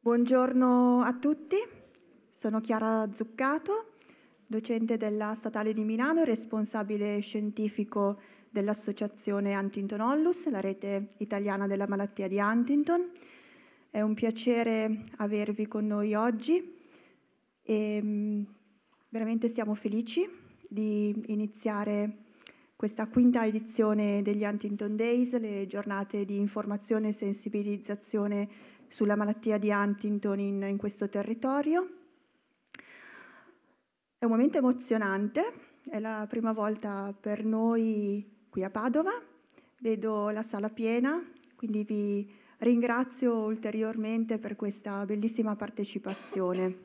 Buongiorno a tutti, sono Chiara Zuccato, docente della Statale di Milano e responsabile scientifico dell'associazione Huntington Onlus, la rete italiana della malattia di Huntington. È un piacere avervi con noi oggi e mm, veramente siamo felici di iniziare questa quinta edizione degli Huntington Days, le giornate di informazione e sensibilizzazione sulla malattia di Huntington in, in questo territorio. È un momento emozionante, è la prima volta per noi qui a Padova, vedo la sala piena, quindi vi ringrazio ulteriormente per questa bellissima partecipazione.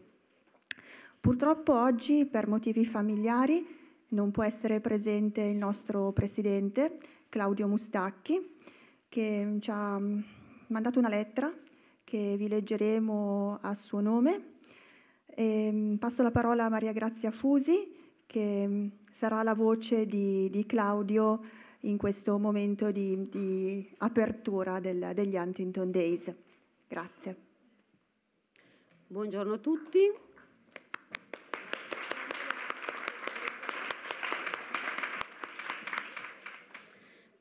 Purtroppo oggi, per motivi familiari, non può essere presente il nostro presidente Claudio Mustacchi che ci ha mm, mandato una lettera che vi leggeremo a suo nome. E mm, passo la parola a Maria Grazia Fusi che mm, sarà la voce di, di Claudio in questo momento di, di apertura del, degli Huntington Days. Grazie. Buongiorno a tutti.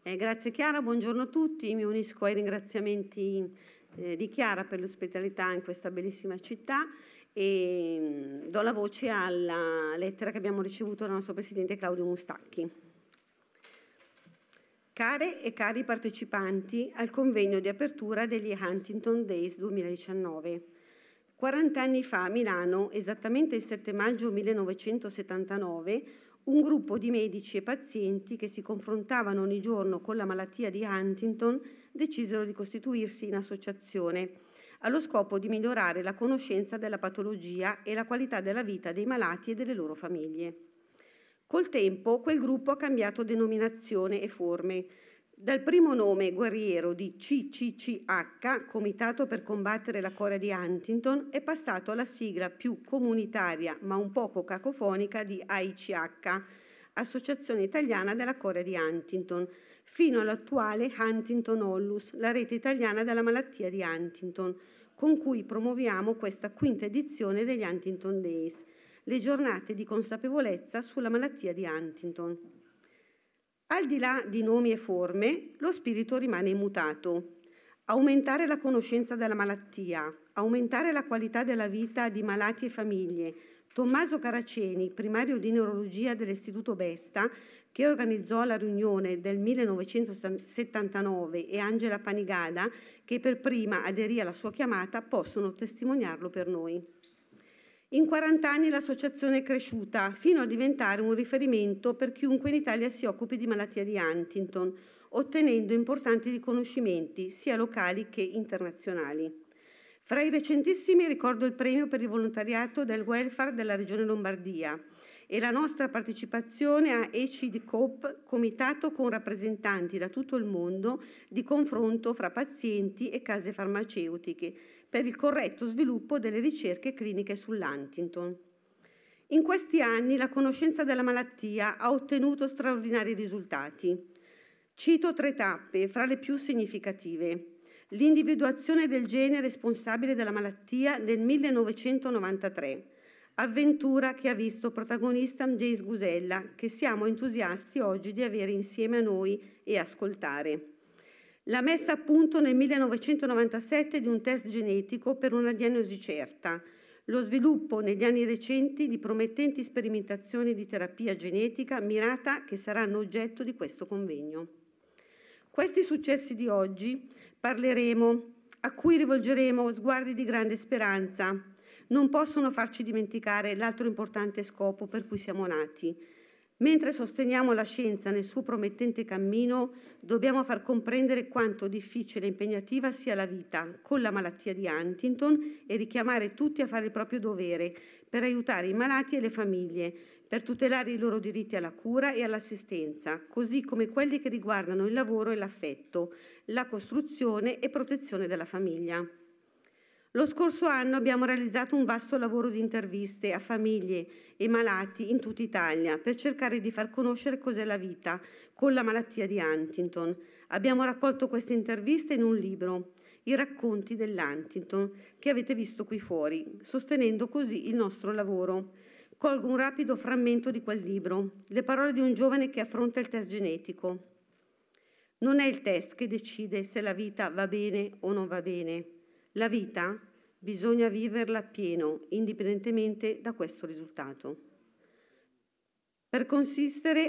Eh, grazie Chiara, buongiorno a tutti, mi unisco ai ringraziamenti eh, di Chiara per l'ospitalità in questa bellissima città e mh, mm, do la voce alla lettera che abbiamo ricevuto dal nostro Presidente Claudio Mustacchi. Care e cari partecipanti al convegno di apertura degli Huntington Days 2019. 40 anni fa a Milano, esattamente il 7 maggio 1979, un gruppo di medici e pazienti che si confrontavano ogni giorno con la malattia di Huntington decisero di costituirsi in associazione allo scopo di migliorare la conoscenza della patologia e la qualità della vita dei malati e delle loro famiglie. Col tempo quel gruppo ha cambiato denominazione e forme, dal primo nome guerriero di CCCH, Comitato per combattere la Corea di Huntington, è passato alla sigla più comunitaria ma un poco cacofonica di AICH, Associazione Italiana della Corea di Huntington, fino all'attuale Huntington Hollus, la rete italiana della malattia di Huntington, con cui promuoviamo questa quinta edizione degli Huntington Days, le giornate di consapevolezza sulla malattia di Huntington. Al di là di nomi e forme, lo spirito rimane immutato. Aumentare la conoscenza della malattia, aumentare la qualità della vita di malati e famiglie. Tommaso Caraceni, primario di neurologia dell'Istituto Besta, che organizzò la riunione del 1979, e Angela Panigada, che per prima aderì alla sua chiamata, possono testimoniarlo per noi. In 40 anni l'associazione è cresciuta fino a diventare un riferimento per chiunque in Italia si occupi di malattia di Huntington, ottenendo importanti riconoscimenti sia locali che internazionali. Fra i recentissimi ricordo il premio per il volontariato del welfare della Regione Lombardia e la nostra partecipazione a ECID COP, comitato con rappresentanti da tutto il mondo di confronto fra pazienti e case farmaceutiche, per il corretto sviluppo delle ricerche cliniche sull'Huntington. In questi anni la conoscenza della malattia ha ottenuto straordinari risultati. Cito tre tappe fra le più significative. L'individuazione del gene responsabile della malattia nel 1993, avventura che ha visto protagonista James Gusella, che siamo entusiasti oggi di avere insieme a noi e ascoltare la messa a punto nel 1997 di un test genetico per una diagnosi certa, lo sviluppo negli anni recenti di promettenti sperimentazioni di terapia genetica mirata che saranno oggetto di questo convegno. Questi successi di oggi parleremo, a cui rivolgeremo sguardi di grande speranza, non possono farci dimenticare l'altro importante scopo per cui siamo nati, Mentre sosteniamo la scienza nel suo promettente cammino, dobbiamo far comprendere quanto difficile e impegnativa sia la vita con la malattia di Huntington e richiamare tutti a fare il proprio dovere per aiutare i malati e le famiglie, per tutelare i loro diritti alla cura e all'assistenza, così come quelli che riguardano il lavoro e l'affetto, la costruzione e protezione della famiglia. Lo scorso anno abbiamo realizzato un vasto lavoro di interviste a famiglie e malati in tutta Italia per cercare di far conoscere cos'è la vita con la malattia di Huntington. Abbiamo raccolto queste interviste in un libro, I racconti dell'Huntington, che avete visto qui fuori, sostenendo così il nostro lavoro. Colgo un rapido frammento di quel libro, le parole di un giovane che affronta il test genetico. Non è il test che decide se la vita va bene o non va bene la vita bisogna viverla pieno, indipendentemente da questo risultato. Per,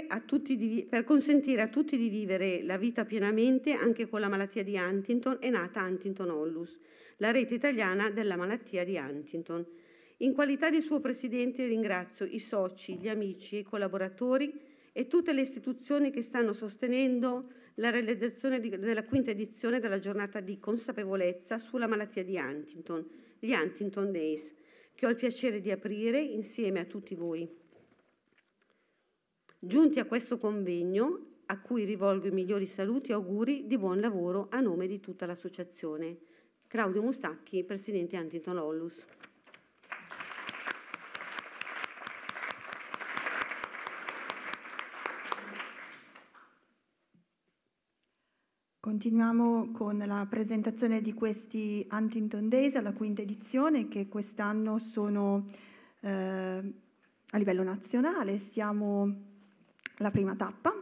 a di, per consentire a tutti di vivere la vita pienamente anche con la malattia di Huntington è nata Huntington Hollus, la rete italiana della malattia di Huntington. In qualità di suo presidente ringrazio i soci, gli amici, i collaboratori e tutte le istituzioni che stanno sostenendo la realizzazione di, della quinta edizione della giornata di consapevolezza sulla malattia di Huntington, gli Huntington Days, che ho il piacere di aprire insieme a tutti voi. Giunti a questo convegno, a cui rivolgo i migliori saluti e auguri di buon lavoro a nome di tutta l'associazione. Claudio Mustacchi, Presidente Huntington Ollus. Continuiamo con la presentazione di questi Huntington Days alla quinta edizione che quest'anno sono eh, a livello nazionale. Siamo la prima tappa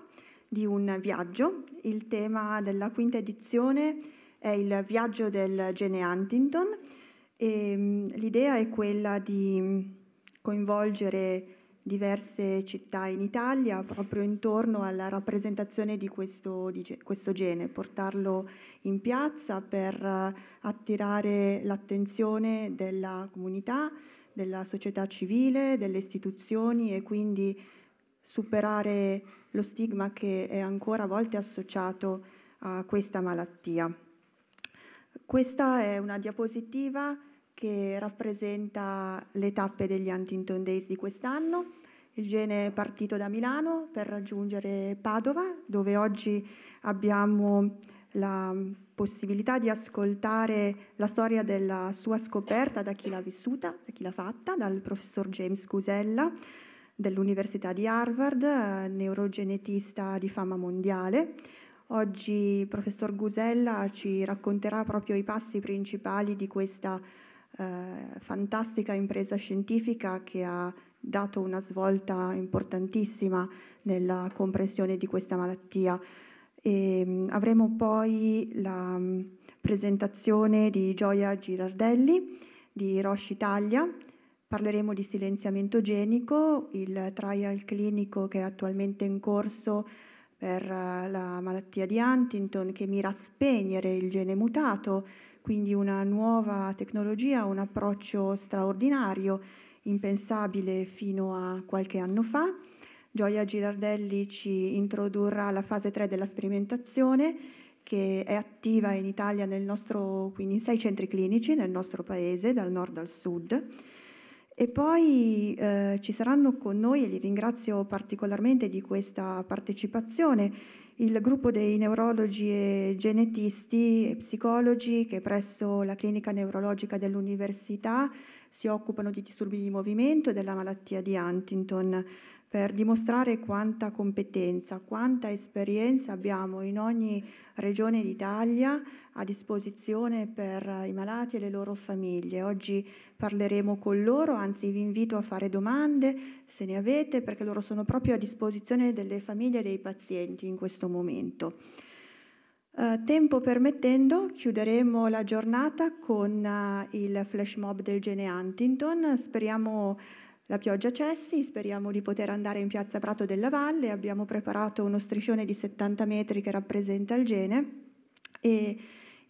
di un viaggio. Il tema della quinta edizione è il viaggio del gene Huntington e ehm, l'idea è quella di coinvolgere diverse città in Italia proprio intorno alla rappresentazione di questo, di questo gene, portarlo in piazza per eh, attirare l'attenzione della comunità, della società civile, delle istituzioni e quindi superare lo stigma che è ancora a volte associato a questa malattia. Questa è una diapositiva che rappresenta le tappe degli Huntington Days di quest'anno. Il gene è partito da Milano per raggiungere Padova, dove oggi abbiamo la possibilità di ascoltare la storia della sua scoperta da chi l'ha vissuta, da chi l'ha fatta, dal professor James Cusella dell'Università di Harvard, neurogenetista di fama mondiale. Oggi il professor Gusella ci racconterà proprio i passi principali di questa eh, fantastica impresa scientifica che ha dato una svolta importantissima nella comprensione di questa malattia. E, ehm, avremo poi la mm, presentazione di Gioia Girardelli di Roche Italia, parleremo di silenziamento genico, il trial clinico che è attualmente in corso per eh, la malattia di Huntington che mira a spegnere il gene mutato quindi una nuova tecnologia, un approccio straordinario, impensabile fino a qualche anno fa. Gioia Girardelli ci introdurrà la fase 3 della sperimentazione che è attiva in Italia nostro, quindi in sei centri clinici nel nostro paese, dal nord al sud. E poi eh, ci saranno con noi, e li ringrazio particolarmente di questa partecipazione, il gruppo dei neurologi e genetisti e psicologi che presso la clinica neurologica dell'università si occupano di disturbi di movimento e della malattia di Huntington per dimostrare quanta competenza, quanta esperienza abbiamo in ogni regione d'Italia a disposizione per i malati e le loro famiglie. Oggi parleremo con loro, anzi vi invito a fare domande se ne avete perché loro sono proprio a disposizione delle famiglie e dei pazienti in questo momento. Uh, tempo permettendo, chiuderemo la giornata con uh, il flash mob del gene Huntington. Speriamo la pioggia cessi, speriamo di poter andare in piazza Prato della Valle, abbiamo preparato uno striscione di 70 metri che rappresenta il gene e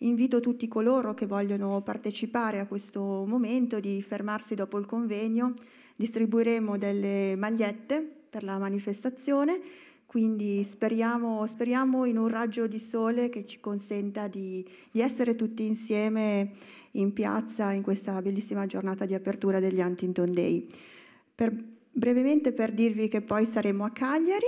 invito tutti coloro che vogliono partecipare a questo momento di fermarsi dopo il convegno, distribuiremo delle magliette per la manifestazione quindi speriamo, speriamo, in un raggio di sole che ci consenta di, di, essere tutti insieme in piazza in questa bellissima giornata di apertura degli Huntington Day. Per, brevemente per dirvi che poi saremo a Cagliari.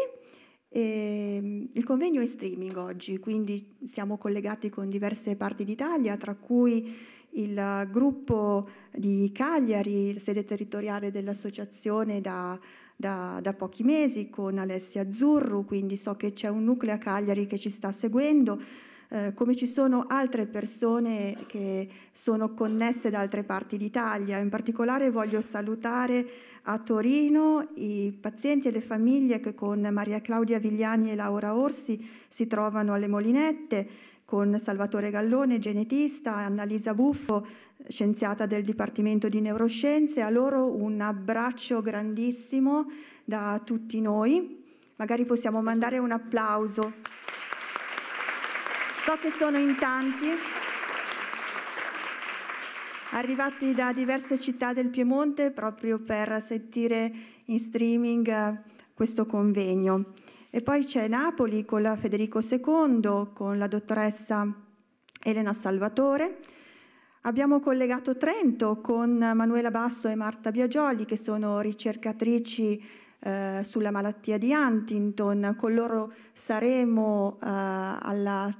E, ehm, il convegno è streaming oggi, quindi siamo collegati con diverse parti d'Italia, tra cui il gruppo di Cagliari, sede territoriale dell'associazione da, da, da, pochi mesi, con Alessia Azzurru, quindi so che c'è un nucleo a Cagliari che ci sta seguendo. Eh, come ci sono altre persone che sono connesse da altre parti d'Italia. In particolare voglio salutare a Torino i pazienti e le famiglie che con Maria Claudia Vigliani e Laura Orsi si trovano alle Molinette, con Salvatore Gallone, genetista, Annalisa Buffo, scienziata del Dipartimento di Neuroscienze. A loro un abbraccio grandissimo da tutti noi. Magari possiamo mandare un applauso. So che sono in tanti arrivati da diverse città del Piemonte proprio per sentire in streaming eh, questo convegno. E poi c'è Napoli con Federico II, con la dottoressa Elena Salvatore. Abbiamo collegato Trento con Manuela Basso e Marta Biagioli, che sono ricercatrici eh, sulla malattia di Huntington. Con loro saremo eh, alla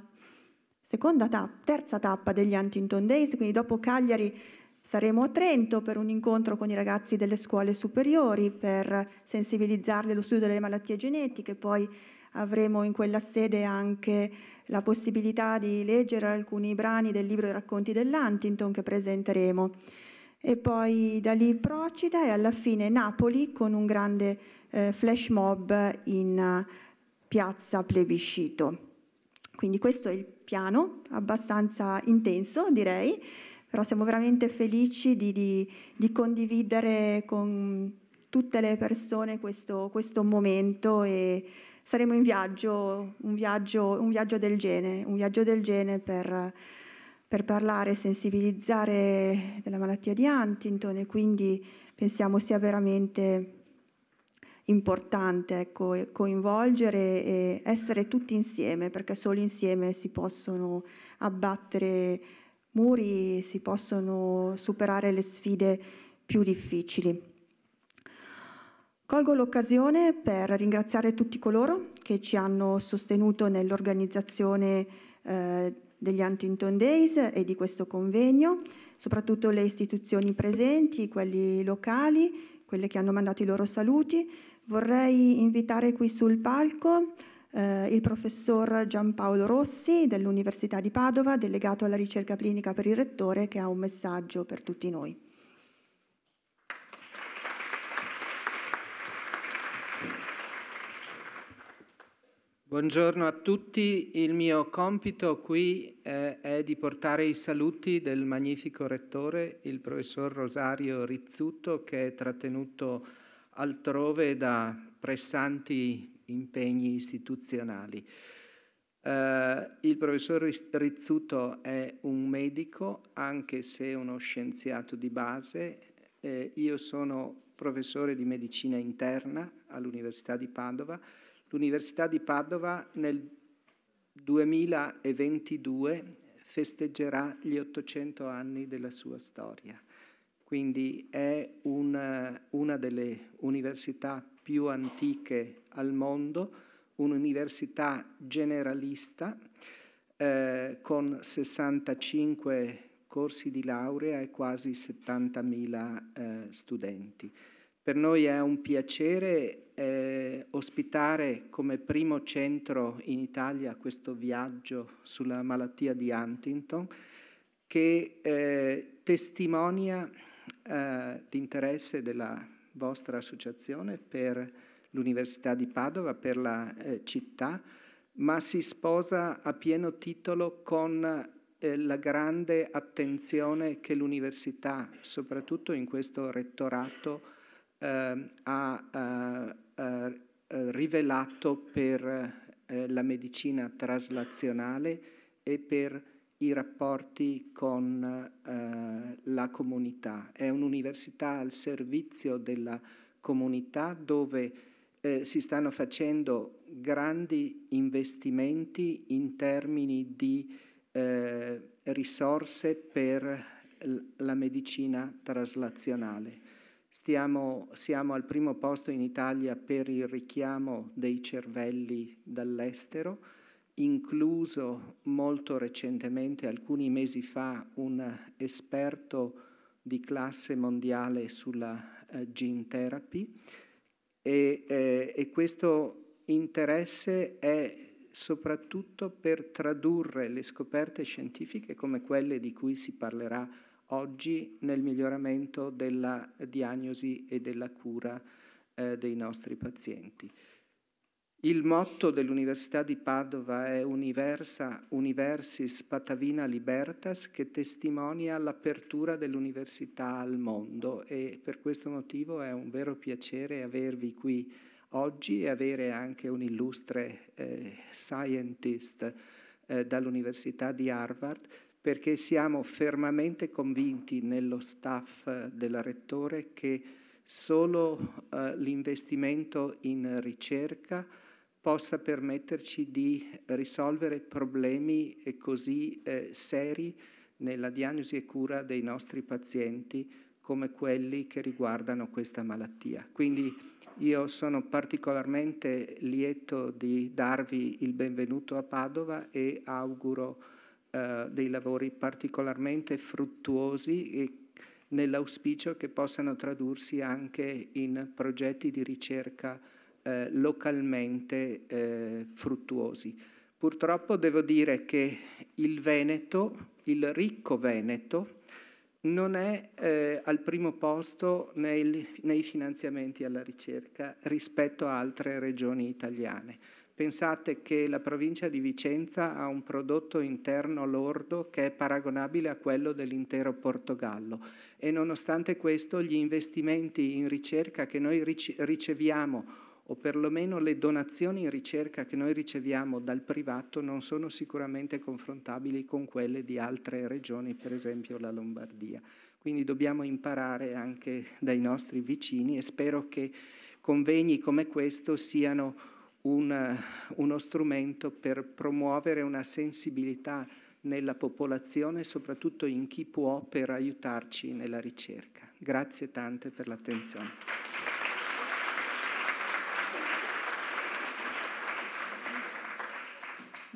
seconda tappa, terza tappa degli Huntington Days, quindi dopo Cagliari saremo a Trento per un incontro con i ragazzi delle scuole superiori per sensibilizzarli allo studio delle malattie genetiche, poi avremo in quella sede anche la possibilità di leggere alcuni brani del libro I racconti dell'Huntington che presenteremo. E poi da lì Procida e alla fine Napoli con un grande eh, flash mob in uh, piazza Plebiscito. Quindi questo è il piano, abbastanza intenso direi, però siamo veramente felici di, di, di condividere con tutte le persone questo, questo momento e saremo in viaggio, un viaggio, un viaggio del gene, un viaggio del gene per, per parlare e sensibilizzare della malattia di Huntington e quindi pensiamo sia veramente importante ecco, coinvolgere e essere tutti insieme, perché solo insieme si possono abbattere muri, si possono superare le sfide più difficili. Colgo l'occasione per ringraziare tutti coloro che ci hanno sostenuto nell'organizzazione eh, degli Huntington Days e di questo convegno, soprattutto le istituzioni presenti, quelli locali, quelle che hanno mandato i loro saluti, Vorrei invitare qui sul palco eh, il professor Giampaolo Rossi dell'Università di Padova, delegato alla ricerca clinica per il Rettore, che ha un messaggio per tutti noi. Buongiorno a tutti, il mio compito qui eh, è di portare i saluti del magnifico rettore, il professor Rosario Rizzuto, che è trattenuto altrove da pressanti impegni istituzionali. Eh, il professor Rizzuto è un medico, anche se uno scienziato di base. Eh, io sono professore di medicina interna all'Università di Padova. L'Università di Padova nel 2022 festeggerà gli 800 anni della sua storia quindi è una, una delle università più antiche al mondo, un'università generalista eh, con 65 corsi di laurea e quasi 70.000 eh, studenti. Per noi è un piacere eh, ospitare come primo centro in Italia questo viaggio sulla malattia di Huntington che eh, testimonia eh, l'interesse della vostra associazione per l'Università di Padova, per la eh, città, ma si sposa a pieno titolo con eh, la grande attenzione che l'Università, soprattutto in questo rettorato, eh, ha eh, rivelato per la medicina traslazionale e per i rapporti con eh, la comunità. È un'università al servizio della comunità dove eh, si stanno facendo grandi investimenti in termini di eh, risorse per la medicina traslazionale. Stiamo, siamo al primo posto in Italia per il richiamo dei cervelli dall'estero incluso molto recentemente, alcuni mesi fa, un esperto di classe mondiale sulla eh, gene therapy e, eh, e questo interesse è soprattutto per tradurre le scoperte scientifiche come quelle di cui si parlerà oggi nel miglioramento della diagnosi e della cura eh, dei nostri pazienti. Il motto dell'Università di Padova è Universa, Universis Patavina Libertas, che testimonia l'apertura dell'università al mondo e per questo motivo è un vero piacere avervi qui oggi e avere anche un illustre eh, scientist eh, dall'Università di Harvard perché siamo fermamente convinti nello staff della Rettore che solo eh, l'investimento in ricerca possa permetterci di risolvere problemi eh, così eh, seri nella diagnosi e cura dei nostri pazienti come quelli che riguardano questa malattia. Quindi io sono particolarmente lieto di darvi il benvenuto a Padova e auguro eh, dei lavori particolarmente fruttuosi nell'auspicio che possano tradursi anche in progetti di ricerca eh, localmente eh, fruttuosi. Purtroppo devo dire che il Veneto, il ricco Veneto, non è eh, al primo posto nel, nei finanziamenti alla ricerca rispetto a altre regioni italiane. Pensate che la provincia di Vicenza ha un prodotto interno lordo che è paragonabile a quello dell'intero Portogallo e nonostante questo gli investimenti in ricerca che noi riceviamo o perlomeno le donazioni in ricerca che noi riceviamo dal privato non sono sicuramente confrontabili con quelle di altre regioni, per esempio la Lombardia. Quindi dobbiamo imparare anche dai nostri vicini e spero che convegni come questo siano un, uno strumento per promuovere una sensibilità nella popolazione, soprattutto in chi può, per aiutarci nella ricerca. Grazie tante per l'attenzione.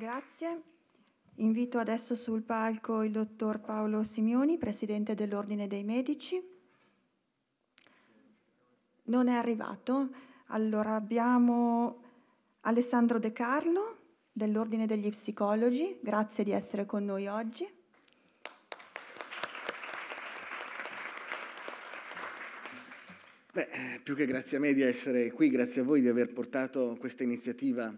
Grazie. Invito adesso sul palco il dottor Paolo Simioni, presidente dell'Ordine dei Medici. Non è arrivato. Allora abbiamo Alessandro De Carlo dell'Ordine degli Psicologi, grazie di essere con noi oggi. Beh, più che grazie a me di essere qui, grazie a voi di aver portato questa iniziativa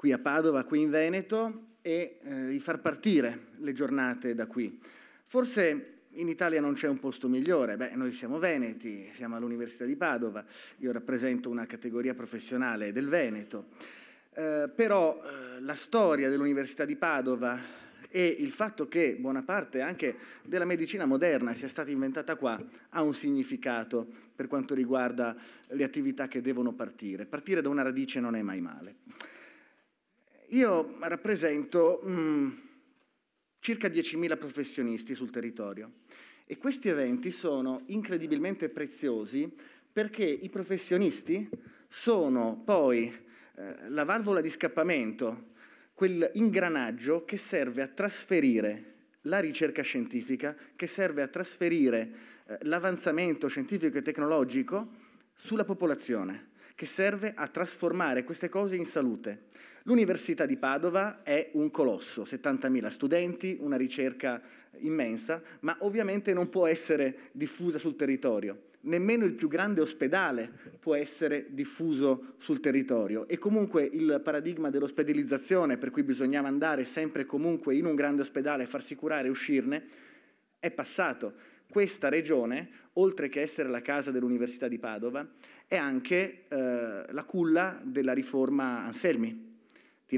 qui a Padova, qui in Veneto, e eh, di far partire le giornate da qui. Forse in Italia non c'è un posto migliore, Beh, noi siamo veneti, siamo all'Università di Padova, io rappresento una categoria professionale del Veneto, eh, però eh, la storia dell'Università di Padova e il fatto che buona parte anche della medicina moderna sia stata inventata qua ha un significato per quanto riguarda le attività che devono partire. Partire da una radice non è mai male. Io rappresento mh, mm, circa 10.000 professionisti sul territorio e questi eventi sono incredibilmente preziosi perché i professionisti sono poi eh, la valvola di scappamento, quell'ingranaggio che serve a trasferire la ricerca scientifica, che serve a trasferire eh, l'avanzamento scientifico e tecnologico sulla popolazione, che serve a trasformare queste cose in salute. L'Università di Padova è un colosso, 70.000 studenti, una ricerca immensa, ma ovviamente non può essere diffusa sul territorio. Nemmeno il più grande ospedale può essere diffuso sul territorio e comunque il paradigma dell'ospedalizzazione, per cui bisognava andare sempre e comunque in un grande ospedale e farsi curare e uscirne, è passato. Questa regione, oltre che essere la casa dell'Università di Padova, è anche eh, la culla della riforma Anselmi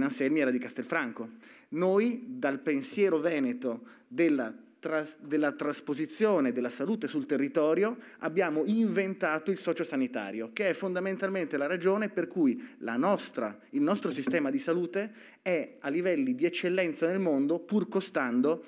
Anselmi era di Castelfranco. Noi dal pensiero veneto della, tra, della trasposizione della salute sul territorio abbiamo inventato il sociosanitario, che è fondamentalmente la ragione per cui nostra, il nostro sistema di salute è a livelli di eccellenza nel mondo pur costando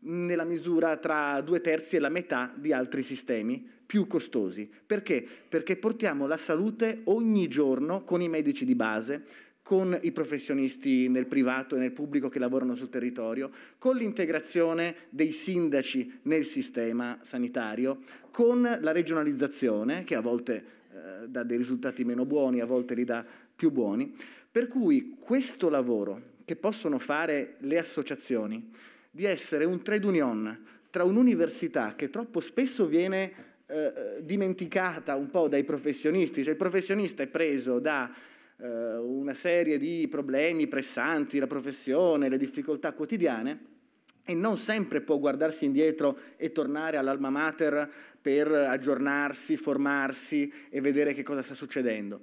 nella misura tra due terzi e la metà di altri sistemi più costosi. Perché? Perché portiamo la salute ogni giorno con i medici di base, con i professionisti nel privato e nel pubblico che lavorano sul territorio, con l'integrazione dei sindaci nel sistema sanitario, con la regionalizzazione, che a volte eh, dà dei risultati meno buoni, a volte li dà più buoni. Per cui questo lavoro che possono fare le associazioni, di essere un trade union tra un'università che troppo spesso viene eh, dimenticata un po' dai professionisti, cioè il professionista è preso da eh, una serie di problemi pressanti, la professione, le difficoltà quotidiane, e non sempre può guardarsi indietro e tornare all'alma mater per aggiornarsi, formarsi e vedere che cosa sta succedendo.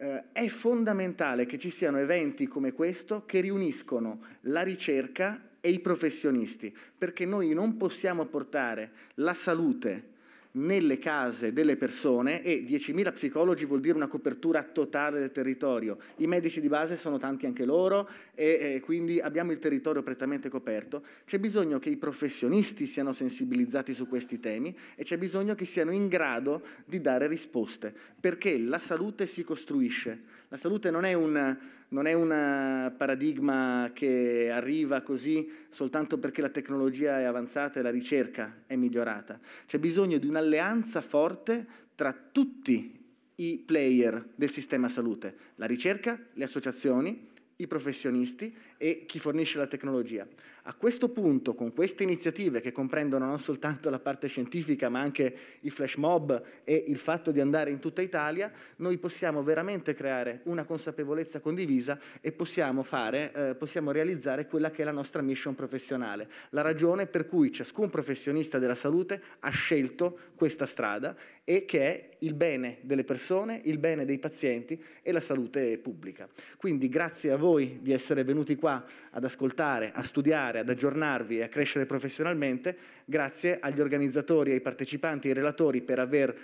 Eh, è fondamentale che ci siano eventi come questo che riuniscono la ricerca e i professionisti, perché noi non possiamo portare la salute, nelle case delle persone e 10.000 psicologi vuol dire una copertura totale del territorio. I medici di base sono tanti anche loro e, e quindi abbiamo il territorio prettamente coperto. C'è bisogno che i professionisti siano sensibilizzati su questi temi e c'è bisogno che siano in grado di dare risposte, perché la salute si costruisce. La salute non è un non è un eh, paradigma che arriva così soltanto perché la tecnologia è avanzata e la ricerca è migliorata. C'è bisogno di un'alleanza forte tra tutti i player del sistema salute, la ricerca, le associazioni, i professionisti e chi fornisce la tecnologia. A questo punto, con queste iniziative che comprendono non soltanto la parte scientifica, ma anche i flash mob e il fatto di andare in tutta Italia, noi possiamo veramente creare una consapevolezza condivisa e possiamo, fare, eh, possiamo realizzare quella che è la nostra mission professionale. La ragione per cui ciascun professionista della salute ha scelto questa strada e che è il bene delle persone, il bene dei pazienti e la salute pubblica. Quindi grazie a voi di essere venuti qua ad ascoltare, a studiare, migliorare, ad aggiornarvi e a crescere professionalmente, grazie agli organizzatori, ai partecipanti, ai relatori per aver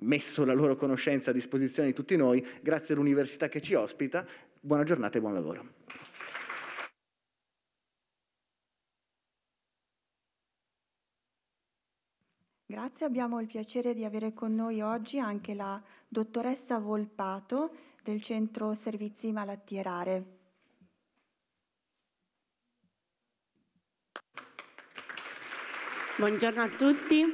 messo la loro conoscenza a disposizione di tutti noi, grazie all'università che ci ospita. Buona giornata e buon lavoro. Grazie, abbiamo il piacere di avere con noi oggi anche la dottoressa Volpato del Centro Servizi Malattie Rare. Buongiorno a tutti.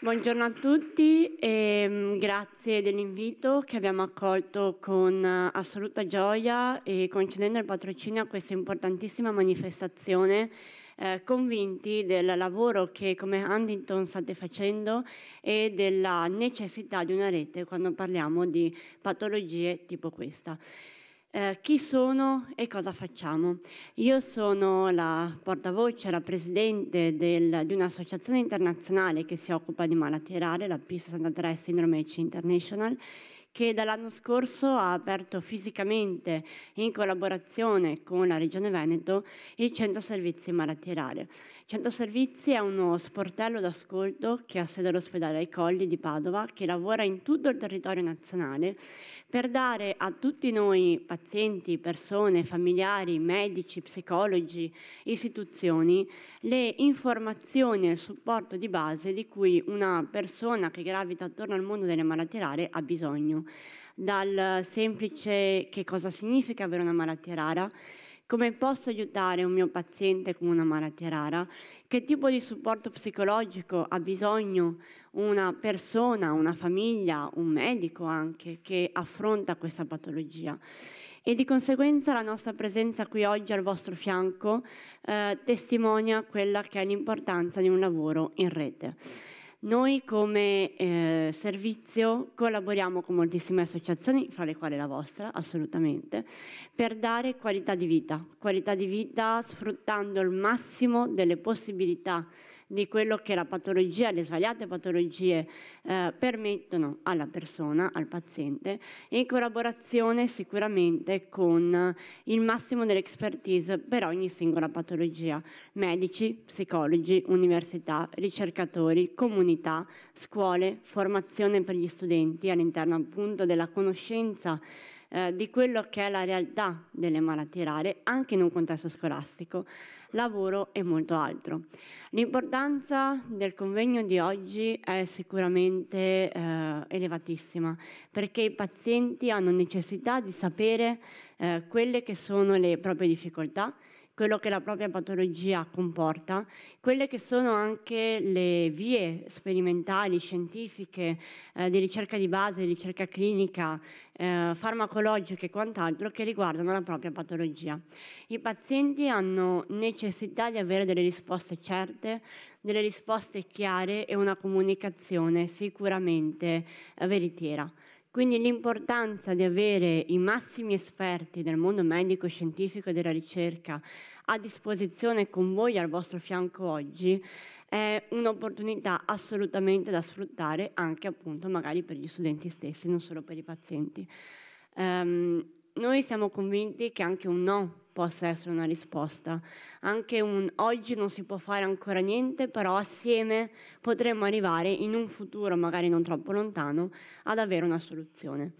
Buongiorno a tutti e mm, grazie dell'invito che abbiamo accolto con eh, assoluta gioia e concedendo il patrocinio a questa importantissima manifestazione, eh, convinti del lavoro che come Huntington state facendo e della necessità di una rete quando parliamo di patologie tipo questa. Eh, chi sono e cosa facciamo? Io sono la portavoce, la presidente del, di un'associazione internazionale che si occupa di malattie rare, la P63 Syndrome H International, che dall'anno scorso ha aperto fisicamente, in collaborazione con la Regione Veneto, il Centro Servizi Malattie Rare. Centro Servizi è uno sportello d'ascolto che ha sede all'ospedale ai Colli di Padova, che lavora in tutto il territorio nazionale per dare a tutti noi pazienti, persone, familiari, medici, psicologi, istituzioni le informazioni e il supporto di base di cui una persona che gravita attorno al mondo delle malattie rare ha bisogno. Dal semplice che cosa significa avere una malattia rara, come posso aiutare un mio paziente con una malattia rara? Che tipo di supporto psicologico ha bisogno una persona, una famiglia, un medico anche che affronta questa patologia? E di conseguenza la nostra presenza qui oggi al vostro fianco eh, testimonia quella che è l'importanza di un lavoro in rete. Noi come eh, servizio collaboriamo con moltissime associazioni, fra le quali la vostra, assolutamente, per dare qualità di vita, qualità di vita sfruttando il massimo delle possibilità di quello che la patologia, le svariate patologie eh, permettono alla persona, al paziente, in collaborazione sicuramente con il massimo dell'expertise per ogni singola patologia, medici, psicologi, università, ricercatori, comunità, scuole, formazione per gli studenti all'interno appunto della conoscenza eh, di quello che è la realtà delle malattie rare, anche in un contesto scolastico, lavoro e molto altro. L'importanza del convegno di oggi è sicuramente eh, elevatissima, perché i pazienti hanno necessità di sapere eh, quelle che sono le proprie difficoltà, quello che la propria patologia comporta, quelle che sono anche le vie sperimentali, scientifiche, eh, di ricerca di base, di ricerca clinica, eh, farmacologiche e quant'altro che riguardano la propria patologia. I pazienti hanno necessità di avere delle risposte certe, delle risposte chiare e una comunicazione sicuramente eh, veritiera. Quindi l'importanza di avere i massimi esperti del mondo medico, scientifico e della ricerca a disposizione con voi al vostro fianco oggi è un'opportunità assolutamente da sfruttare anche appunto magari per gli studenti stessi, non solo per i pazienti. Um, noi siamo convinti che anche un no possa essere una risposta. Anche un oggi non si può fare ancora niente, però assieme potremmo arrivare in un futuro, magari non troppo lontano, ad avere una soluzione.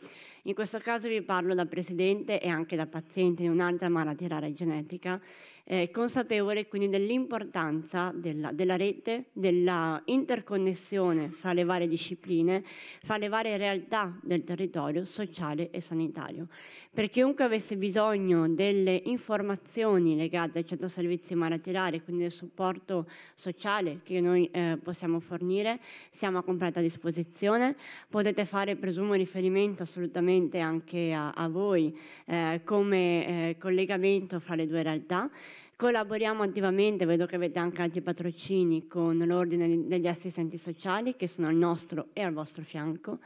In questo caso vi parlo da presidente e anche da paziente di un'altra malattia rara genetica, eh, consapevole quindi dell'importanza della, della rete, della interconnessione fra le varie discipline, fra le varie realtà del territorio sociale e sanitario. Per chiunque avesse bisogno delle informazioni legate al centro servizi maraterare, quindi del supporto sociale che noi eh, possiamo fornire, siamo a completa disposizione. Potete fare, presumo, riferimento assolutamente anche a, a voi eh, come eh, collegamento fra le due realtà. Collaboriamo attivamente, vedo che avete anche altri patrocini con l'Ordine degli Assistenti Sociali che sono al nostro e al vostro fianco,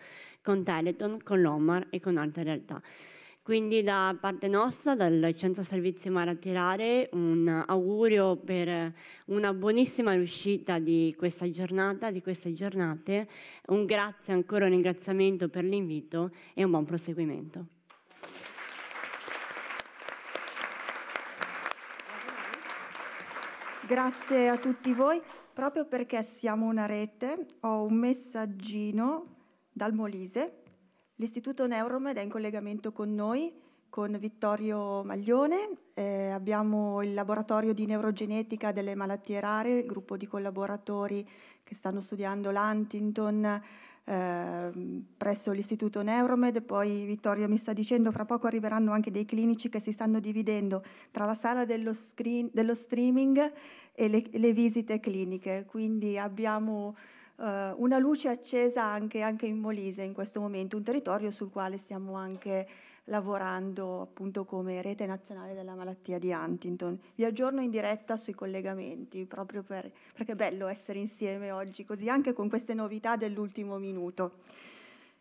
con Teleton, con l'Omar e con altre realtà. Quindi da parte nostra, dal Centro Servizi Maratirare, un augurio per una buonissima riuscita di questa giornata, di queste giornate, un grazie ancora, un ringraziamento per l'invito e un buon proseguimento. Grazie a tutti voi, proprio perché siamo una rete, ho un messaggino dal Molise L'Istituto Neuromed è in collegamento con noi, con Vittorio Maglione, eh, abbiamo il laboratorio di neurogenetica delle malattie rare, il gruppo di collaboratori che stanno studiando l'Huntington eh, presso l'Istituto Neuromed, poi Vittorio mi sta dicendo fra poco arriveranno anche dei clinici che si stanno dividendo tra la sala dello, screen, dello streaming e le, le visite cliniche, quindi abbiamo eh, una luce accesa anche, anche, in Molise in questo momento, un territorio sul quale stiamo anche lavorando appunto come rete nazionale della malattia di Huntington. Vi aggiorno in diretta sui collegamenti, proprio per, perché è bello essere insieme oggi, così anche con queste novità dell'ultimo minuto.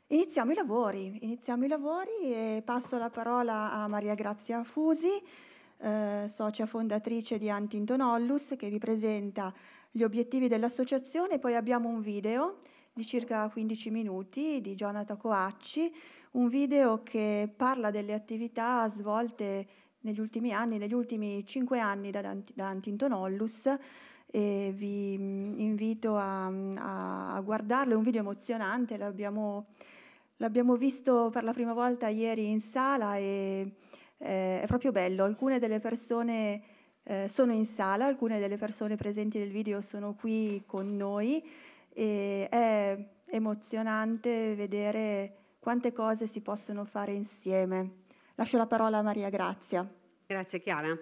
Iniziamo i lavori, iniziamo i lavori e passo la parola a Maria Grazia Fusi, eh, socia fondatrice di Huntington Hollus, che vi presenta gli obiettivi dell'associazione, poi abbiamo un video di circa 15 minuti di Jonathan Coacci, un video che parla delle attività svolte negli ultimi anni, negli ultimi 5 anni da, da Antintonollus e vi mm, invito a, a, guardarlo, è un video emozionante, l'abbiamo, l'abbiamo visto per la prima volta ieri in sala e eh, è proprio bello, alcune delle persone eh, sono in sala, alcune delle persone presenti nel video sono qui con noi e è emozionante vedere quante cose si possono fare insieme. Lascio la parola a Maria Grazia. Grazie Chiara.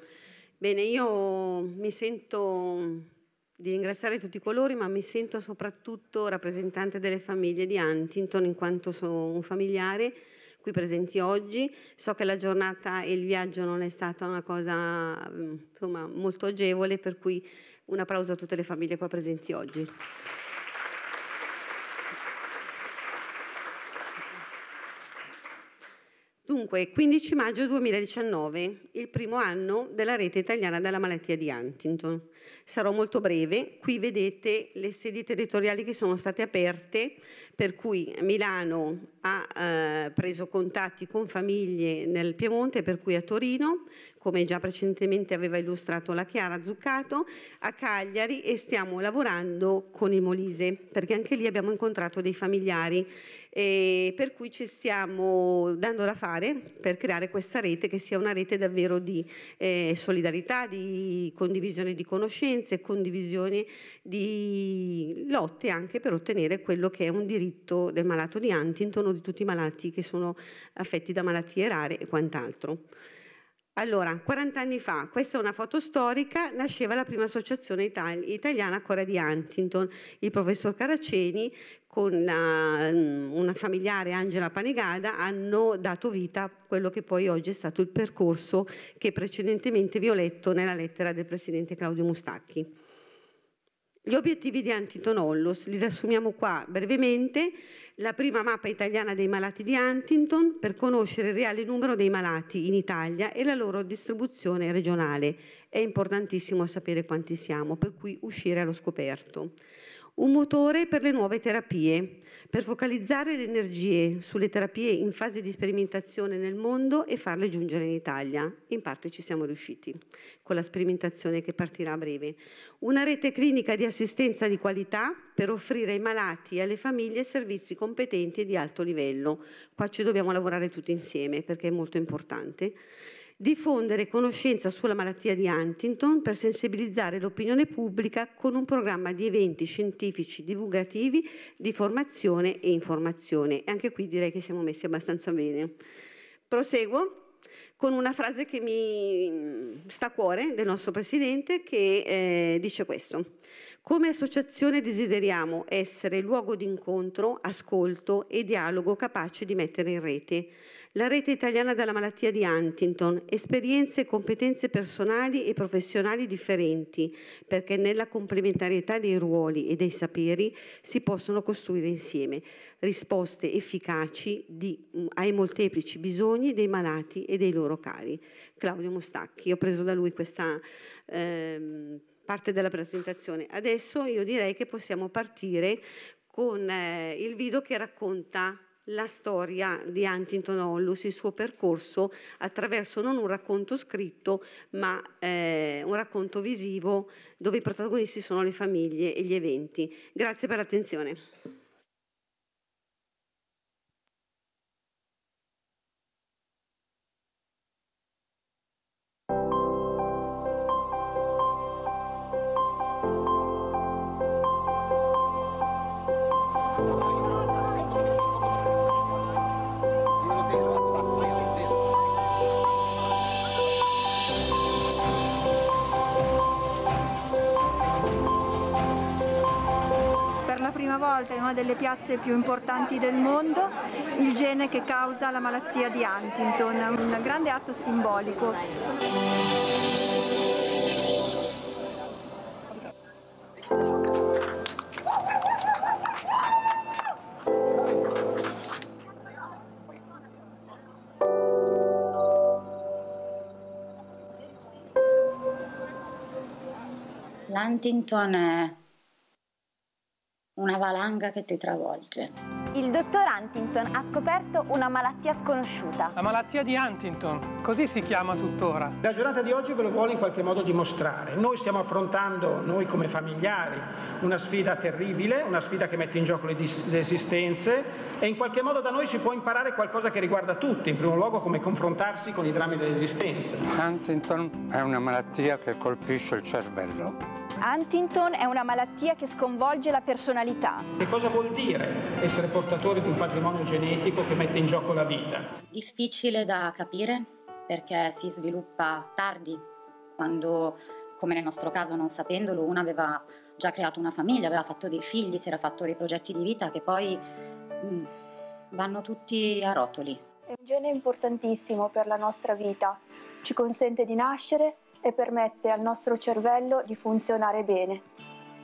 Bene, io mi sento di ringraziare tutti coloro, ma mi sento soprattutto rappresentante delle famiglie di Huntington in quanto sono un familiare qui presenti oggi. So che la giornata e il viaggio non è stata una cosa mm, insomma, molto agevole, per cui un applauso a tutte le famiglie qua presenti oggi. Dunque, 15 maggio 2019, il primo anno della rete italiana della malattia di Huntington. Sarò molto breve. Qui vedete le sedi territoriali che sono state aperte, per cui Milano ha eh, preso contatti con famiglie nel Piemonte, per cui a Torino, come già precedentemente aveva illustrato la Chiara Zuccato, a Cagliari e stiamo lavorando con il Molise, perché anche lì abbiamo incontrato dei familiari, per cui ci stiamo dando da fare per creare questa rete che sia una rete davvero di eh, solidarietà, di condivisione di conoscenze, condivisione di lotte anche per ottenere quello che è un diritto del malato di Huntington o di tutti i malati che sono affetti da malattie rare e quant'altro. Allora, 40 anni fa, questa è una foto storica, nasceva la prima associazione itali- italiana Corea di Huntington. Il professor Caraceni con la, mm, una familiare Angela Panegada hanno dato vita a quello che poi oggi è stato il percorso che precedentemente vi ho letto nella lettera del presidente Claudio Mustacchi. Gli obiettivi di Huntington Ollos li riassumiamo qua brevemente la prima mappa italiana dei malati di Huntington per conoscere il reale numero dei malati in Italia e la loro distribuzione regionale. È importantissimo sapere quanti siamo, per cui uscire allo scoperto un motore per le nuove terapie, per focalizzare le energie sulle terapie in fase di sperimentazione nel mondo e farle giungere in Italia. In parte ci siamo riusciti con la sperimentazione che partirà a breve. Una rete clinica di assistenza di qualità per offrire ai malati e alle famiglie servizi competenti e di alto livello. Qua ci dobbiamo lavorare tutti insieme perché è molto importante diffondere conoscenza sulla malattia di Huntington per sensibilizzare l'opinione pubblica con un programma di eventi scientifici divulgativi di formazione e informazione. E anche qui direi che siamo messi abbastanza bene. Proseguo con una frase che mi mm, sta a cuore del nostro Presidente che eh, dice questo. Come associazione desideriamo essere luogo di incontro, ascolto e dialogo capace di mettere in rete la rete italiana della malattia di Huntington, esperienze e competenze personali e professionali differenti, perché nella complementarietà dei ruoli e dei saperi si possono costruire insieme risposte efficaci di, mm, ai molteplici bisogni dei malati e dei loro cari. Claudio Mostacchi, ho preso da lui questa eh, parte della presentazione. Adesso io direi che possiamo partire con eh, il video che racconta la storia di Huntington Hollus, il suo percorso attraverso non un racconto scritto ma eh, un racconto visivo dove i protagonisti sono le famiglie e gli eventi. Grazie per l'attenzione. volta in una delle piazze più importanti del mondo il gene che causa la malattia di Huntington, un grande atto simbolico. L'Huntington è una valanga che ti travolge. Il dottor Huntington ha scoperto una malattia sconosciuta. La malattia di Huntington, così si chiama tuttora. La giornata di oggi ve lo vuole in qualche modo dimostrare. Noi stiamo affrontando, noi come familiari, una sfida terribile, una sfida che mette in gioco le, le esistenze e in qualche modo da noi si può imparare qualcosa che riguarda tutti, in primo luogo come confrontarsi con i drammi dell'esistenza. Huntington è una malattia che colpisce il cervello Huntington è una malattia che sconvolge la personalità. Che cosa vuol dire essere portatori di un patrimonio genetico che mette in gioco la vita? Difficile da capire perché si sviluppa tardi, quando, come nel nostro caso, non sapendolo, una aveva già creato una famiglia, aveva fatto dei figli, si era fatto dei progetti di vita che poi mh, mm, vanno tutti a rotoli. È un gene importantissimo per la nostra vita, ci consente di nascere, e permette al nostro cervello di funzionare bene.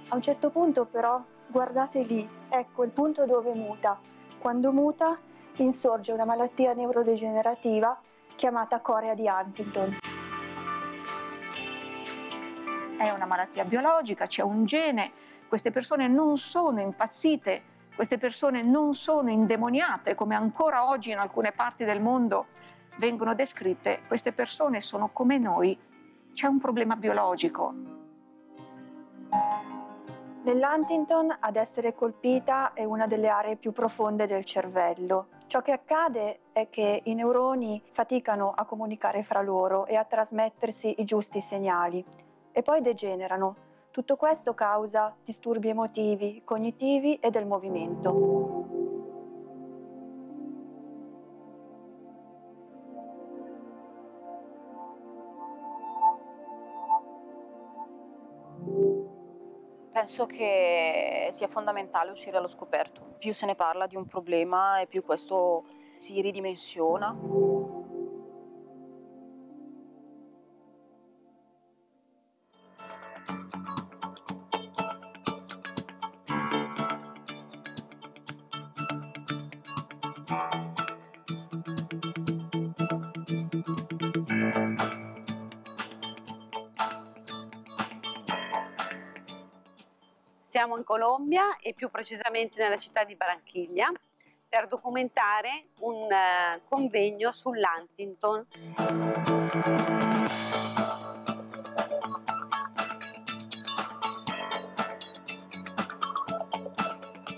A un certo punto però, guardate lì, ecco il punto dove muta. Quando muta insorge una malattia neurodegenerativa chiamata corea di Huntington. È una malattia biologica, c'è un gene, queste persone non sono impazzite, queste persone non sono indemoniate come ancora oggi in alcune parti del mondo vengono descritte, queste persone sono come noi c'è un problema biologico. Nell'Huntington ad essere colpita è una delle aree più profonde del cervello. Ciò che accade è che i neuroni faticano a comunicare fra loro e a trasmettersi i giusti segnali e poi degenerano. Tutto questo causa disturbi emotivi, cognitivi e del movimento. penso che sia fondamentale uscire allo scoperto. Più se ne parla di un problema e più questo si ridimensiona. siamo in Colombia e più precisamente nella città di Barranquilla per documentare un eh, convegno sull'Huntington.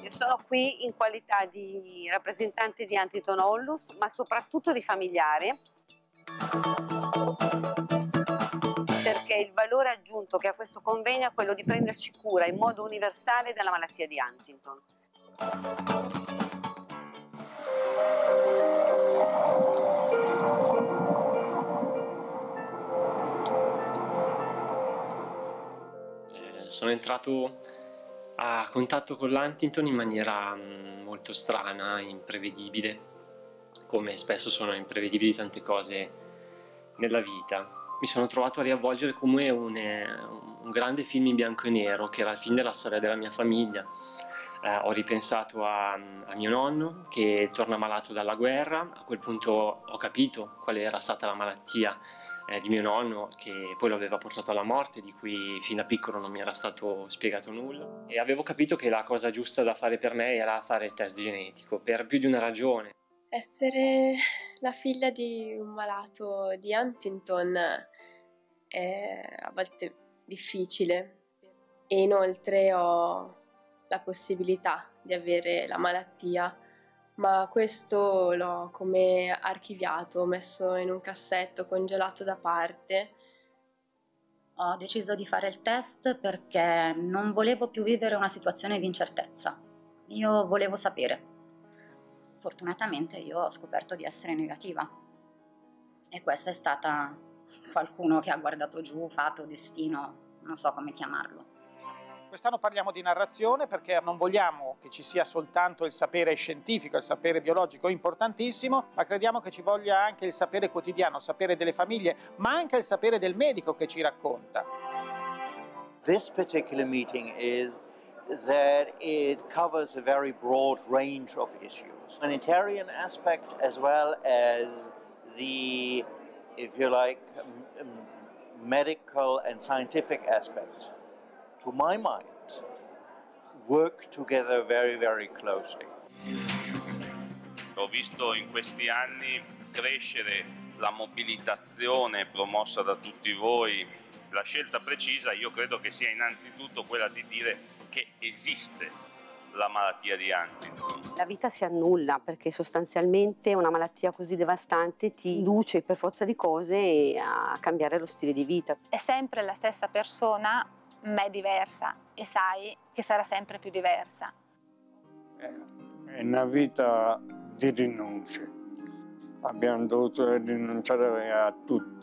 Sono qui in qualità di rappresentante di Huntington Hollus, ma soprattutto di familiare perché il valore aggiunto che ha questo convegno è quello di prenderci cura in modo universale della malattia di Huntington. Eh, sono entrato a contatto con l'Huntington in maniera mm, molto strana, imprevedibile, come spesso sono imprevedibili tante cose nella vita mi sono trovato a riavvolgere come un, eh, un, grande film in bianco e nero, che era il film della storia della mia famiglia. Eh, ho ripensato a, a, mio nonno che torna malato dalla guerra, a quel punto ho capito qual era stata la malattia eh, di mio nonno che poi lo aveva portato alla morte, di cui fin da piccolo non mi era stato spiegato nulla. E avevo capito che la cosa giusta da fare per me era fare il test genetico, per più di una ragione. Essere la figlia di un malato di Huntington è a volte difficile e inoltre ho la possibilità di avere la malattia, ma questo l'ho come archiviato, messo in un cassetto, congelato da parte. Ho deciso di fare il test perché non volevo più vivere una situazione di incertezza. Io volevo sapere fortunatamente io ho scoperto di essere negativa e questa è stata qualcuno che ha guardato giù, fatto, destino, non so come chiamarlo. Quest'anno parliamo di narrazione perché non vogliamo che ci sia soltanto il sapere scientifico, il sapere biologico importantissimo, ma crediamo che ci voglia anche il sapere quotidiano, il sapere delle famiglie, ma anche il sapere del medico che ci racconta. This particular meeting is that it covers a very broad range of issues. Humanitarian aspect as well as the, if you like, medical and scientific aspects, to my mind, work together very, very closely. Ho visto in questi anni crescere la mobilitazione promossa da tutti voi. La scelta precisa io credo che sia innanzitutto quella di dire che esiste la malattia di Huntington? La vita si annulla perché sostanzialmente una malattia così devastante ti induce per forza di cose a cambiare lo stile di vita. È sempre la stessa persona ma è diversa e sai che sarà sempre più diversa. Eh, è una vita di rinunce. Abbiamo dovuto rinunciare a tutto.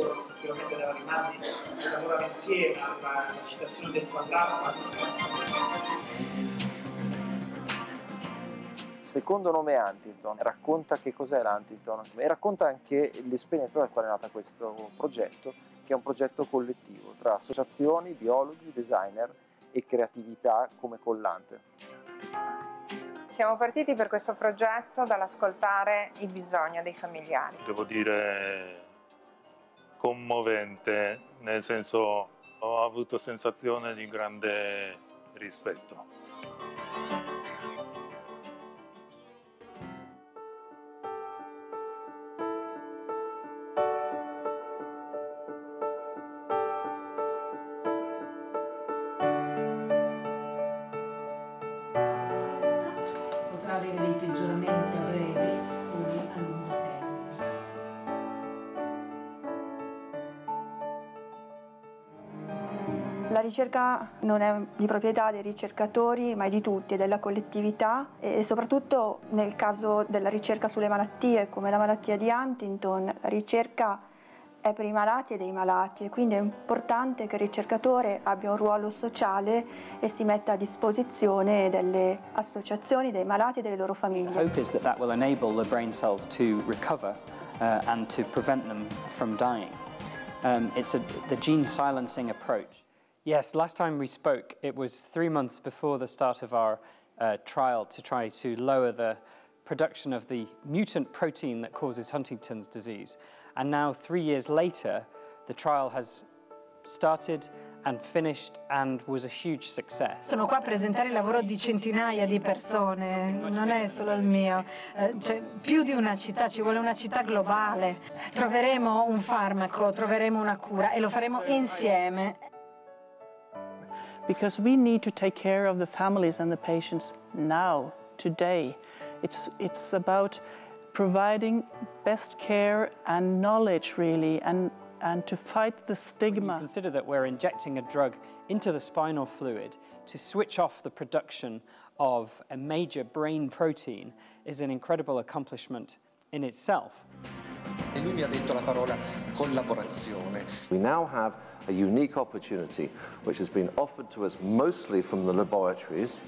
corrono continuamente nella rimane, che lavorano insieme alla citazione del fantasma. Secondo nome Huntington, racconta che cos'è l'Huntington e racconta anche l'esperienza da quale è nata questo progetto, che è un progetto collettivo tra associazioni, biologi, designer e creatività come collante. Siamo partiti per questo progetto dall'ascoltare il bisogno dei familiari. Devo dire commovente, nel senso ho avuto sensazione di grande rispetto. ricerca non è di proprietà dei ricercatori, ma è di tutti, è della collettività e soprattutto nel caso della ricerca sulle malattie, come la malattia di Huntington, la ricerca è per i malati e dei malati e quindi è importante che il ricercatore abbia un ruolo sociale e si metta a disposizione delle associazioni, dei malati e delle loro famiglie. The hope is that that will enable the brain cells to recover uh, and to prevent them from dying. Um, it's a, the gene silencing approach. Yes, last time we spoke, it was three months before the start of our uh, trial to try to lower the production of the mutant protein that causes Huntington's disease. And now, three years later, the trial has started and finished and was a huge success. Sono qua a presentare il lavoro di centinaia di persone, non è solo il mio, eh, cioè, più di una città, ci vuole una città globale. Troveremo un farmaco, troveremo una cura e lo faremo insieme because we need to take care of the families and the patients now, today. It's, it's about providing best care and knowledge really and, and to fight the stigma. consider that we're injecting a drug into the spinal fluid to switch off the production of a major brain protein is an incredible accomplishment in itself. We now have a unique opportunity which has been offered to us mostly from the laboratories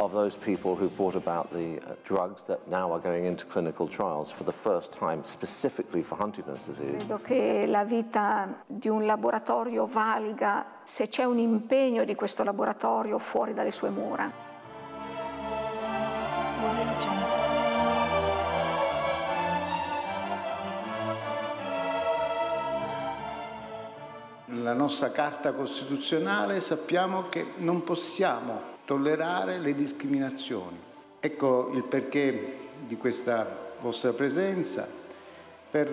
of those people who brought about the uh, drugs that now are going into clinical trials for the first time specifically for Huntington's disease. Credo che la vita di un laboratorio valga se c'è un impegno di questo laboratorio fuori dalle sue mura. nella nostra Carta Costituzionale sappiamo che non possiamo tollerare le discriminazioni. Ecco il perché di questa vostra presenza, per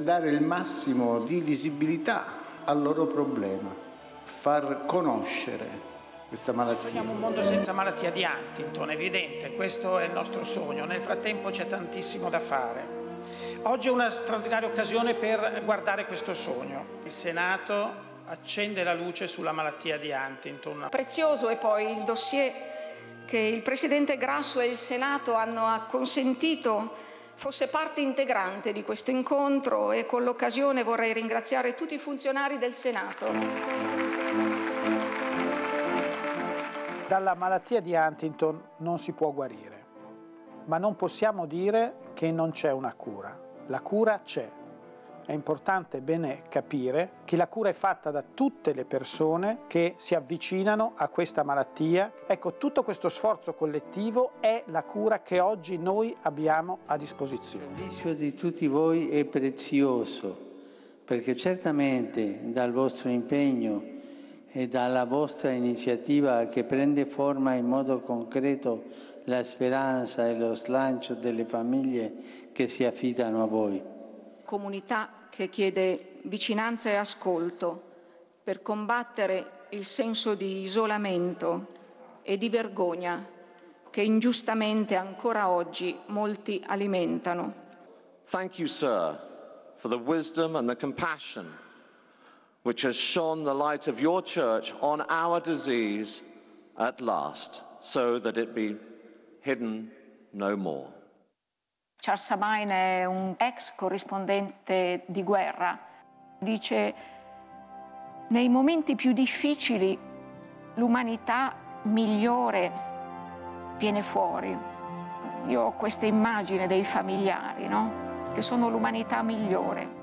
dare il massimo di visibilità al loro problema, far conoscere questa malattia. Siamo un mondo senza malattia di Huntington, evidente, questo è il nostro sogno. Nel frattempo c'è tantissimo da fare. Oggi è una straordinaria occasione per guardare questo sogno. Il Senato accende la luce sulla malattia di Huntington. Prezioso è poi il dossier che il Presidente Grasso e il Senato hanno consentito fosse parte integrante di questo incontro e con l'occasione vorrei ringraziare tutti i funzionari del Senato. Dalla malattia di Huntington non si può guarire, ma non possiamo dire che non c'è una cura. La cura c'è è importante bene capire che la cura è fatta da tutte le persone che si avvicinano a questa malattia. Ecco, tutto questo sforzo collettivo è la cura che oggi noi abbiamo a disposizione. Il servizio di tutti voi è prezioso perché certamente dal vostro impegno e dalla vostra iniziativa che prende forma in modo concreto la speranza e lo slancio delle famiglie che si affidano a voi comunità che chiede vicinanza e ascolto per combattere il senso di isolamento e di vergogna che ingiustamente ancora oggi molti alimentano. Thank you, sir, for the wisdom and the compassion which has shone the light of your church on our disease at last, so that it be hidden no more. Charles Sabine è un ex corrispondente di guerra. Dice, nei momenti più difficili l'umanità migliore viene fuori. Io ho questa immagine dei familiari, no? che sono l'umanità migliore.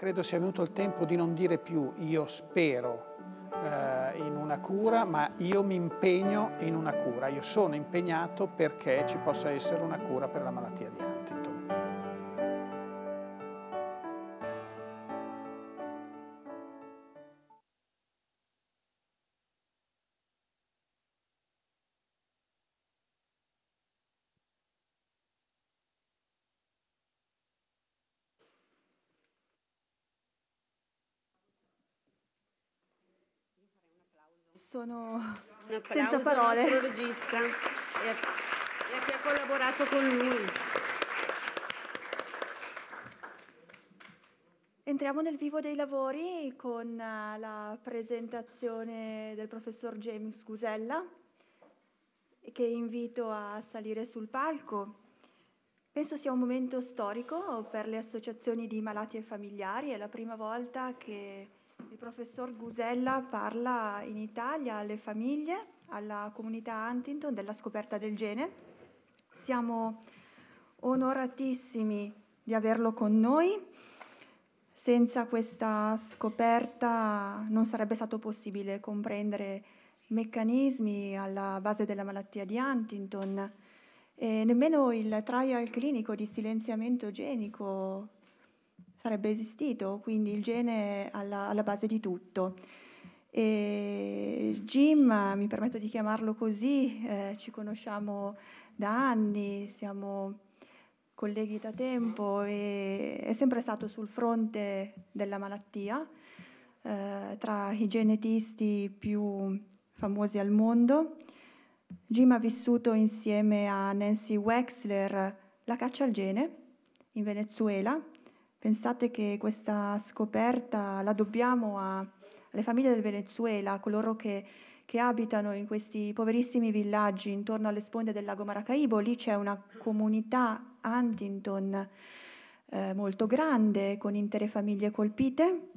credo sia venuto il tempo di non dire più io spero eh, in una cura, ma io mi impegno in una cura, io sono impegnato perché ci possa essere una cura per la malattia di Huntington. sono senza parole. Un regista e a, e a chi ha collaborato con lui. Entriamo nel vivo dei lavori con eh, la presentazione del professor James Cusella, che invito a salire sul palco. Penso sia un momento storico per le associazioni di malati e familiari, è la prima volta che il professor Gusella parla in Italia alle famiglie, alla comunità Huntington della scoperta del gene. Siamo onoratissimi di averlo con noi. Senza questa scoperta non sarebbe stato possibile comprendere meccanismi alla base della malattia di Huntington e nemmeno il trial clinico di silenziamento genico sarebbe esistito, quindi il gene è alla, alla base di tutto. E Jim, mi permetto di chiamarlo così, eh, ci conosciamo da anni, siamo colleghi da tempo e è sempre stato sul fronte della malattia, eh, tra i genetisti più famosi al mondo. Jim ha vissuto insieme a Nancy Wexler la caccia al gene in Venezuela Pensate che questa scoperta la dobbiamo a, alle famiglie del Venezuela, a coloro che, che, abitano in questi poverissimi villaggi intorno alle sponde del lago Maracaibo. Lì c'è una comunità Huntington eh, molto grande, con intere famiglie colpite.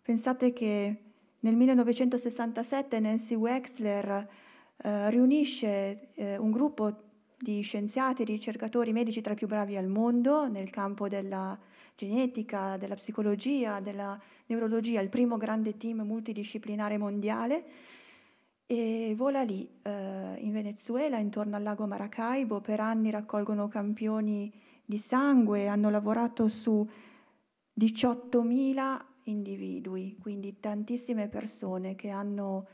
Pensate che nel 1967 Nancy Wexler eh, riunisce eh, un gruppo di scienziati, ricercatori, medici tra i più bravi al mondo nel campo della genetica, della psicologia, della neurologia, il primo grande team multidisciplinare mondiale e vola lì eh, in Venezuela, intorno al lago Maracaibo, per anni raccolgono campioni di sangue, hanno lavorato su 18.000 individui, quindi tantissime persone che hanno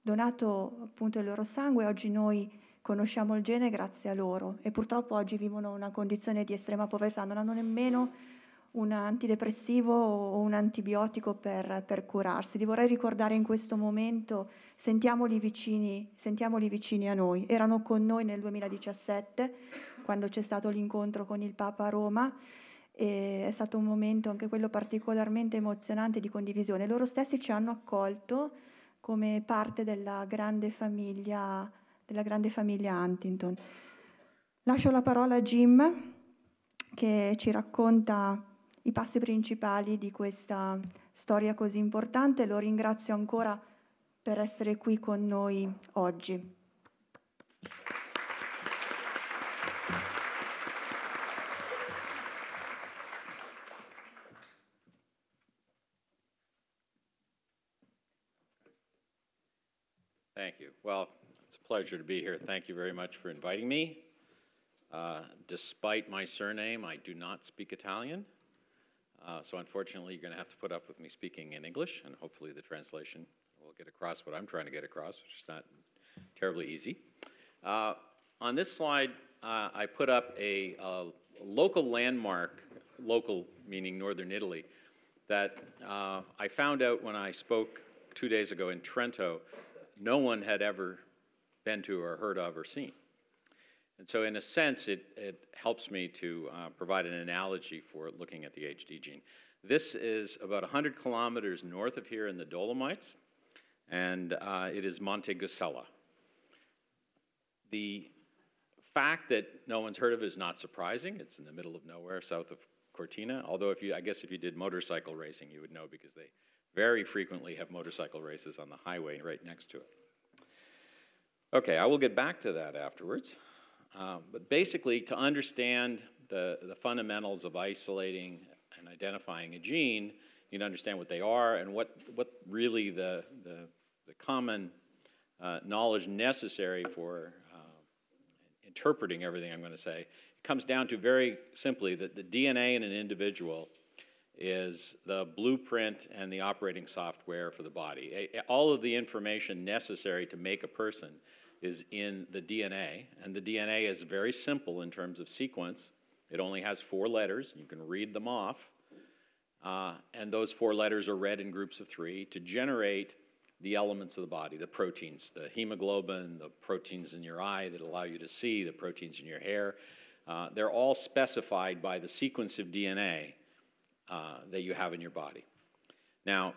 donato appunto il loro sangue, oggi noi conosciamo il gene grazie a loro e purtroppo oggi vivono una condizione di estrema povertà, non hanno nemmeno un antidepressivo o un antibiotico per, per curarsi. Li vorrei ricordare in questo momento, sentiamoli vicini, sentiamoli vicini a noi. Erano con noi nel 2017, quando c'è stato l'incontro con il Papa a Roma. E è stato un momento anche quello particolarmente emozionante di condivisione. Loro stessi ci hanno accolto come parte della grande famiglia, della grande famiglia Huntington. Lascio la parola a Jim che ci racconta i passi principali di questa storia così importante. Lo ringrazio ancora per essere qui con noi oggi. Thank you. Well, it's a pleasure to be here. Thank you very much for inviting me. Uh, despite my surname, I do not speak Italian. Uh, so unfortunately, you're going to have to put up with me speaking in English, and hopefully the translation will get across what I'm trying to get across, which is not terribly easy. Uh, on this slide, uh, I put up a, a, local landmark, local meaning northern Italy, that uh, I found out when I spoke two days ago in Trento, no one had ever been to or heard of or seen. And so in a sense, it, it helps me to uh, provide an analogy for looking at the HD gene. This is about 100 kilometers north of here in the Dolomites, and uh, it is Monte Gusella. The fact that no one's heard of it is not surprising. It's in the middle of nowhere, south of Cortina. Although, if you, I guess if you did motorcycle racing, you would know because they very frequently have motorcycle races on the highway right next to it. Okay, I will get back to that afterwards. Um, but basically, to understand the, the fundamentals of isolating and identifying a gene, you need to understand what they are and what, what really the, the, the common uh, knowledge necessary for uh, interpreting everything I'm going to say. It comes down to very simply that the DNA in an individual is the blueprint and the operating software for the body. All of the information necessary to make a person is in the DNA, and the DNA is very simple in terms of sequence. It only has four letters. You can read them off. Uh, and those four letters are read in groups of three to generate the elements of the body, the proteins, the hemoglobin, the proteins in your eye that allow you to see, the proteins in your hair. Uh, they're all specified by the sequence of DNA uh, that you have in your body. Now,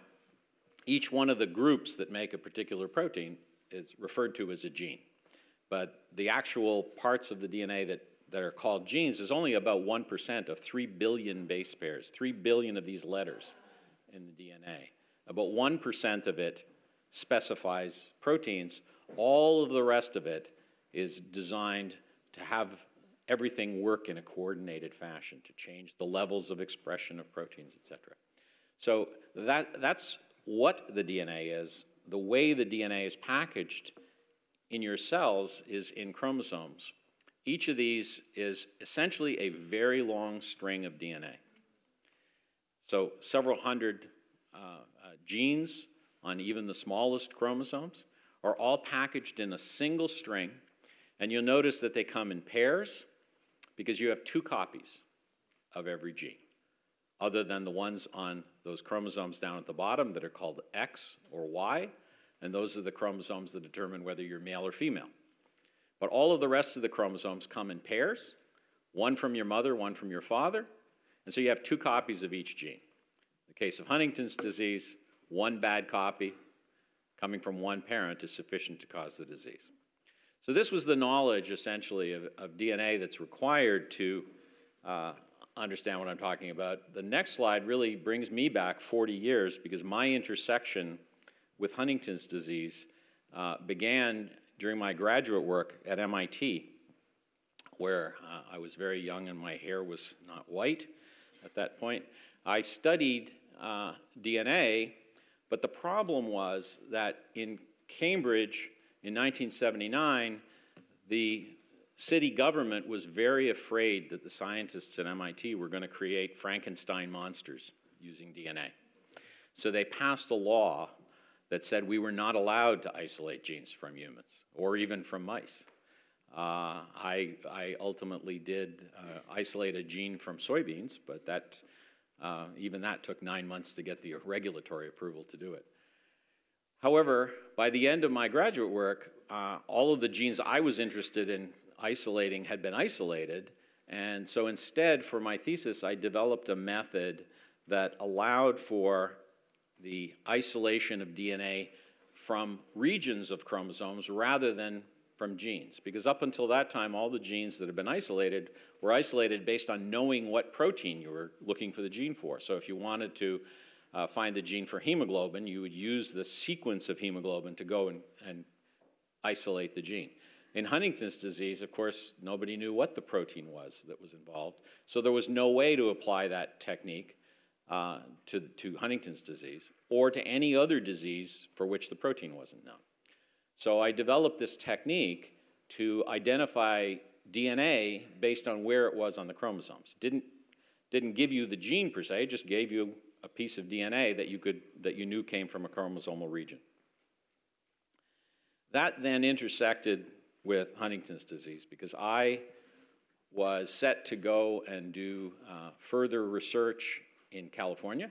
each one of the groups that make a particular protein is referred to as a gene. But the actual parts of the DNA that, that are called genes is only about 1% of 3 billion base pairs, 3 billion of these letters in the DNA. About 1% of it specifies proteins. All of the rest of it is designed to have everything work in a coordinated fashion to change the levels of expression of proteins, et cetera. So that, that's what the DNA is the way the DNA is packaged in your cells is in chromosomes. Each of these is essentially a very long string of DNA. So, several hundred uh, uh, genes on even the smallest chromosomes are all packaged in a single string. And you'll notice that they come in pairs because you have two copies of every gene, other than the ones on those chromosomes down at the bottom that are called X or Y and those are the chromosomes that determine whether you're male or female. But all of the rest of the chromosomes come in pairs, one from your mother, one from your father, and so you have two copies of each gene. In the case of Huntington's disease, one bad copy coming from one parent is sufficient to cause the disease. So this was the knowledge, essentially, of, of DNA that's required to uh, understand what I'm talking about. The next slide really brings me back 40 years because my intersection with Huntington's disease uh, began during my graduate work at MIT, where uh, I was very young and my hair was not white at that point. I studied uh, DNA, but the problem was that in Cambridge in 1979, the city government was very afraid that the scientists at MIT were going to create Frankenstein monsters using DNA. So they passed a law that said we were not allowed to isolate genes from humans or even from mice. Uh, I, I, ultimately did uh, isolate a gene from soybeans, but that, uh, even that took nine months to get the regulatory approval to do it. However, by the end of my graduate work, uh, all of the genes I was interested in isolating had been isolated, and so instead, for my thesis, I developed a method that allowed for the isolation of DNA from regions of chromosomes rather than from genes. Because up until that time, all the genes that have been isolated were isolated based on knowing what protein you were looking for the gene for. So if you wanted to uh, find the gene for hemoglobin, you would use the sequence of hemoglobin to go and, and isolate the gene. In Huntington's disease, of course, nobody knew what the protein was that was involved, so there was no way to apply that technique. Uh, to, to Huntington's disease or to any other disease for which the protein wasn't known. So I developed this technique to identify DNA based on where it was on the chromosomes. Didn't, didn't give you the gene per se, just gave you a piece of DNA that you, could, that you knew came from a chromosomal region. That then intersected with Huntington's disease because I was set to go and do uh, further research in California,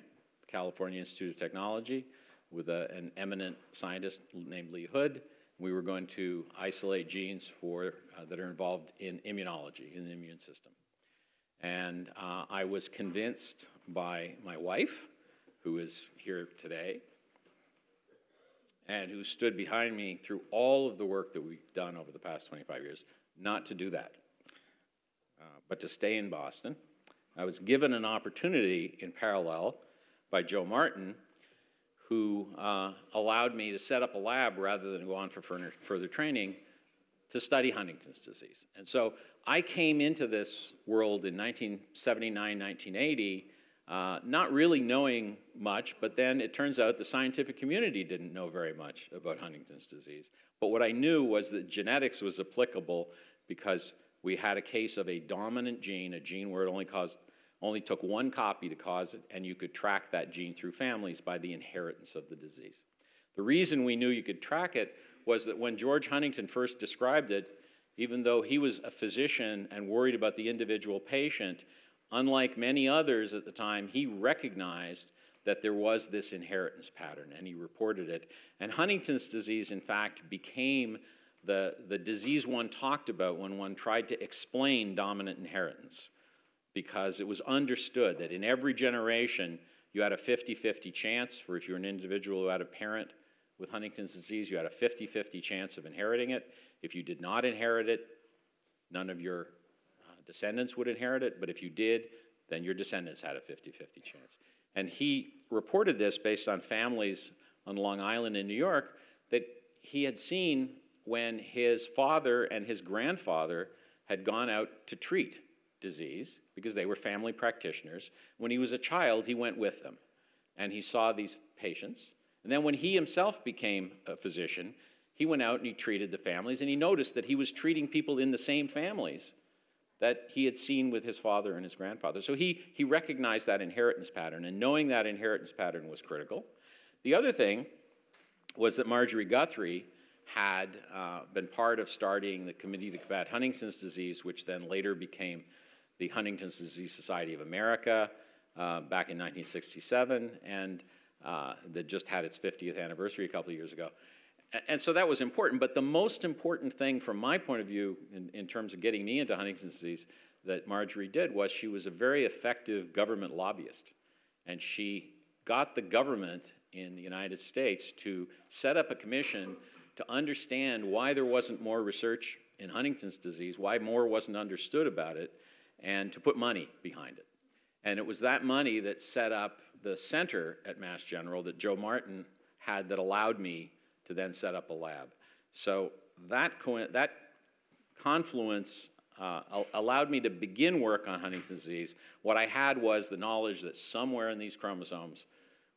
California Institute of Technology, with a, an eminent scientist named Lee Hood. We were going to isolate genes for, uh, that are involved in immunology, in the immune system. And uh, I was convinced by my wife, who is here today, and who stood behind me through all of the work that we've done over the past 25 years, not to do that, uh, but to stay in Boston I was given an opportunity in parallel by Joe Martin, who uh, allowed me to set up a lab rather than go on for further training to study Huntington's disease. And so I came into this world in 1979, 1980, uh, not really knowing much, but then it turns out the scientific community didn't know very much about Huntington's disease. But what I knew was that genetics was applicable because we had a case of a dominant gene, a gene where it only caused only took one copy to cause it, and you could track that gene through families by the inheritance of the disease. The reason we knew you could track it was that when George Huntington first described it, even though he was a physician and worried about the individual patient, unlike many others at the time, he recognized that there was this inheritance pattern and he reported it. And Huntington's disease, in fact, became the, the disease one talked about when one tried to explain dominant inheritance, because it was understood that in every generation you had a 50 50 chance, For if you were an individual who had a parent with Huntington's disease, you had a 50 50 chance of inheriting it. If you did not inherit it, none of your uh, descendants would inherit it, but if you did, then your descendants had a 50 50 chance. And he reported this based on families on Long Island in New York that he had seen when his father and his grandfather had gone out to treat disease because they were family practitioners. When he was a child, he went with them and he saw these patients. And then when he himself became a physician, he went out and he treated the families and he noticed that he was treating people in the same families that he had seen with his father and his grandfather. So he, he recognized that inheritance pattern, and knowing that inheritance pattern was critical. The other thing was that Marjorie Guthrie had uh, been part of starting the Committee to Combat Huntington's Disease, which then later became the Huntington's Disease Society of America uh, back in 1967, and uh, that just had its 50th anniversary a couple of years ago. And so that was important, but the most important thing from my point of view in, in terms of getting me into Huntington's disease that Marjorie did was she was a very effective government lobbyist. And she got the government in the United States to set up a commission to understand why there wasn't more research in Huntington's disease, why more wasn't understood about it, and to put money behind it. And it was that money that set up the center at Mass General that Joe Martin had that allowed me to then set up a lab. So that, co that confluence uh, allowed me to begin work on Huntington's disease. What I had was the knowledge that somewhere in these chromosomes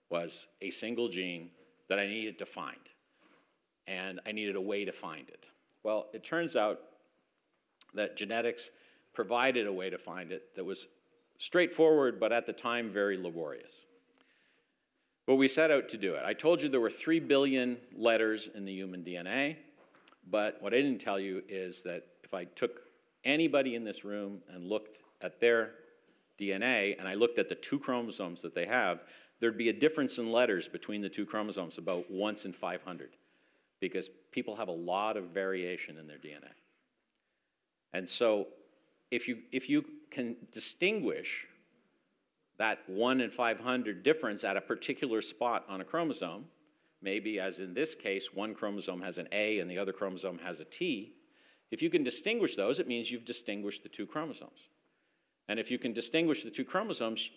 was a single gene that I needed to find and I needed a way to find it. Well, it turns out that genetics provided a way to find it that was straightforward, but at the time very laborious. But we set out to do it. I told you there were 3 billion letters in the human DNA, but what I didn't tell you is that if I took anybody in this room and looked at their DNA and I looked at the two chromosomes that they have, there'd be a difference in letters between the two chromosomes about once in 500 because people have a lot of variation in their DNA. And so if you, if you can distinguish that 1 in 500 difference at a particular spot on a chromosome, maybe as in this case, one chromosome has an A and the other chromosome has a T, if you can distinguish those, it means you've distinguished the two chromosomes. And if you can distinguish the two chromosomes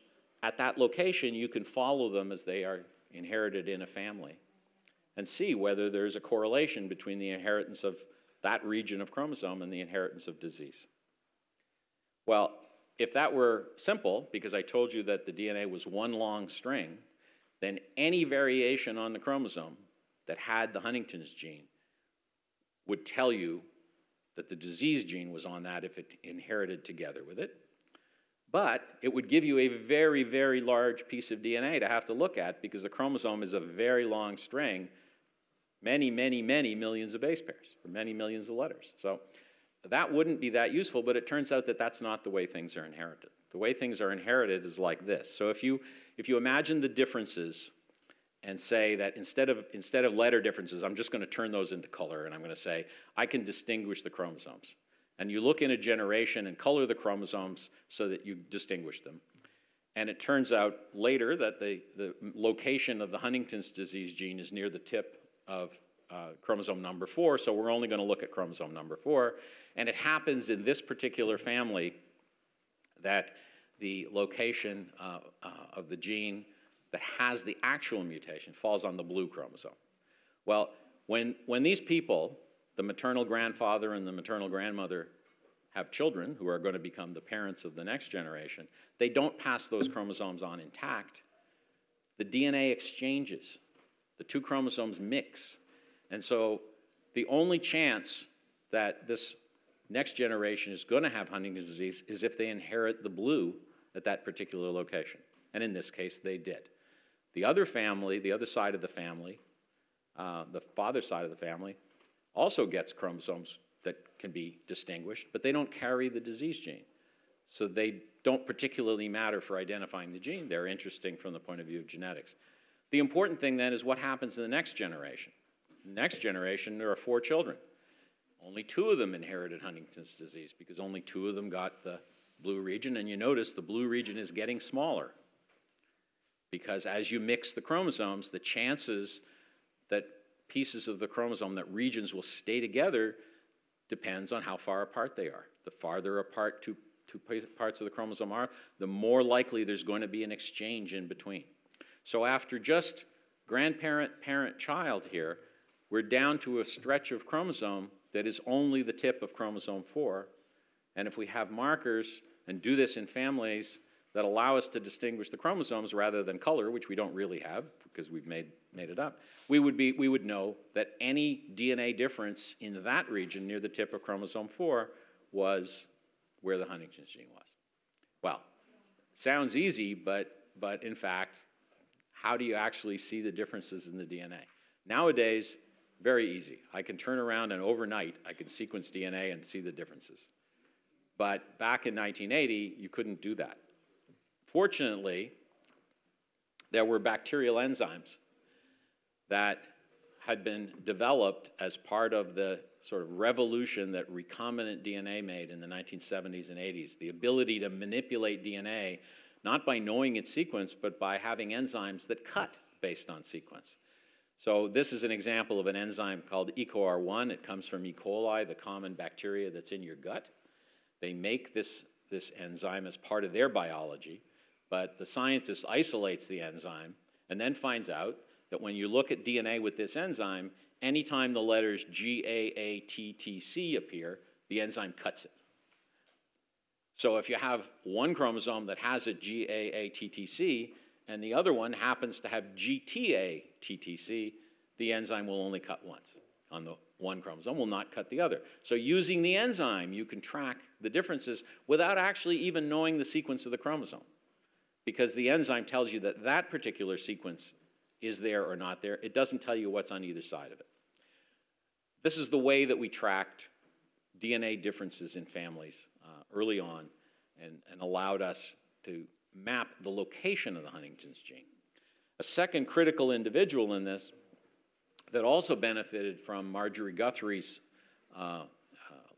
at that location, you can follow them as they are inherited in a family and see whether there's a correlation between the inheritance of that region of chromosome and the inheritance of disease. Well, if that were simple, because I told you that the DNA was one long string, then any variation on the chromosome that had the Huntington's gene would tell you that the disease gene was on that if it inherited together with it. But it would give you a very, very large piece of DNA to have to look at because the chromosome is a very long string many, many, many millions of base pairs or many millions of letters. So that wouldn't be that useful, but it turns out that that's not the way things are inherited. The way things are inherited is like this. So if you, if you imagine the differences and say that instead of, instead of letter differences, I'm just going to turn those into color and I'm going to say, I can distinguish the chromosomes. And you look in a generation and color the chromosomes so that you distinguish them. And it turns out later that the, the location of the Huntington's disease gene is near the tip of uh, chromosome number four, so we're only going to look at chromosome number four. And it happens in this particular family that the location uh, uh, of the gene that has the actual mutation falls on the blue chromosome. Well, when, when these people, the maternal grandfather and the maternal grandmother, have children who are going to become the parents of the next generation, they don't pass those chromosomes on intact. The DNA exchanges the two chromosomes mix. And so the only chance that this next generation is going to have Huntington's disease is if they inherit the blue at that particular location. And in this case, they did. The other family, the other side of the family, uh, the father side of the family, also gets chromosomes that can be distinguished, but they don't carry the disease gene. So they don't particularly matter for identifying the gene. They're interesting from the point of view of genetics. The important thing then is what happens in the next generation. next generation, there are four children. Only two of them inherited Huntington's disease because only two of them got the blue region. And you notice the blue region is getting smaller because as you mix the chromosomes, the chances that pieces of the chromosome, that regions will stay together, depends on how far apart they are. The farther apart two, two parts of the chromosome are, the more likely there's going to be an exchange in between. So after just grandparent, parent, child here, we're down to a stretch of chromosome that is only the tip of chromosome 4. And if we have markers and do this in families that allow us to distinguish the chromosomes rather than color, which we don't really have because we've made, made it up, we would, be, we would know that any DNA difference in that region near the tip of chromosome 4 was where the Huntington's gene was. Well, sounds easy, but, but in fact, how do you actually see the differences in the DNA? Nowadays, very easy. I can turn around and overnight I can sequence DNA and see the differences. But back in 1980, you couldn't do that. Fortunately, there were bacterial enzymes that had been developed as part of the sort of revolution that recombinant DNA made in the 1970s and 80s. The ability to manipulate DNA not by knowing its sequence, but by having enzymes that cut based on sequence. So this is an example of an enzyme called EcoR1. It comes from E. coli, the common bacteria that's in your gut. They make this, this enzyme as part of their biology, but the scientist isolates the enzyme and then finds out that when you look at DNA with this enzyme, anytime the letters G, A, A, T, T, C appear, the enzyme cuts it. So if you have one chromosome that has a GAATTC and the other one happens to have GTATTC, the enzyme will only cut once on the one chromosome, will not cut the other. So using the enzyme, you can track the differences without actually even knowing the sequence of the chromosome because the enzyme tells you that that particular sequence is there or not there. It doesn't tell you what's on either side of it. This is the way that we tracked DNA differences in families early on and, and allowed us to map the location of the Huntington's gene. A second critical individual in this that also benefited from Marjorie Guthrie's uh, uh,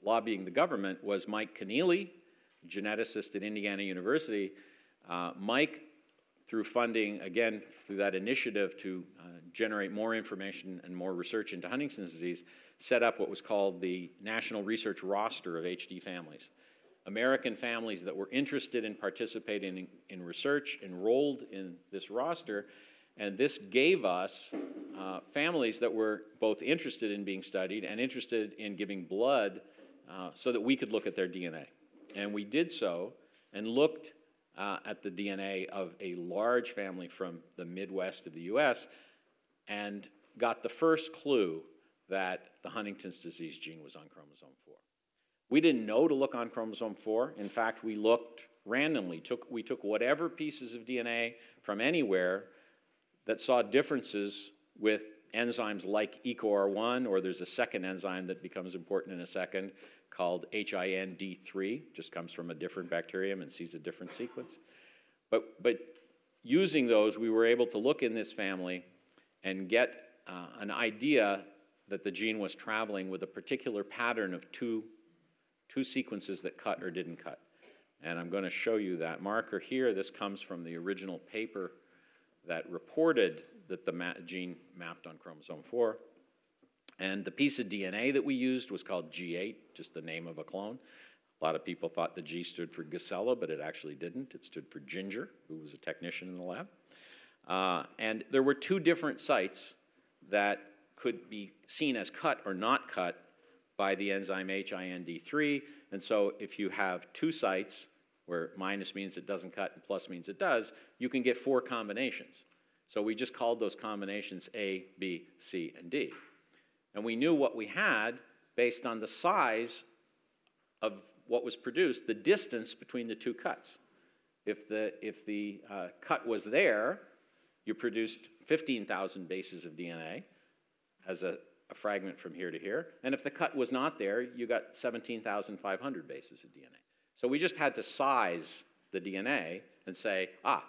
lobbying the government was Mike Keneally, geneticist at Indiana University. Uh, Mike, through funding, again, through that initiative to uh, generate more information and more research into Huntington's disease, set up what was called the National Research Roster of HD Families. American families that were interested in participating in, in research enrolled in this roster, and this gave us uh, families that were both interested in being studied and interested in giving blood uh, so that we could look at their DNA. And we did so and looked uh, at the DNA of a large family from the Midwest of the US and got the first clue that the Huntington's disease gene was on chromosome 4. We didn't know to look on chromosome 4. In fact, we looked randomly. Took, we took whatever pieces of DNA from anywhere that saw differences with enzymes like ECOR1, or there's a second enzyme that becomes important in a second called HIND3, just comes from a different bacterium and sees a different sequence. But, but using those, we were able to look in this family and get uh, an idea that the gene was traveling with a particular pattern of two two sequences that cut or didn't cut. And I'm going to show you that marker here. This comes from the original paper that reported that the ma gene mapped on chromosome 4. And the piece of DNA that we used was called G8, just the name of a clone. A lot of people thought the G stood for Gisela, but it actually didn't. It stood for Ginger, who was a technician in the lab. Uh, and there were two different sites that could be seen as cut or not cut by the enzyme HIND3. And so if you have two sites, where minus means it doesn't cut and plus means it does, you can get four combinations. So we just called those combinations A, B, C, and D. And we knew what we had based on the size of what was produced, the distance between the two cuts. If the, if the uh, cut was there, you produced 15,000 bases of DNA as a a fragment from here to here. And if the cut was not there, you got 17,500 bases of DNA. So we just had to size the DNA and say, ah,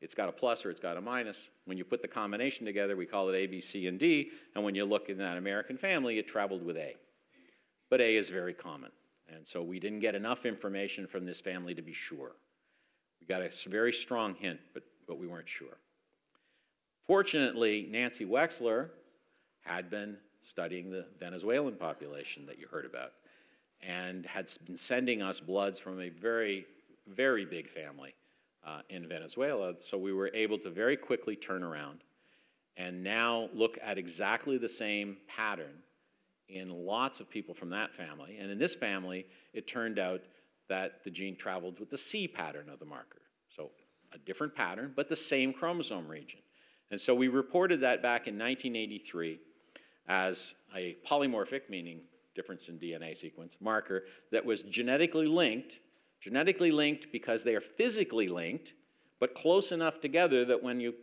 it's got a plus or it's got a minus. When you put the combination together, we call it A, B, C, and D. And when you look in that American family, it traveled with A. But A is very common. And so we didn't get enough information from this family to be sure. We got a very strong hint, but, but we weren't sure. Fortunately, Nancy Wexler had been studying the Venezuelan population that you heard about, and had been sending us bloods from a very, very big family uh, in Venezuela. So we were able to very quickly turn around and now look at exactly the same pattern in lots of people from that family. And in this family, it turned out that the gene traveled with the C pattern of the marker. So a different pattern, but the same chromosome region. And so we reported that back in 1983 as a polymorphic, meaning difference in DNA sequence, marker that was genetically linked, genetically linked because they are physically linked, but close enough together that when you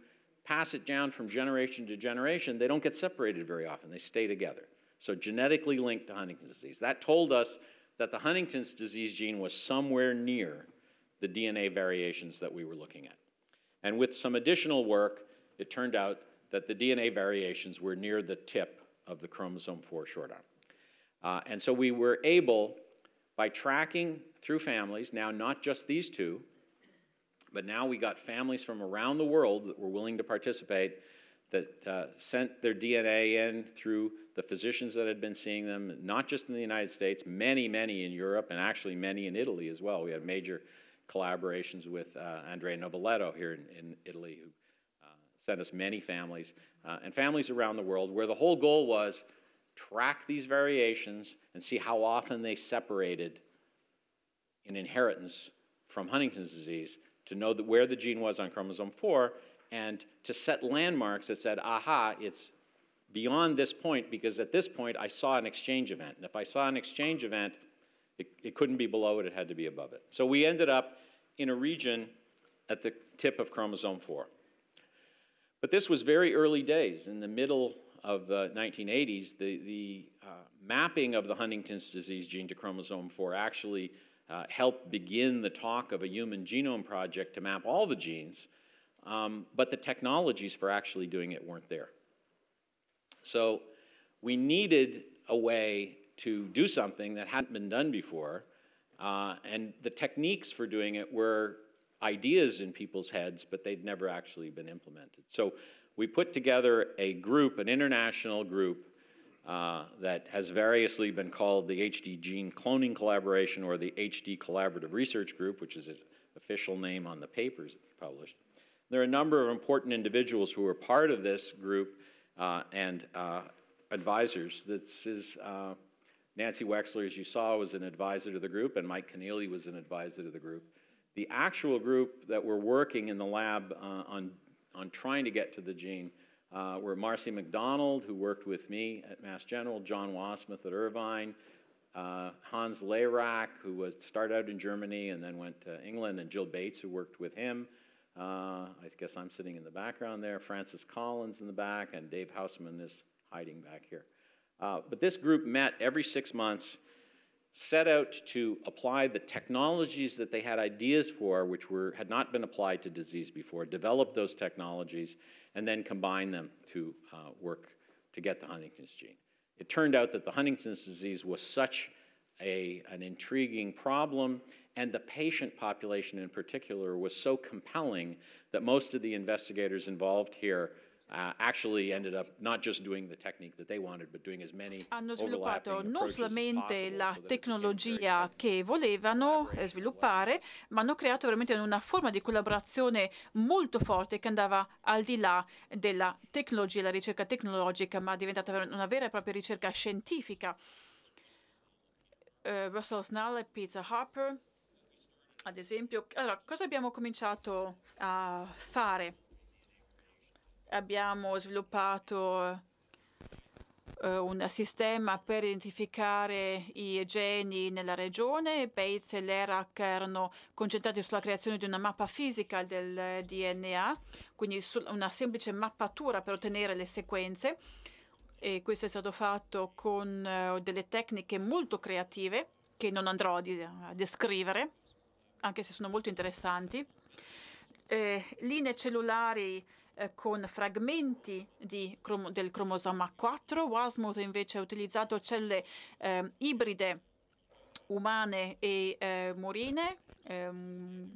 pass it down from generation to generation, they don't get separated very often. They stay together. So genetically linked to Huntington's disease. That told us that the Huntington's disease gene was somewhere near the DNA variations that we were looking at. And with some additional work, it turned out that the DNA variations were near the tip of the chromosome 4 short arm. Uh, and so we were able, by tracking through families, now not just these two, but now we got families from around the world that were willing to participate that uh, sent their DNA in through the physicians that had been seeing them, not just in the United States, many, many in Europe, and actually many in Italy as well. We had major collaborations with uh, Andrea Novelletto here in, in Italy, who sent us many families, uh, and families around the world, where the whole goal was track these variations and see how often they separated in inheritance from Huntington's disease to know where the gene was on chromosome 4 and to set landmarks that said, aha, it's beyond this point because at this point I saw an exchange event. And if I saw an exchange event, it, it couldn't be below it, it had to be above it. So we ended up in a region at the tip of chromosome 4. But this was very early days. In the middle of the 1980s, the, the uh, mapping of the Huntington's disease gene to chromosome 4 actually uh, helped begin the talk of a human genome project to map all the genes, um, but the technologies for actually doing it weren't there. So we needed a way to do something that hadn't been done before, uh, and the techniques for doing it were ideas in people's heads, but they'd never actually been implemented. So we put together a group, an international group, uh, that has variously been called the HD Gene Cloning Collaboration or the HD Collaborative Research Group, which is its official name on the papers published. There are a number of important individuals who are part of this group uh, and uh, advisors. This is uh, Nancy Wexler, as you saw, was an advisor to the group, and Mike Keneally was an advisor to the group. The actual group that we're working in the lab uh, on, on trying to get to the gene uh, were Marcy McDonald, who worked with me at Mass General, John Wasmuth at Irvine, uh, Hans Leyrak, who was started out in Germany and then went to England, and Jill Bates, who worked with him. Uh, I guess I'm sitting in the background there. Francis Collins in the back, and Dave Hausman is hiding back here. Uh, but this group met every six months set out to apply the technologies that they had ideas for, which were, had not been applied to disease before, develop those technologies, and then combine them to uh, work to get the Huntington's gene. It turned out that the Huntington's disease was such a, an intriguing problem, and the patient population in particular was so compelling that most of the investigators involved here Uh, actually hanno sviluppato non solamente la tecnologia che volevano eh, sviluppare, ma hanno creato veramente una forma di collaborazione molto forte che andava al di là della tecnologia, la ricerca tecnologica, ma è diventata una vera e propria ricerca scientifica. Uh, Russell Snell e Peter Harper, ad esempio, allora, cosa abbiamo cominciato a fare? abbiamo sviluppato eh, un sistema per identificare i geni nella regione. Bates e Lerac erano concentrati sulla creazione di una mappa fisica del DNA, quindi una semplice mappatura per ottenere le sequenze. E questo è stato fatto con eh, delle tecniche molto creative che non andrò a descrivere, anche se sono molto interessanti. Eh, linee cellulari eh, con fragmenti crom del cromosoma 4. Wasmuth invece ha utilizzato celle eh, ibride umane e eh, morine ehm,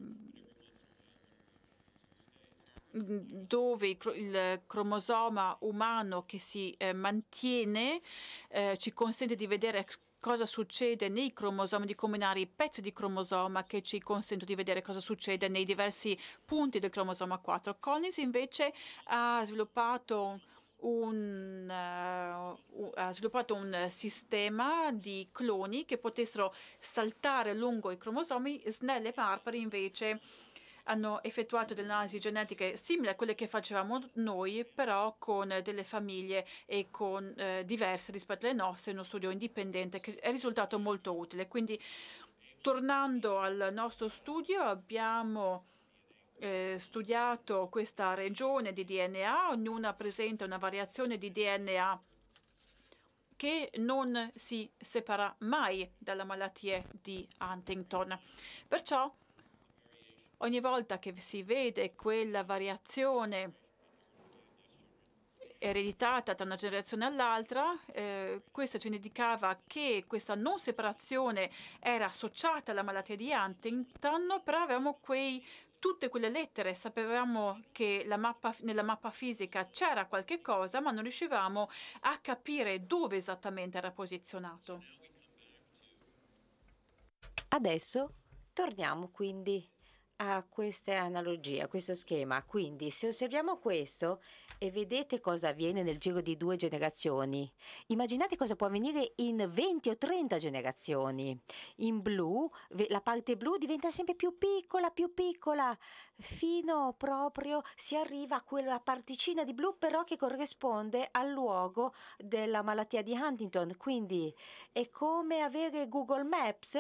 dove il cromosoma umano che si eh, mantiene eh, ci consente di vedere cosa succede nei cromosomi, di combinare i pezzi di cromosoma che ci consentono di vedere cosa succede nei diversi punti del cromosoma 4. Collins invece ha sviluppato un, uh, ha sviluppato un sistema di cloni che potessero saltare lungo i cromosomi, Snell e Parper invece hanno effettuato delle analisi genetiche simili a quelle che facevamo noi, però con delle famiglie e con, eh, diverse rispetto alle nostre, uno studio indipendente che è risultato molto utile. Quindi tornando al nostro studio abbiamo eh, studiato questa regione di DNA, ognuna presenta una variazione di DNA che non si separa mai dalla malattia di Huntington. Perciò Ogni volta che si vede quella variazione ereditata da una generazione all'altra, eh, questo ci indicava che questa non separazione era associata alla malattia di Huntington, però avevamo quei, tutte quelle lettere, sapevamo che mappa, nella mappa fisica c'era qualche cosa, ma non riuscivamo a capire dove esattamente era posizionato. Adesso torniamo quindi a questa analogia, a questo schema. Quindi se osserviamo questo, e vedete cosa avviene nel giro di due generazioni. Immaginate cosa può avvenire in 20 o 30 generazioni. In blu, la parte blu diventa sempre più piccola, più piccola, fino proprio si arriva a quella particina di blu però che corrisponde al luogo della malattia di Huntington. Quindi è come avere Google Maps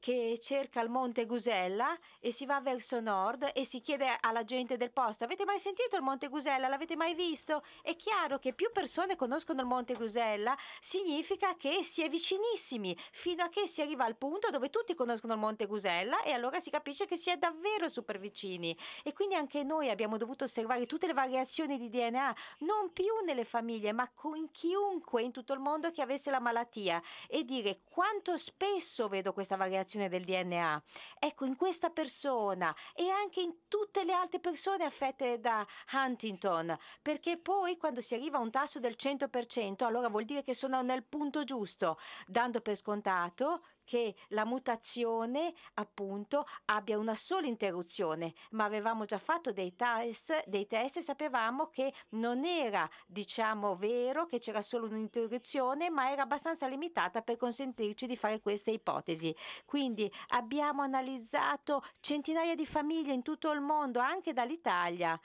che cerca il Monte Gusella e si va verso nord e si chiede alla gente del posto: Avete mai sentito il Monte Gusella? L'avete mai visto? visto, è chiaro che più persone conoscono il Monte Grusella significa che si è vicinissimi, fino a che si arriva al punto dove tutti conoscono il Monte Grusella e allora si capisce che si è davvero super vicini. E quindi anche noi abbiamo dovuto osservare tutte le variazioni di DNA, non più nelle famiglie, ma con chiunque in tutto il mondo che avesse la malattia e dire quanto spesso vedo questa variazione del DNA. Ecco, in questa persona e anche in tutte le altre persone affette da Huntington. Per perché poi quando si arriva a un tasso del 100%, allora vuol dire che sono nel punto giusto, dando per scontato che la mutazione appunto abbia una sola interruzione, ma avevamo già fatto dei test, dei test e sapevamo che non era diciamo vero che c'era solo un'interruzione, ma era abbastanza limitata per consentirci di fare queste ipotesi. Quindi abbiamo analizzato centinaia di famiglie in tutto il mondo, anche dall'Italia,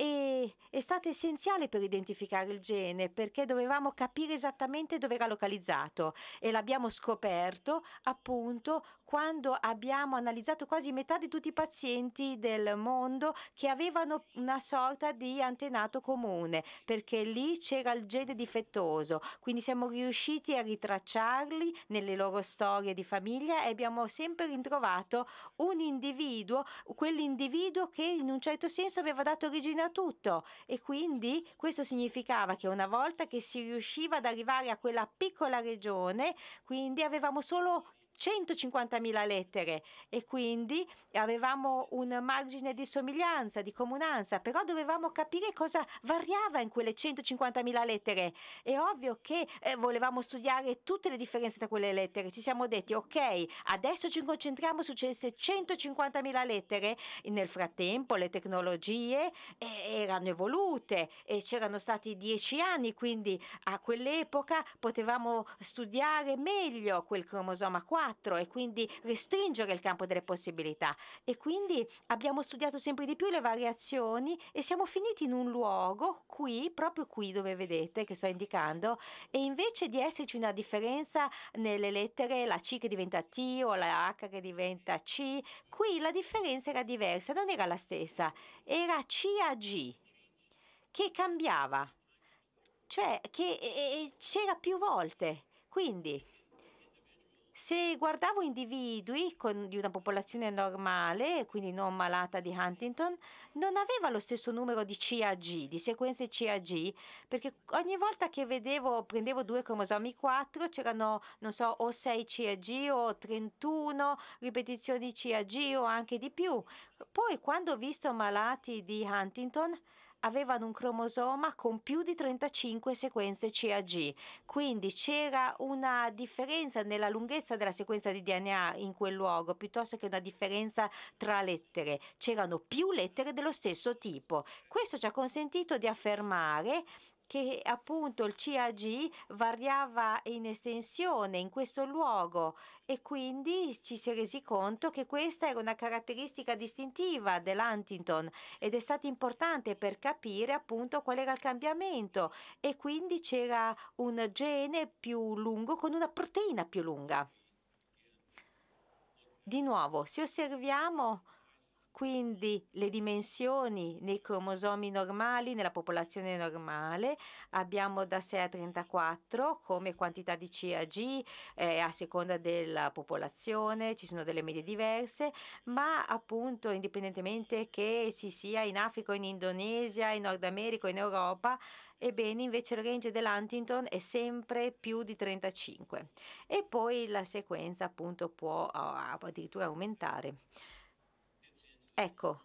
e è stato essenziale per identificare il gene perché dovevamo capire esattamente dove era localizzato e l'abbiamo scoperto appunto quando abbiamo analizzato quasi metà di tutti i pazienti del mondo che avevano una sorta di antenato comune perché lì c'era il gene difettoso, quindi siamo riusciti a ritracciarli nelle loro storie di famiglia e abbiamo sempre ritrovato un individuo, quell'individuo che in un certo senso aveva dato origine a tutto e quindi questo significava che una volta che si riusciva ad arrivare a quella piccola regione, quindi avevamo solo 150.000 lettere e quindi avevamo un margine di somiglianza, di comunanza, però dovevamo capire cosa variava in quelle 150.000 lettere. È ovvio che eh, volevamo studiare tutte le differenze tra quelle lettere. Ci siamo detti, ok, adesso ci concentriamo su queste 150.000 lettere. Nel frattempo le tecnologie eh, erano evolute e c'erano stati dieci anni, quindi a quell'epoca potevamo studiare meglio quel cromosoma 4 4 e quindi restringere il campo delle possibilità. E quindi abbiamo studiato sempre di più le variazioni e siamo finiti in un luogo, qui, proprio qui dove vedete che sto indicando, e invece di esserci una differenza nelle lettere, la C che diventa T o la H che diventa C, qui la differenza era diversa, non era la stessa, era C a G che cambiava, cioè che c'era più volte. Quindi se guardavo individui con, di una popolazione normale, quindi non malata di Huntington, non aveva lo stesso numero di CAG, di sequenze CAG, perché ogni volta che vedevo, prendevo due cromosomi 4, c'erano, non so, o 6 CAG o 31 ripetizioni CAG o anche di più. Poi quando ho visto malati di Huntington, avevano un cromosoma con più di 35 sequenze CAG, quindi c'era una differenza nella lunghezza della sequenza di DNA in quel luogo piuttosto che una differenza tra lettere, c'erano più lettere dello stesso tipo. Questo ci ha consentito di affermare che appunto il CAG variava in estensione in questo luogo e quindi ci si è resi conto che questa era una caratteristica distintiva dell'Huntington ed è stato importante per capire appunto qual era il cambiamento e quindi c'era un gene più lungo con una proteina più lunga. Di nuovo, se osserviamo quindi le dimensioni nei cromosomi normali, nella popolazione normale, abbiamo da 6 a 34 come quantità di CAG eh, a seconda della popolazione, ci sono delle medie diverse, ma appunto indipendentemente che si sia in Africa, in Indonesia, in Nord America, in Europa, ebbene invece il range dell'Huntington è sempre più di 35 e poi la sequenza appunto può addirittura aumentare. Ecco,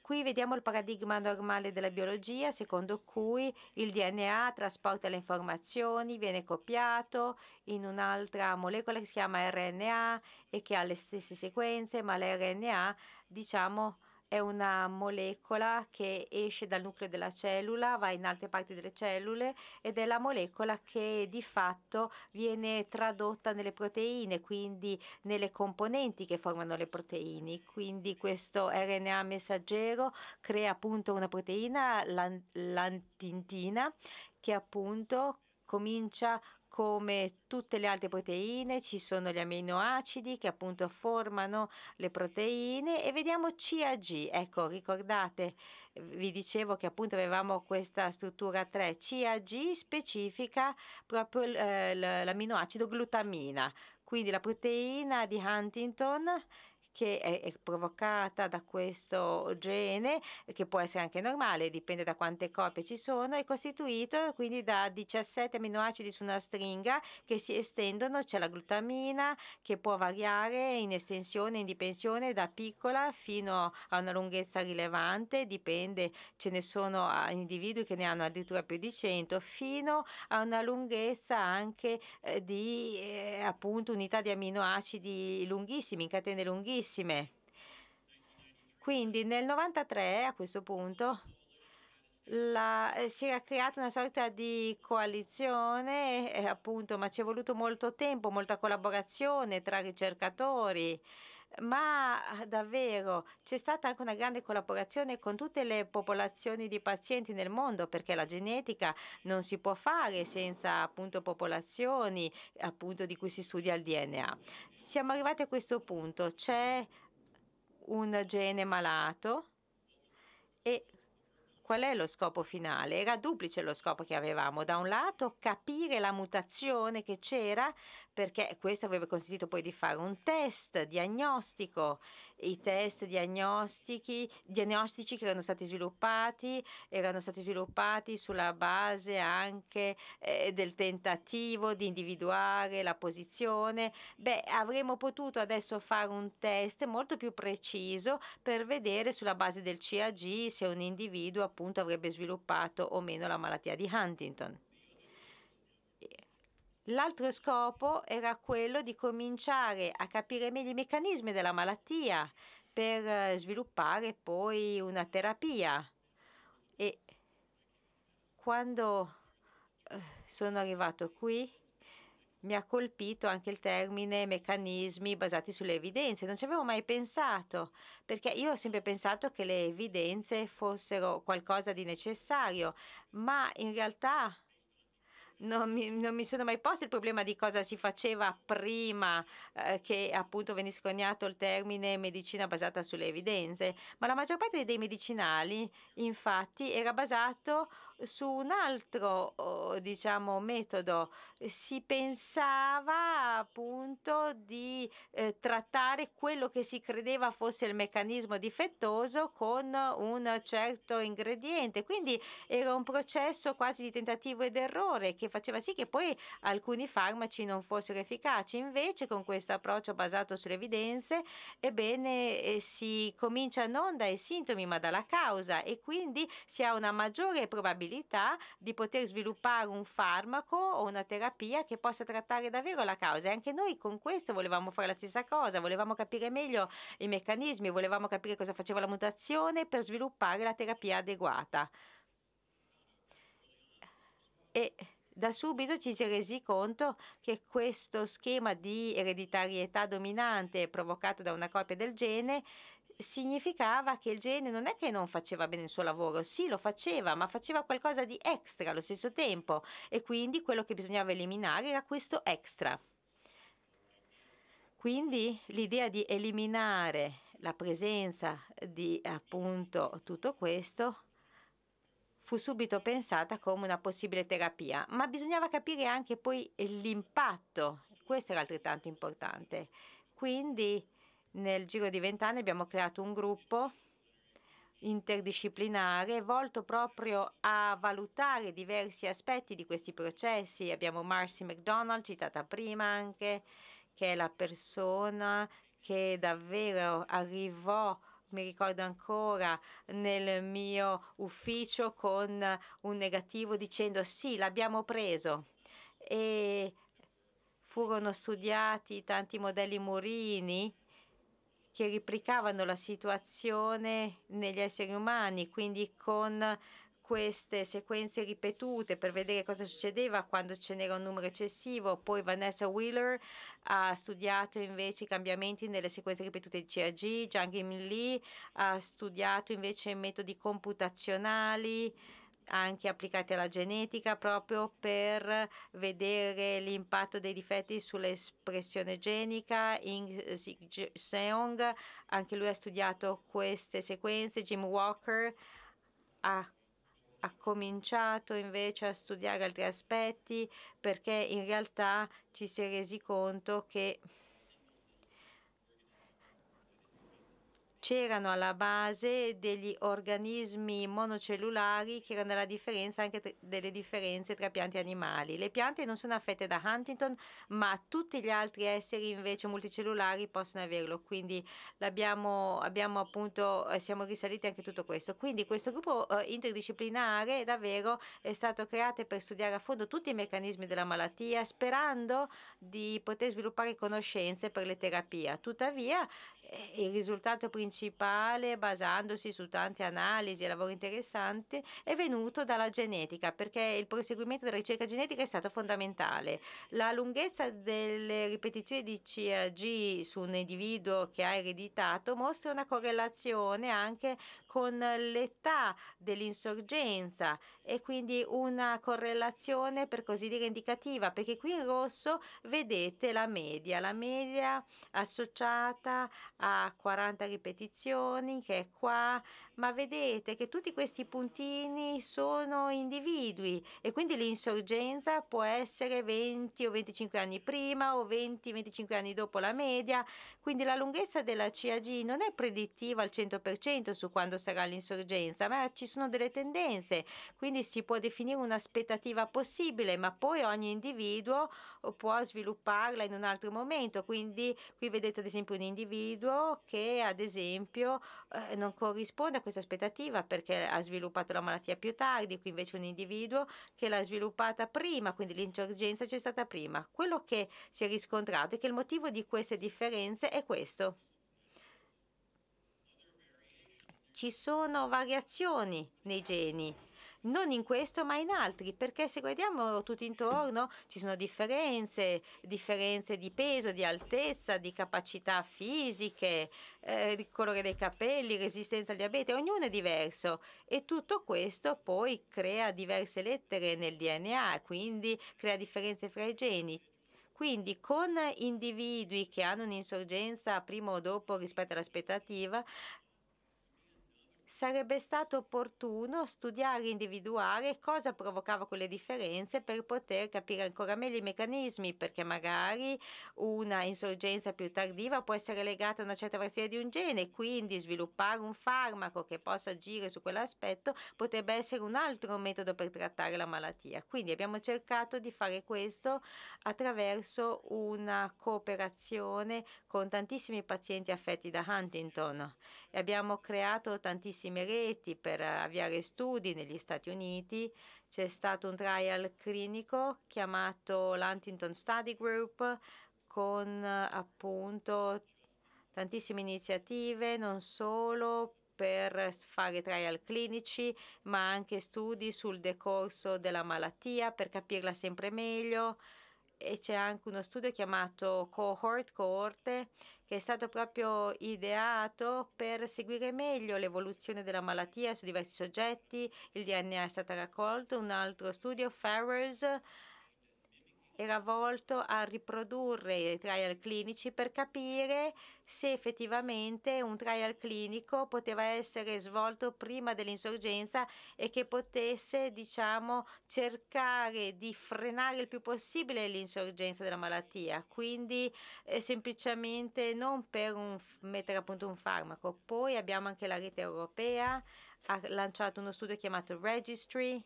qui vediamo il paradigma normale della biologia secondo cui il DNA trasporta le informazioni, viene copiato in un'altra molecola che si chiama RNA e che ha le stesse sequenze, ma l'RNA diciamo è una molecola che esce dal nucleo della cellula, va in altre parti delle cellule ed è la molecola che di fatto viene tradotta nelle proteine, quindi nelle componenti che formano le proteine. Quindi questo RNA messaggero crea appunto una proteina, l'antintina, che appunto comincia come tutte le altre proteine ci sono gli aminoacidi che appunto formano le proteine e vediamo CAG, ecco ricordate vi dicevo che appunto avevamo questa struttura 3, CAG specifica proprio eh, l'aminoacido glutamina, quindi la proteina di Huntington che è, è provocata da questo gene, che può essere anche normale, dipende da quante copie ci sono, è costituito quindi da 17 aminoacidi su una stringa che si estendono, c'è la glutamina che può variare in estensione e in dipensione da piccola fino a una lunghezza rilevante, dipende, ce ne sono individui che ne hanno addirittura più di 100, fino a una lunghezza anche eh, di eh, appunto unità di aminoacidi lunghissimi, in catene lunghissime tantissime. Quindi nel 93 a questo punto la, eh, si è creata una sorta di coalizione, eh, appunto, ma ci è voluto molto tempo, molta collaborazione tra ricercatori, ma davvero c'è stata anche una grande collaborazione con tutte le popolazioni di pazienti nel mondo perché la genetica non si può fare senza appunto popolazioni appunto di cui si studia il DNA. Siamo arrivati a questo punto, c'è un gene malato e qual è lo scopo finale? Era duplice lo scopo che avevamo. Da un lato capire la mutazione che c'era, perché questo avrebbe consentito poi di fare un test diagnostico i test diagnostici, diagnostici che erano stati sviluppati, erano stati sviluppati sulla base anche eh, del tentativo di individuare la posizione. Beh, avremmo potuto adesso fare un test molto più preciso per vedere sulla base del CAG se un individuo appunto avrebbe sviluppato o meno la malattia di Huntington. L'altro scopo era quello di cominciare a capire meglio i meccanismi della malattia per eh, sviluppare poi una terapia. E quando eh, sono arrivato qui mi ha colpito anche il termine meccanismi basati sulle evidenze. Non ci avevo mai pensato, perché io ho sempre pensato che le evidenze fossero qualcosa di necessario, ma in realtà non mi, non mi, sono mai posto il problema di cosa si faceva prima eh, che appunto venisse coniato il termine medicina basata sulle evidenze, ma la maggior parte dei medicinali infatti era basato su un altro oh, diciamo, metodo, si pensava appunto di eh, trattare quello che si credeva fosse il meccanismo difettoso con un certo ingrediente, quindi era un processo quasi di tentativo ed errore che faceva sì che poi alcuni farmaci non fossero efficaci. Invece con questo approccio basato sulle evidenze, ebbene, eh, si comincia non dai sintomi ma dalla causa e quindi si ha una maggiore probabilità di poter sviluppare un farmaco o una terapia che possa trattare davvero la causa. E anche noi con questo volevamo fare la stessa cosa, volevamo capire meglio i meccanismi, volevamo capire cosa faceva la mutazione per sviluppare la terapia adeguata. E da subito ci si è resi conto che questo schema di ereditarietà dominante provocato da una coppia del gene significava che il gene non è che non faceva bene il suo lavoro, sì lo faceva, ma faceva qualcosa di extra allo stesso tempo e quindi quello che bisognava eliminare era questo extra. Quindi l'idea di eliminare la presenza di appunto tutto questo fu subito pensata come una possibile terapia, ma bisognava capire anche poi l'impatto, questo era altrettanto importante. Quindi nel giro di vent'anni abbiamo creato un gruppo interdisciplinare volto proprio a valutare diversi aspetti di questi processi. Abbiamo Marcy McDonald, citata prima anche, che è la persona che davvero arrivò mi ricordo ancora nel mio ufficio con un negativo dicendo sì, l'abbiamo preso. E furono studiati tanti modelli Murini che riplicavano la situazione negli esseri umani, quindi con queste sequenze ripetute per vedere cosa succedeva quando ce n'era un numero eccessivo. Poi Vanessa Wheeler ha studiato invece i cambiamenti nelle sequenze ripetute di CAG, Zhang Yim Li ha studiato invece metodi computazionali anche applicati alla genetica proprio per vedere l'impatto dei difetti sull'espressione genica. In Seong anche lui ha studiato queste sequenze, Jim Walker ha ha cominciato invece a studiare altri aspetti perché in realtà ci si è resi conto che c'erano alla base degli organismi monocellulari che erano la differenza anche delle differenze tra piante e animali. Le piante non sono affette da Huntington, ma tutti gli altri esseri invece multicellulari possono averlo, quindi abbiamo appunto, eh, siamo risaliti anche tutto questo. Quindi questo gruppo eh, interdisciplinare davvero è stato creato per studiare a fondo tutti i meccanismi della malattia, sperando di poter sviluppare conoscenze per le terapie. Tuttavia, eh, il risultato principale principale, basandosi su tante analisi e lavori interessanti, è venuto dalla genetica, perché il proseguimento della ricerca genetica è stato fondamentale. La lunghezza delle ripetizioni di CAG su un individuo che ha ereditato mostra una correlazione anche con l'età dell'insorgenza e quindi una correlazione per così dire indicativa, perché qui in rosso vedete la media, la media associata a 40 ripetizioni posizioni, che è qua, ma vedete che tutti questi puntini sono individui e quindi l'insorgenza può essere 20 o 25 anni prima o 20-25 anni dopo la media, quindi la lunghezza della CAG non è predittiva al 100% su quando sarà l'insorgenza, ma ci sono delle tendenze, quindi si può definire un'aspettativa possibile, ma poi ogni individuo può svilupparla in un altro momento, quindi qui vedete ad esempio un individuo che ad esempio esempio, eh, non corrisponde a questa aspettativa perché ha sviluppato la malattia più tardi, qui invece un individuo che l'ha sviluppata prima, quindi l'insorgenza c'è stata prima. Quello che si è riscontrato è che il motivo di queste differenze è questo. Ci sono variazioni nei geni non in questo ma in altri, perché se guardiamo tutto intorno ci sono differenze, differenze di peso, di altezza, di capacità fisiche, eh, colore dei capelli, resistenza al diabete, ognuno è diverso e tutto questo poi crea diverse lettere nel DNA, quindi crea differenze fra i geni. Quindi con individui che hanno un'insorgenza prima o dopo rispetto all'aspettativa, sarebbe stato opportuno studiare e individuare cosa provocava quelle differenze per poter capire ancora meglio i meccanismi, perché magari una insorgenza più tardiva può essere legata a una certa versione di un gene, quindi sviluppare un farmaco che possa agire su quell'aspetto potrebbe essere un altro metodo per trattare la malattia. Quindi abbiamo cercato di fare questo attraverso una cooperazione con tantissimi pazienti affetti da Huntington e abbiamo creato tantissime reti per avviare studi negli Stati Uniti. C'è stato un trial clinico chiamato l'Huntington Study Group con appunto tantissime iniziative, non solo per fare trial clinici, ma anche studi sul decorso della malattia per capirla sempre meglio e c'è anche uno studio chiamato cohort, coorte, che è stato proprio ideato per seguire meglio l'evoluzione della malattia su diversi soggetti, il DNA è stato raccolto, un altro studio, Ferrers, era volto a riprodurre i trial clinici per capire se effettivamente un trial clinico poteva essere svolto prima dell'insorgenza e che potesse diciamo, cercare di frenare il più possibile l'insorgenza della malattia, quindi eh, semplicemente non per un, mettere a punto un farmaco. Poi abbiamo anche la rete europea, ha lanciato uno studio chiamato Registry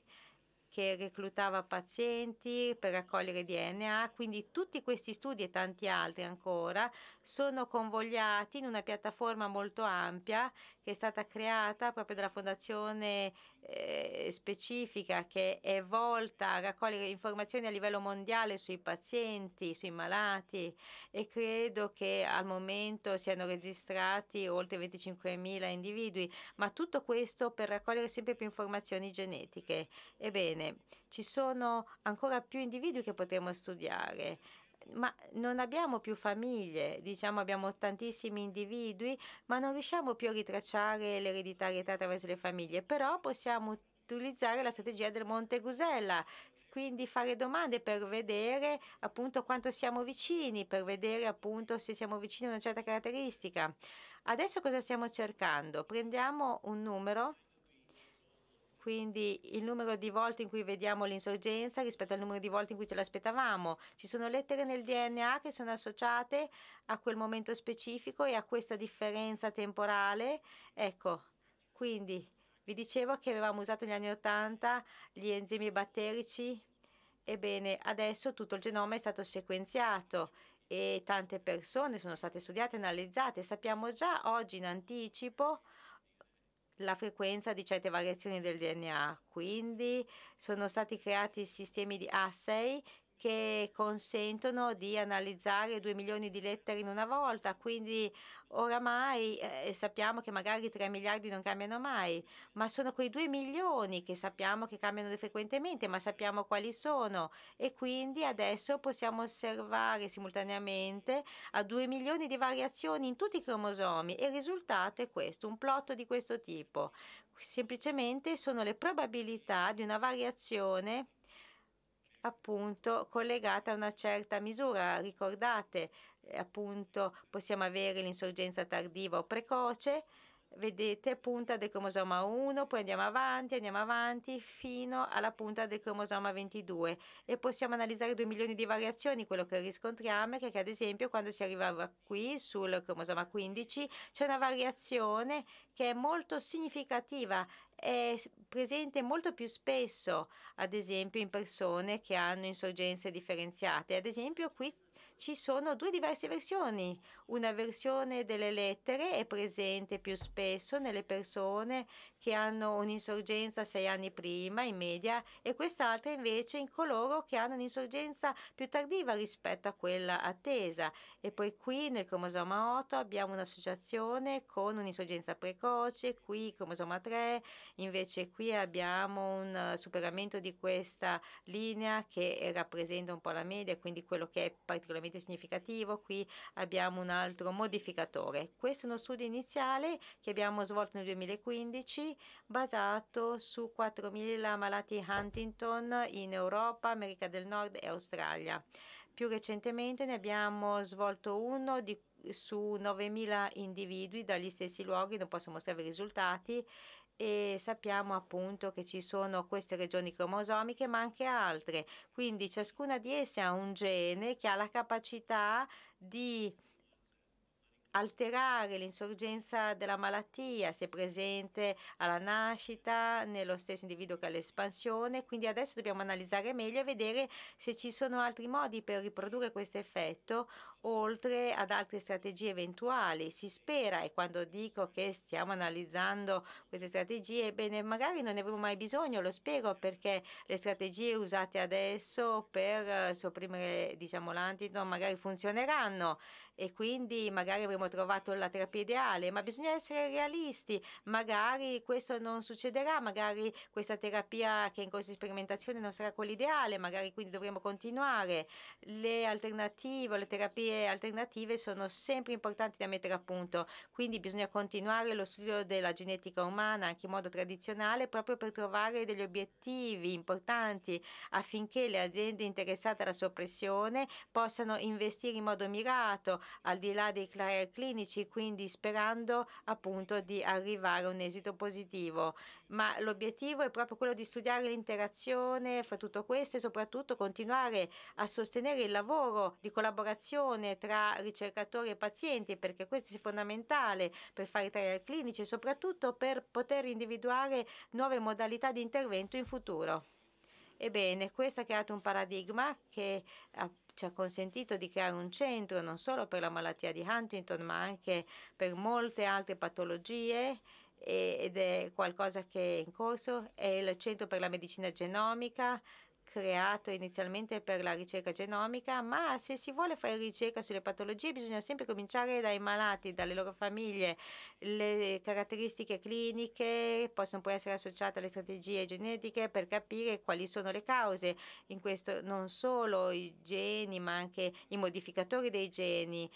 che reclutava pazienti per raccogliere DNA, quindi tutti questi studi e tanti altri ancora sono convogliati in una piattaforma molto ampia che è stata creata proprio dalla fondazione eh, specifica che è volta a raccogliere informazioni a livello mondiale sui pazienti, sui malati e credo che al momento siano registrati oltre 25.000 individui, ma tutto questo per raccogliere sempre più informazioni genetiche. Ebbene, ci sono ancora più individui che potremmo studiare ma non abbiamo più famiglie, diciamo abbiamo tantissimi individui, ma non riusciamo più a ritracciare l'ereditarietà attraverso le famiglie, però possiamo utilizzare la strategia del Monte Gusella, quindi fare domande per vedere appunto quanto siamo vicini, per vedere appunto se siamo vicini a una certa caratteristica. Adesso cosa stiamo cercando? Prendiamo un numero quindi il numero di volte in cui vediamo l'insorgenza rispetto al numero di volte in cui ce l'aspettavamo. Ci sono lettere nel DNA che sono associate a quel momento specifico e a questa differenza temporale. Ecco, quindi vi dicevo che avevamo usato negli anni Ottanta gli enzimi batterici. Ebbene, adesso tutto il genoma è stato sequenziato e tante persone sono state studiate e analizzate. Sappiamo già oggi in anticipo la frequenza di certe variazioni del DNA. Quindi sono stati creati sistemi di assay che consentono di analizzare 2 milioni di lettere in una volta, quindi oramai eh, sappiamo che magari 3 miliardi non cambiano mai, ma sono quei 2 milioni che sappiamo che cambiano frequentemente, ma sappiamo quali sono e quindi adesso possiamo osservare simultaneamente a 2 milioni di variazioni in tutti i cromosomi e il risultato è questo, un plot di questo tipo. Semplicemente sono le probabilità di una variazione appunto collegata a una certa misura. Ricordate, eh, appunto, possiamo avere l'insorgenza tardiva o precoce vedete punta del cromosoma 1, poi andiamo avanti, andiamo avanti fino alla punta del cromosoma 22 e possiamo analizzare 2 milioni di variazioni. Quello che riscontriamo è che ad esempio quando si arrivava qui sul cromosoma 15 c'è una variazione che è molto significativa è presente molto più spesso, ad esempio in persone che hanno insorgenze differenziate. Ad esempio qui ci sono due diverse versioni, una versione delle lettere è presente più spesso nelle persone che hanno un'insorgenza sei anni prima in media e quest'altra invece in coloro che hanno un'insorgenza più tardiva rispetto a quella attesa. E poi qui nel cromosoma 8 abbiamo un'associazione con un'insorgenza precoce, qui cromosoma 3, invece qui abbiamo un superamento di questa linea che rappresenta un po' la media, quindi quello che è particolarmente significativo. Qui abbiamo una altro modificatore. Questo è uno studio iniziale che abbiamo svolto nel 2015 basato su 4.000 malati Huntington in Europa, America del Nord e Australia. Più recentemente ne abbiamo svolto uno di su 9.000 individui dagli stessi luoghi, non posso mostrare i risultati e sappiamo appunto che ci sono queste regioni cromosomiche ma anche altre, quindi ciascuna di esse ha un gene che ha la capacità di alterare l'insorgenza della malattia, se è presente alla nascita, nello stesso individuo che all'espansione, quindi adesso dobbiamo analizzare meglio e vedere se ci sono altri modi per riprodurre questo effetto oltre ad altre strategie eventuali. Si spera, e quando dico che stiamo analizzando queste strategie, bene, magari non ne avremo mai bisogno, lo spiego, perché le strategie usate adesso per eh, sopprimere diciamo, l'antito magari funzioneranno e quindi magari avremo trovato la terapia ideale, ma bisogna essere realisti, magari questo non succederà, magari questa terapia che è in corso di sperimentazione non sarà quella ideale, magari quindi dovremo continuare. Le alternative, le terapie terapie alternative sono sempre importanti da mettere a punto, quindi bisogna continuare lo studio della genetica umana anche in modo tradizionale proprio per trovare degli obiettivi importanti affinché le aziende interessate alla soppressione possano investire in modo mirato al di là dei clinici, quindi sperando appunto di arrivare a un esito positivo ma l'obiettivo è proprio quello di studiare l'interazione fra tutto questo e soprattutto continuare a sostenere il lavoro di collaborazione tra ricercatori e pazienti, perché questo è fondamentale per fare i trial clinici e soprattutto per poter individuare nuove modalità di intervento in futuro. Ebbene, questo ha creato un paradigma che ha ci ha consentito di creare un centro non solo per la malattia di Huntington ma anche per molte altre patologie ed è qualcosa che è in corso, è il Centro per la Medicina Genomica creato inizialmente per la ricerca genomica, ma se si vuole fare ricerca sulle patologie bisogna sempre cominciare dai malati, dalle loro famiglie. Le caratteristiche cliniche possono poi essere associate alle strategie genetiche per capire quali sono le cause. In questo non solo i geni, ma anche i modificatori dei geni,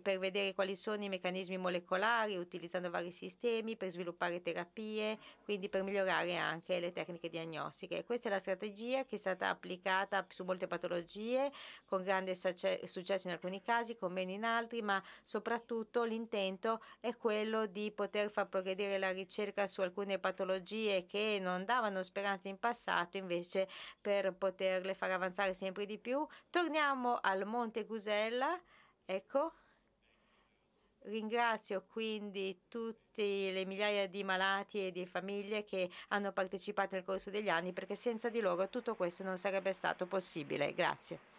per vedere quali sono i meccanismi molecolari utilizzando vari sistemi per sviluppare terapie, quindi per migliorare anche le tecniche diagnostiche. Questa è la strategia che stata applicata su molte patologie con grande successo in alcuni casi, con meno in altri, ma soprattutto l'intento è quello di poter far progredire la ricerca su alcune patologie che non davano speranze in passato, invece per poterle far avanzare sempre di più. Torniamo al Monte Gusella, ecco. Ringrazio quindi tutte le migliaia di malati e di famiglie che hanno partecipato nel corso degli anni perché senza di loro tutto questo non sarebbe stato possibile. Grazie.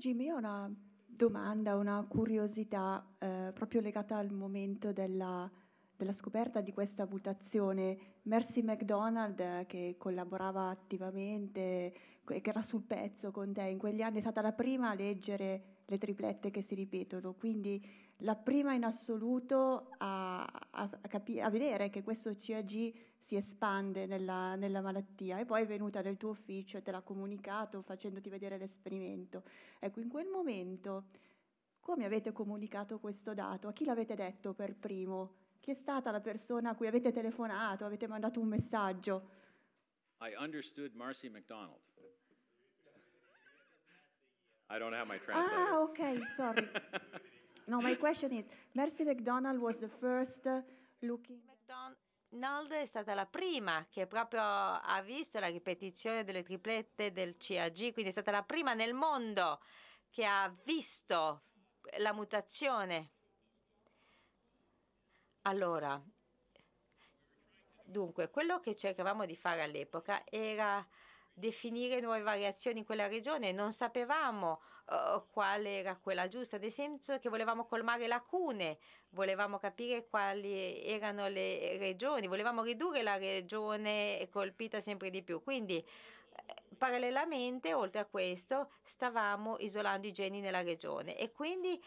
Jimmy, ora domanda, una curiosità eh, proprio legata al momento della, della scoperta di questa mutazione. Mercy McDonald, che collaborava attivamente che era sul pezzo con te in quegli anni, è stata la prima a leggere le triplette che si ripetono, quindi la prima in assoluto a, a, capi- a vedere che questo CAG si espande nella, nella, malattia e poi è venuta nel tuo ufficio e te l'ha comunicato facendoti vedere l'esperimento. Ecco, in quel momento come avete comunicato questo dato? A chi l'avete detto per primo? Chi è stata la persona a cui avete telefonato, avete mandato un messaggio? I understood Marcy McDonald. I don't have my translator. Ah, ok, sorry. No, my question is, Mercy McDonald was the first looking... McDonald è stata la prima che proprio ha visto la ripetizione delle triplette del CAG, quindi è stata la prima nel mondo che ha visto la mutazione. Allora, dunque, quello che cercavamo di fare all'epoca era definire nuove variazioni in quella regione, non sapevamo Uhm, qual era quella giusta, nel senso che volevamo colmare lacune, volevamo capire quali erano le regioni, volevamo ridurre la regione colpita sempre di più. Quindi eh, parallelamente, oltre a questo, stavamo isolando i geni nella regione e quindi,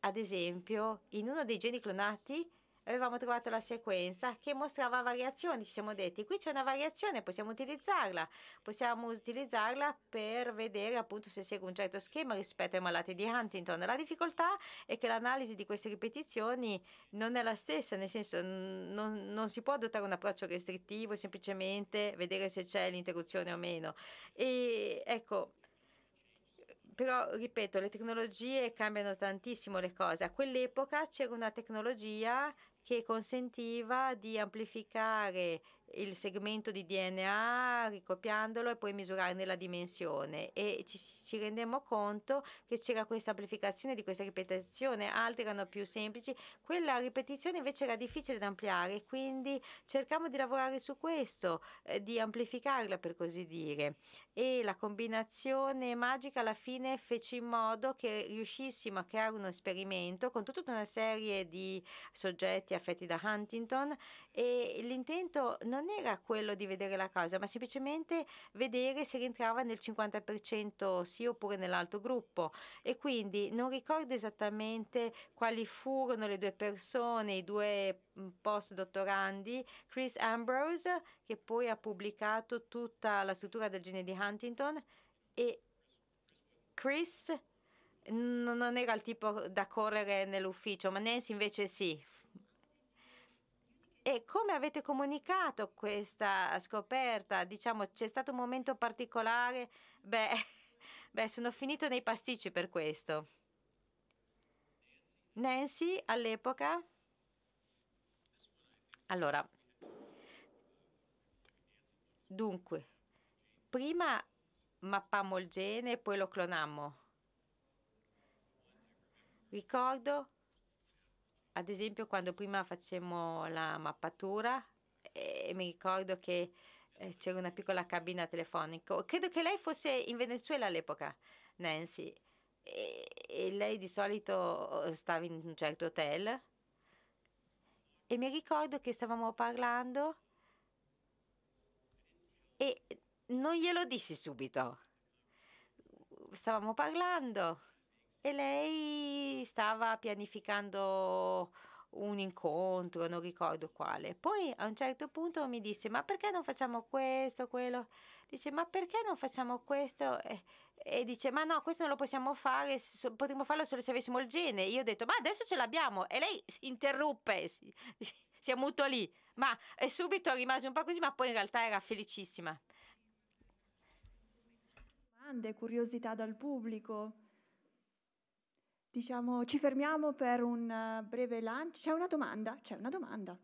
ad esempio, in uno dei geni clonati avevamo trovato la sequenza che mostrava variazioni, ci siamo detti qui c'è una variazione, possiamo utilizzarla, possiamo utilizzarla per vedere appunto se segue un certo schema rispetto ai malati di Huntington. La difficoltà è che l'analisi di queste ripetizioni non è la stessa, nel senso non, non si può adottare un approccio restrittivo, semplicemente vedere se c'è l'interruzione o meno. E ecco, però ripeto, le tecnologie cambiano tantissimo le cose. A quell'epoca c'era una tecnologia che consentiva di amplificare il segmento di DNA ricopiandolo e poi misurarne la dimensione e ci, ci rendemmo conto che c'era questa amplificazione di questa ripetizione, altre erano più semplici, quella ripetizione invece era difficile da ampliare, quindi cerchiamo di lavorare su questo, eh, di amplificarla per così dire e la combinazione magica alla fine fece in modo che riuscissimo a creare uno esperimento con tutta una serie di soggetti affetti da Huntington e l'intento non era quello di vedere la causa, ma semplicemente vedere se rientrava nel 50% sì oppure nell'altro gruppo e quindi non ricordo esattamente quali furono le due persone, i due post-dottorandi, Chris Ambrose, che poi ha pubblicato tutta la struttura del gene di Huntington e Chris non era il tipo da correre nell'ufficio, ma Nancy invece sì. E come avete comunicato questa scoperta? Diciamo, c'è stato un momento particolare? Beh, beh, sono finito nei pasticci per questo. Nancy all'epoca allora, dunque, prima mappammo il gene e poi lo clonammo. Ricordo, ad esempio, quando prima facemmo la mappatura e mi ricordo che eh, c'era una piccola cabina telefonica. Credo che lei fosse in Venezuela all'epoca, Nancy, e, lei di solito stava in un certo hotel e mi ricordo che stavamo parlando e non glielo dissi subito. Stavamo parlando e lei stava pianificando un incontro, non ricordo quale. Poi a un certo punto mi disse: Ma perché non facciamo questo, quello? Dice: Ma perché non facciamo questo? E, e dice ma no questo non lo possiamo fare potremmo farlo solo se avessimo il gene io ho detto ma adesso ce l'abbiamo e lei si interruppe si, si muto lì ma e subito rimase un po' così ma poi in realtà era felicissima domande curiosità dal pubblico diciamo ci fermiamo per un eh, breve lancio c'è una domanda c'è una domanda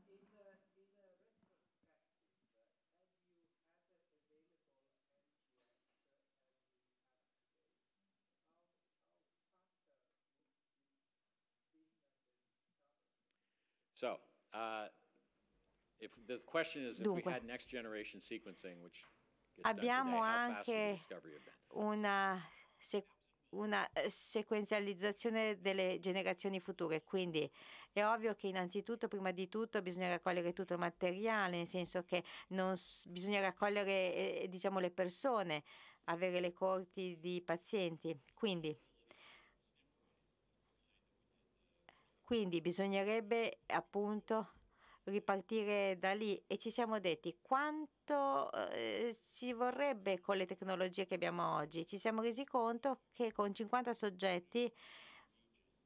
So, uh, if the question is if we had next generation sequencing, which gets today, Abbiamo anche una, se- una eh, sequenzializzazione delle generazioni future, quindi è ovvio che innanzitutto, prima di tutto, bisogna raccogliere tutto il materiale, nel senso che non s- bisogna raccogliere eh, eh diciamo, le persone, avere le corti di pazienti. Quindi Quindi bisognerebbe appunto ripartire da lì e ci siamo detti quanto eh, ci vorrebbe con le tecnologie che abbiamo oggi. Ci siamo resi conto che con 50 soggetti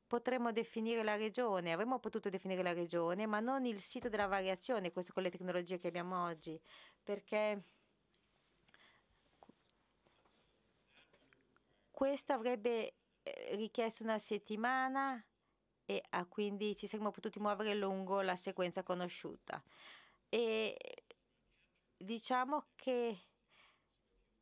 potremmo definire la regione, avremmo potuto definire la regione, ma non il sito della variazione, questo con le tecnologie che abbiamo oggi, perché questo avrebbe eh, richiesto una settimana e ah, quindi ci siamo potuti muovere lungo la sequenza conosciuta. E diciamo che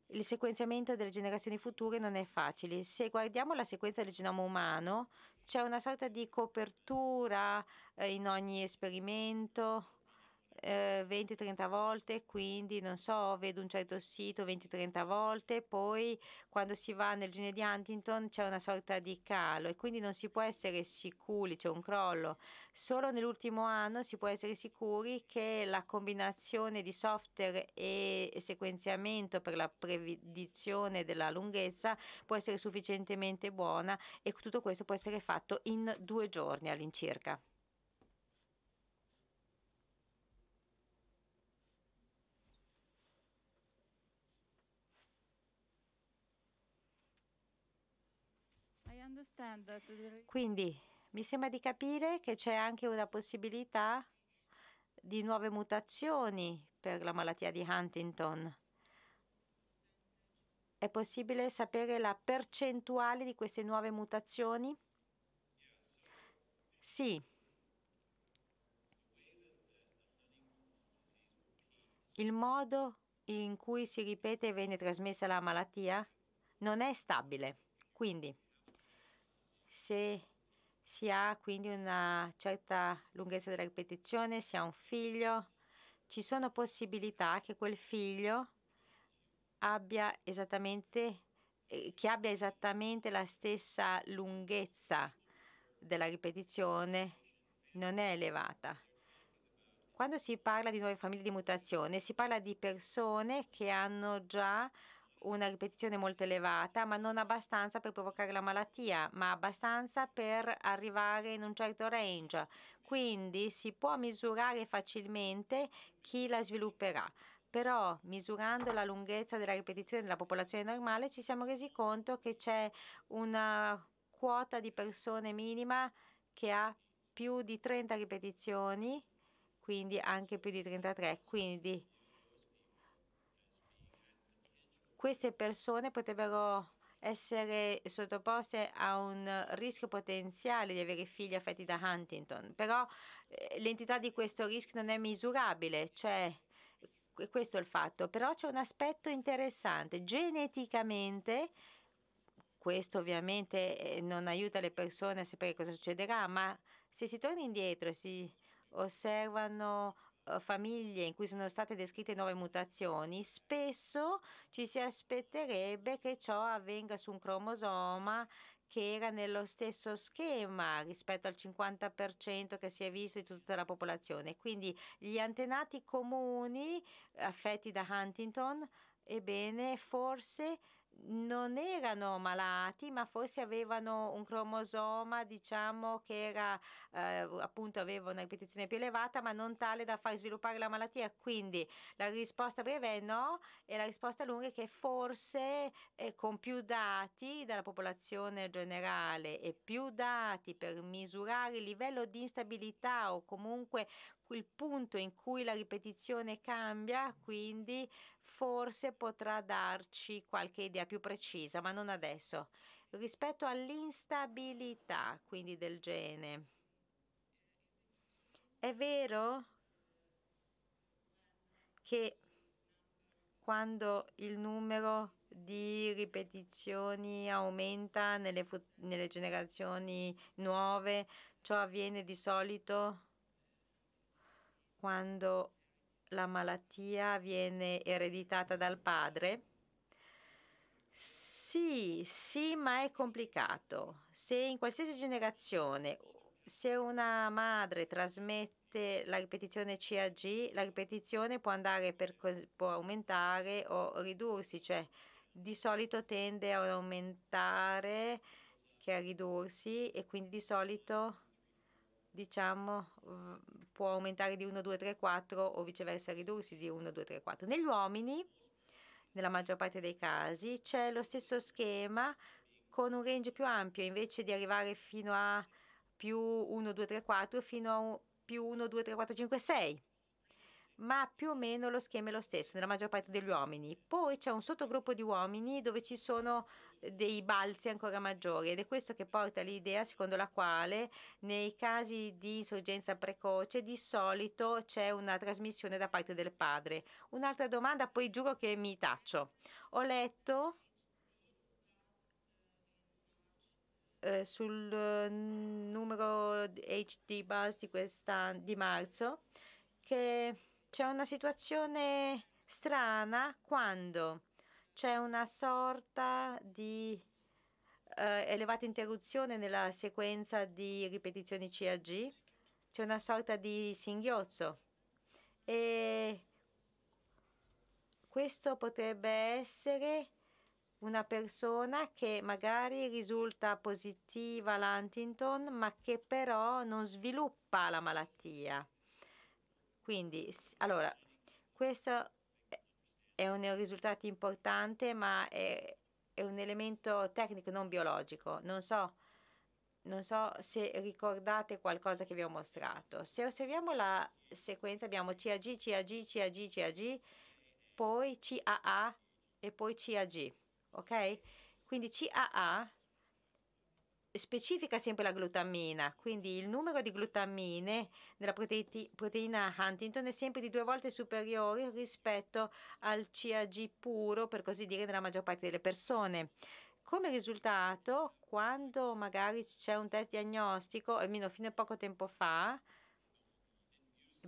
il sequenziamento delle generazioni future non è facile. Se guardiamo la sequenza del genoma umano, c'è una sorta di copertura eh, in ogni esperimento eh, 20-30 volte, quindi non so, vedo un certo sito 20-30 volte, poi quando si va nel gene di Huntington c'è una sorta di calo e quindi non si può essere sicuri, c'è un crollo. Solo nell'ultimo anno si può essere sicuri che la combinazione di software e sequenziamento per la predizione della lunghezza può essere sufficientemente buona e tutto questo può essere fatto in due giorni all'incirca. Quindi mi sembra di capire che c'è anche una possibilità di nuove mutazioni per la malattia di Huntington. È possibile sapere la percentuale di queste nuove mutazioni? Sì. Il modo in cui si ripete e viene trasmessa la malattia non è stabile, quindi se si ha quindi una certa lunghezza della ripetizione, si ha un figlio, ci sono possibilità che quel figlio abbia esattamente, eh, che abbia esattamente la stessa lunghezza della ripetizione, non è elevata. Quando si parla di nuove famiglie di mutazione, si parla di persone che hanno già una ripetizione molto elevata, ma non abbastanza per provocare la malattia, ma abbastanza per arrivare in un certo range. Quindi si può misurare facilmente chi la svilupperà però misurando la lunghezza della ripetizione della popolazione normale ci siamo resi conto che c'è una quota di persone minima che ha più di 30 ripetizioni, quindi anche più di 33, quindi queste persone potrebbero essere sottoposte a un rischio potenziale di avere figli affetti da Huntington, però eh, l'entità di questo rischio non è misurabile, cioè questo è il fatto, però c'è un aspetto interessante, geneticamente questo ovviamente eh, non aiuta le persone a sapere cosa succederà, ma se si torna indietro e si osservano eh, famiglie in cui sono state descritte nuove mutazioni, spesso ci si aspetterebbe che ciò avvenga su un cromosoma che era nello stesso schema rispetto al 50% che si è visto in tutta la popolazione. Quindi gli antenati comuni affetti da Huntington, ebbene, forse non erano malati, ma forse avevano un cromosoma, diciamo, che era eh, appunto aveva una ripetizione più elevata, ma non tale da far sviluppare la malattia. Quindi la risposta breve è no, e la risposta lunga è che forse eh, con più dati dalla popolazione generale e più dati per misurare il livello di instabilità o comunque il punto in cui la ripetizione cambia, quindi forse potrà darci qualche idea più precisa, ma non adesso. Rispetto all'instabilità, quindi del gene, è vero che quando il numero di ripetizioni aumenta nelle, nelle generazioni nuove, ciò avviene di solito quando la malattia viene ereditata dal padre? Sì, sì, ma è complicato. Se in qualsiasi generazione, se una madre trasmette la ripetizione CAG, la ripetizione può, per, può aumentare o ridursi, cioè di solito tende ad aumentare che a ridursi e quindi di solito diciamo, può aumentare di 1, 2, 3, 4 o viceversa ridursi di 1, 2, 3, 4. Negli uomini, nella maggior parte dei casi, c'è lo stesso schema con un range più ampio, invece di arrivare fino a più 1, 2, 3, 4, fino a più 1, 2, 3, 4, 5, 6 ma più o meno lo schema è lo stesso nella maggior parte degli uomini. Poi c'è un sottogruppo di uomini dove ci sono eh, dei balzi ancora maggiori ed è questo che porta all'idea secondo la quale nei casi di insorgenza precoce di solito c'è una trasmissione da parte del padre. Un'altra domanda, poi giuro che mi taccio. Ho letto eh, sul eh, numero HD Bus di, di marzo che c'è una situazione strana quando c'è una sorta di eh, elevata interruzione nella sequenza di ripetizioni CAG, c'è una sorta di singhiozzo e questo potrebbe essere una persona che magari risulta positiva all'Huntington ma che però non sviluppa la malattia. Quindi, allora, questo è un risultato importante, ma è, è un elemento tecnico non biologico. Non so, non so, se ricordate qualcosa che vi ho mostrato. Se osserviamo la sequenza abbiamo CAG, CAG, CAG, CAG, poi CAA e poi CAG, ok? Quindi CAA specifica sempre la glutammina, quindi il numero di glutammine nella proteina Huntington è sempre di due volte superiore rispetto al CAG puro, per così dire, nella maggior parte delle persone. Come risultato, quando magari c'è un test diagnostico, almeno fino a poco tempo fa,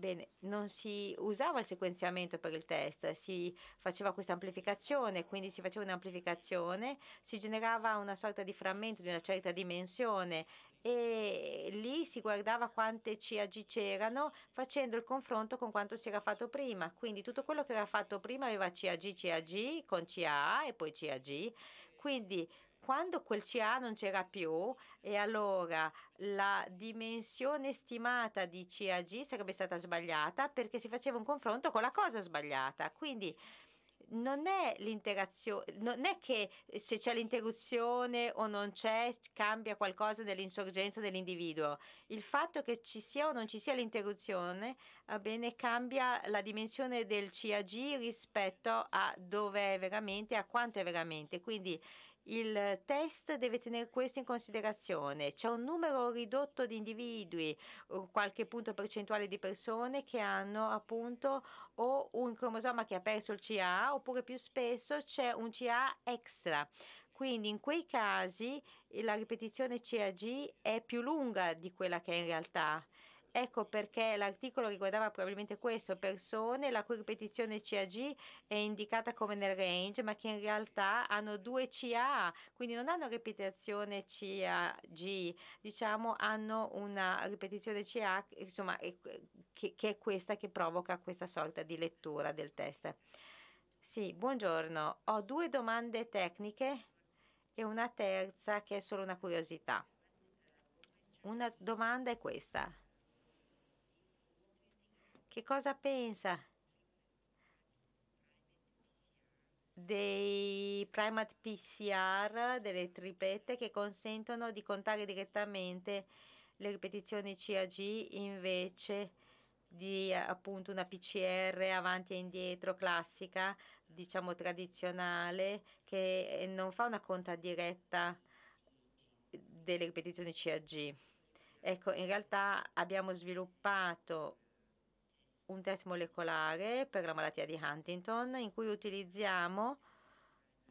Bene, non si usava il sequenziamento per il test, si faceva questa amplificazione, quindi si faceva un'amplificazione, si generava una sorta di frammento di una certa dimensione e lì si guardava quante CAG c'erano facendo il confronto con quanto si era fatto prima. Quindi tutto quello che era fatto prima aveva CAG, CAG con CAA e poi CAG. Quindi quando quel CA non c'era più e allora la dimensione stimata di CAG sarebbe stata sbagliata perché si faceva un confronto con la cosa sbagliata. Quindi non è l'interazione, non è che se c'è l'interruzione o non c'è cambia qualcosa nell'insorgenza dell'individuo. Il fatto che ci sia o non ci sia l'interruzione, bene, cambia la dimensione del CAG rispetto a dove è veramente, a quanto è veramente. Quindi il test deve tenere questo in considerazione. C'è un numero ridotto di individui, qualche punto percentuale di persone che hanno appunto o un cromosoma che ha perso il CA oppure più spesso c'è un CA extra. Quindi in quei casi la ripetizione CAG è più lunga di quella che è in realtà Ecco perché l'articolo riguardava probabilmente questo, persone la cui ripetizione CAG è indicata come nel range, ma che in realtà hanno due CA, quindi non hanno ripetizione CAG, diciamo hanno una ripetizione CA, insomma, che, che è questa che provoca questa sorta di lettura del test. Sì, buongiorno. Ho due domande tecniche e una terza che è solo una curiosità. Una domanda è questa che cosa pensa dei primate PCR, delle tripette che consentono di contare direttamente le ripetizioni CAG invece di appunto una PCR avanti e indietro classica, diciamo tradizionale, che non fa una conta diretta delle ripetizioni CAG. Ecco, in realtà abbiamo sviluppato un test molecolare per la malattia di Huntington in cui utilizziamo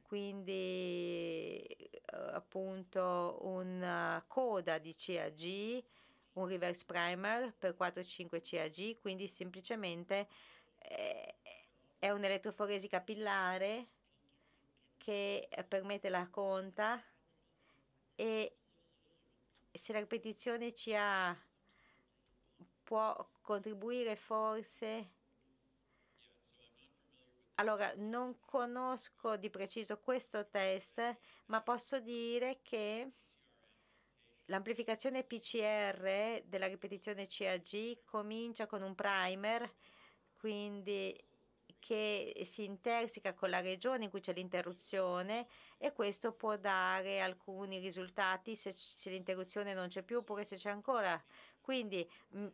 quindi eh, appunto una eh, coda di CAG, un reverse primer per 4-5 CAG, quindi semplicemente eh, è un'elettroforesi capillare che permette la conta e se la ripetizione CA può contribuire forse allora, non conosco di preciso questo test, ma posso dire che l'amplificazione PCR della ripetizione CAG comincia con un primer, quindi che si interseca con la regione in cui c'è l'interruzione e questo può dare alcuni risultati se, se l'interruzione non c'è più oppure se c'è ancora. Quindi mm,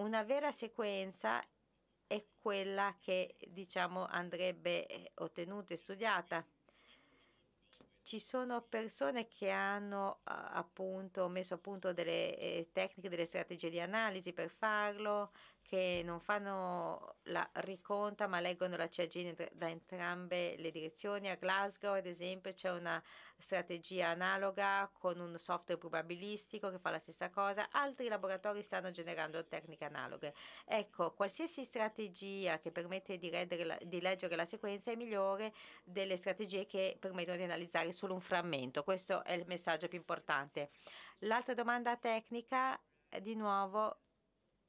una vera sequenza è quella che diciamo, andrebbe eh, ottenuta e studiata. Ci sono persone che hanno appunto, messo a punto delle eh, tecniche, delle strategie di analisi per farlo, che non fanno la riconta ma leggono la CAG da entrambe le direzioni. A Glasgow, ad esempio, c'è una strategia analoga con un software probabilistico che fa la stessa cosa. Altri laboratori stanno generando tecniche analoghe. Ecco, qualsiasi strategia che permette di, la, di leggere la sequenza è migliore delle strategie che permettono di analizzare solo un frammento. Questo è il messaggio più importante. L'altra domanda tecnica, di nuovo,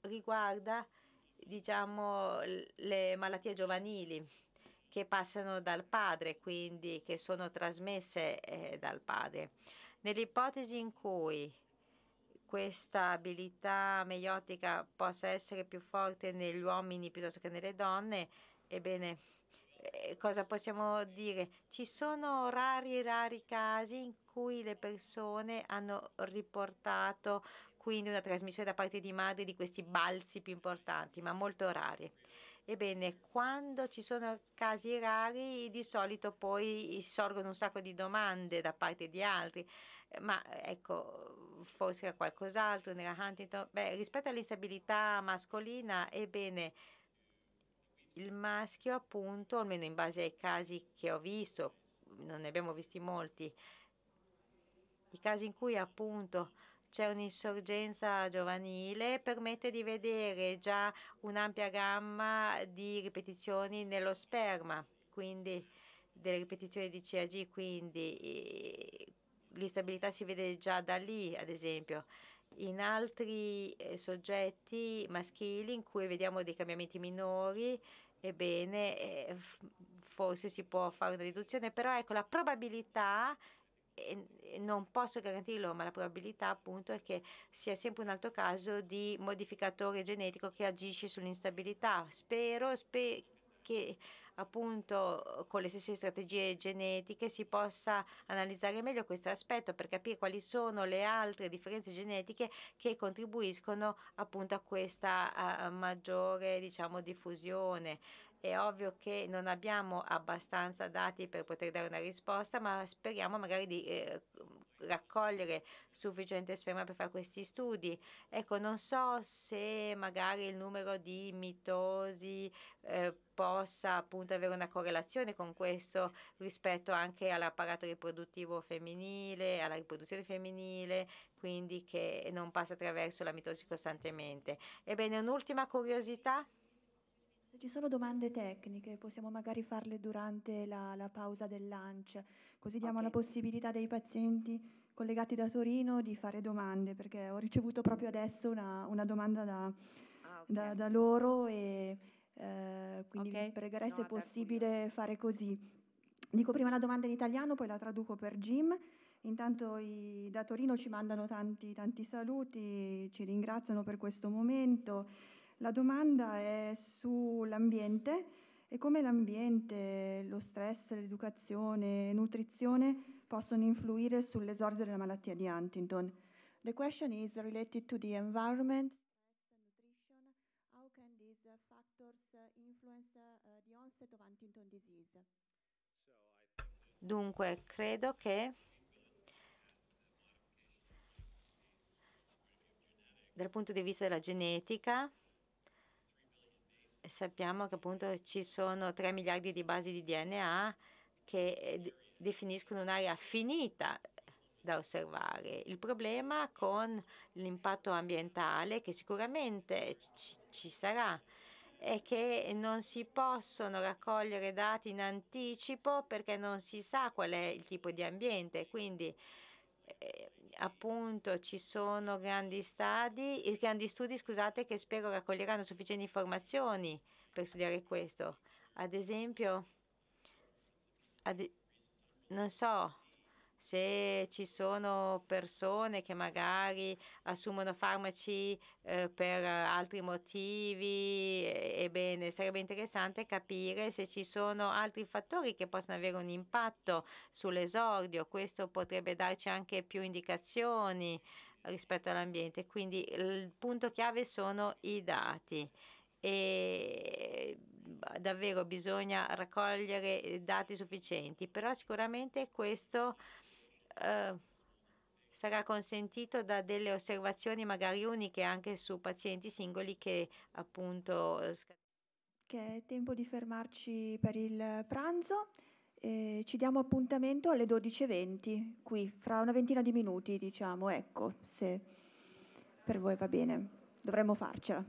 riguarda diciamo, le malattie giovanili che passano dal padre, quindi che sono trasmesse eh, dal padre. Nell'ipotesi in cui questa abilità meiotica possa essere più forte negli uomini piuttosto che nelle donne, ebbene, eh, cosa possiamo dire? Ci sono rari, rari casi in cui le persone hanno riportato quindi una trasmissione da parte di madri di questi balzi più importanti, ma molto rari. Ebbene, quando ci sono casi rari, di solito poi sorgono un sacco di domande da parte di altri, ma ecco, forse era qualcos'altro, nella Huntington. Beh, rispetto all'instabilità mascolina, ebbene, il maschio appunto, almeno in base ai casi che ho visto, non ne abbiamo visti molti, i casi in cui appunto c'è un'insorgenza giovanile, permette di vedere già un'ampia gamma di ripetizioni nello sperma, quindi delle ripetizioni di CAG, quindi eh, l'instabilità si vede già da lì, ad esempio. In altri eh, soggetti maschili in cui vediamo dei cambiamenti minori, ebbene, eh, forse si può fare una riduzione, però ecco la probabilità e non posso garantirlo, ma la probabilità appunto è che sia sempre un altro caso di modificatore genetico che agisce sull'instabilità. Spero, spe che appunto con le stesse strategie genetiche si possa analizzare meglio questo aspetto per capire quali sono le altre differenze genetiche che contribuiscono appunto a questa a maggiore diciamo diffusione è ovvio che non abbiamo abbastanza dati per poter dare una risposta, ma speriamo magari di eh, raccogliere sufficiente sperma per fare questi studi. Ecco, non so se magari il numero di mitosi eh, possa appunto avere una correlazione con questo rispetto anche all'apparato riproduttivo femminile, alla riproduzione femminile, quindi che non passa attraverso la mitosi costantemente. Ebbene, un'ultima curiosità ci sono domande tecniche, possiamo magari farle durante la, la pausa del lunch, così diamo okay. la possibilità dei pazienti collegati da Torino di fare domande, perché ho ricevuto proprio adesso una, una domanda da, ah, okay. da, da, loro e eh, quindi okay. vi pregherei no, se è possibile fare così. Dico prima la domanda in italiano, poi la traduco per Jim. Intanto i, da Torino ci mandano tanti, tanti saluti, ci ringraziano per questo momento. La domanda è sull'ambiente e come l'ambiente, lo stress, l'educazione, nutrizione possono influire sull'esordio della malattia di Huntington. The question is related to the environment, stress and nutrition. How can these factors influence eh, the onset of Huntington disease? Dunque, credo che dal punto di vista della genetica sappiamo che appunto ci sono 3 miliardi di basi di DNA che eh, definiscono un'area finita da osservare. Il problema con l'impatto ambientale che sicuramente ci sarà è che non si possono raccogliere dati in anticipo perché non si sa qual è il tipo di ambiente, quindi Ehm, appunto ci sono grandi, stadi, grandi studi scusate, che spero raccoglieranno sufficienti informazioni per studiare questo. Ad esempio, ad, non so, se ci sono persone che magari assumono farmaci eh, per altri motivi, eh, ebbene sarebbe interessante capire se ci sono altri fattori che possono avere un impatto sull'esordio, questo potrebbe darci anche più indicazioni rispetto all'ambiente, quindi il punto chiave sono i dati e davvero bisogna raccogliere dati sufficienti, però sicuramente questo eh, sarà consentito da delle osservazioni magari uniche anche su pazienti singoli che appunto... Eh, che è tempo di fermarci per il pranzo. Eh, ci diamo appuntamento alle 12.20, qui, fra una ventina di minuti, diciamo, ecco, se per voi va bene. Dovremmo farcela.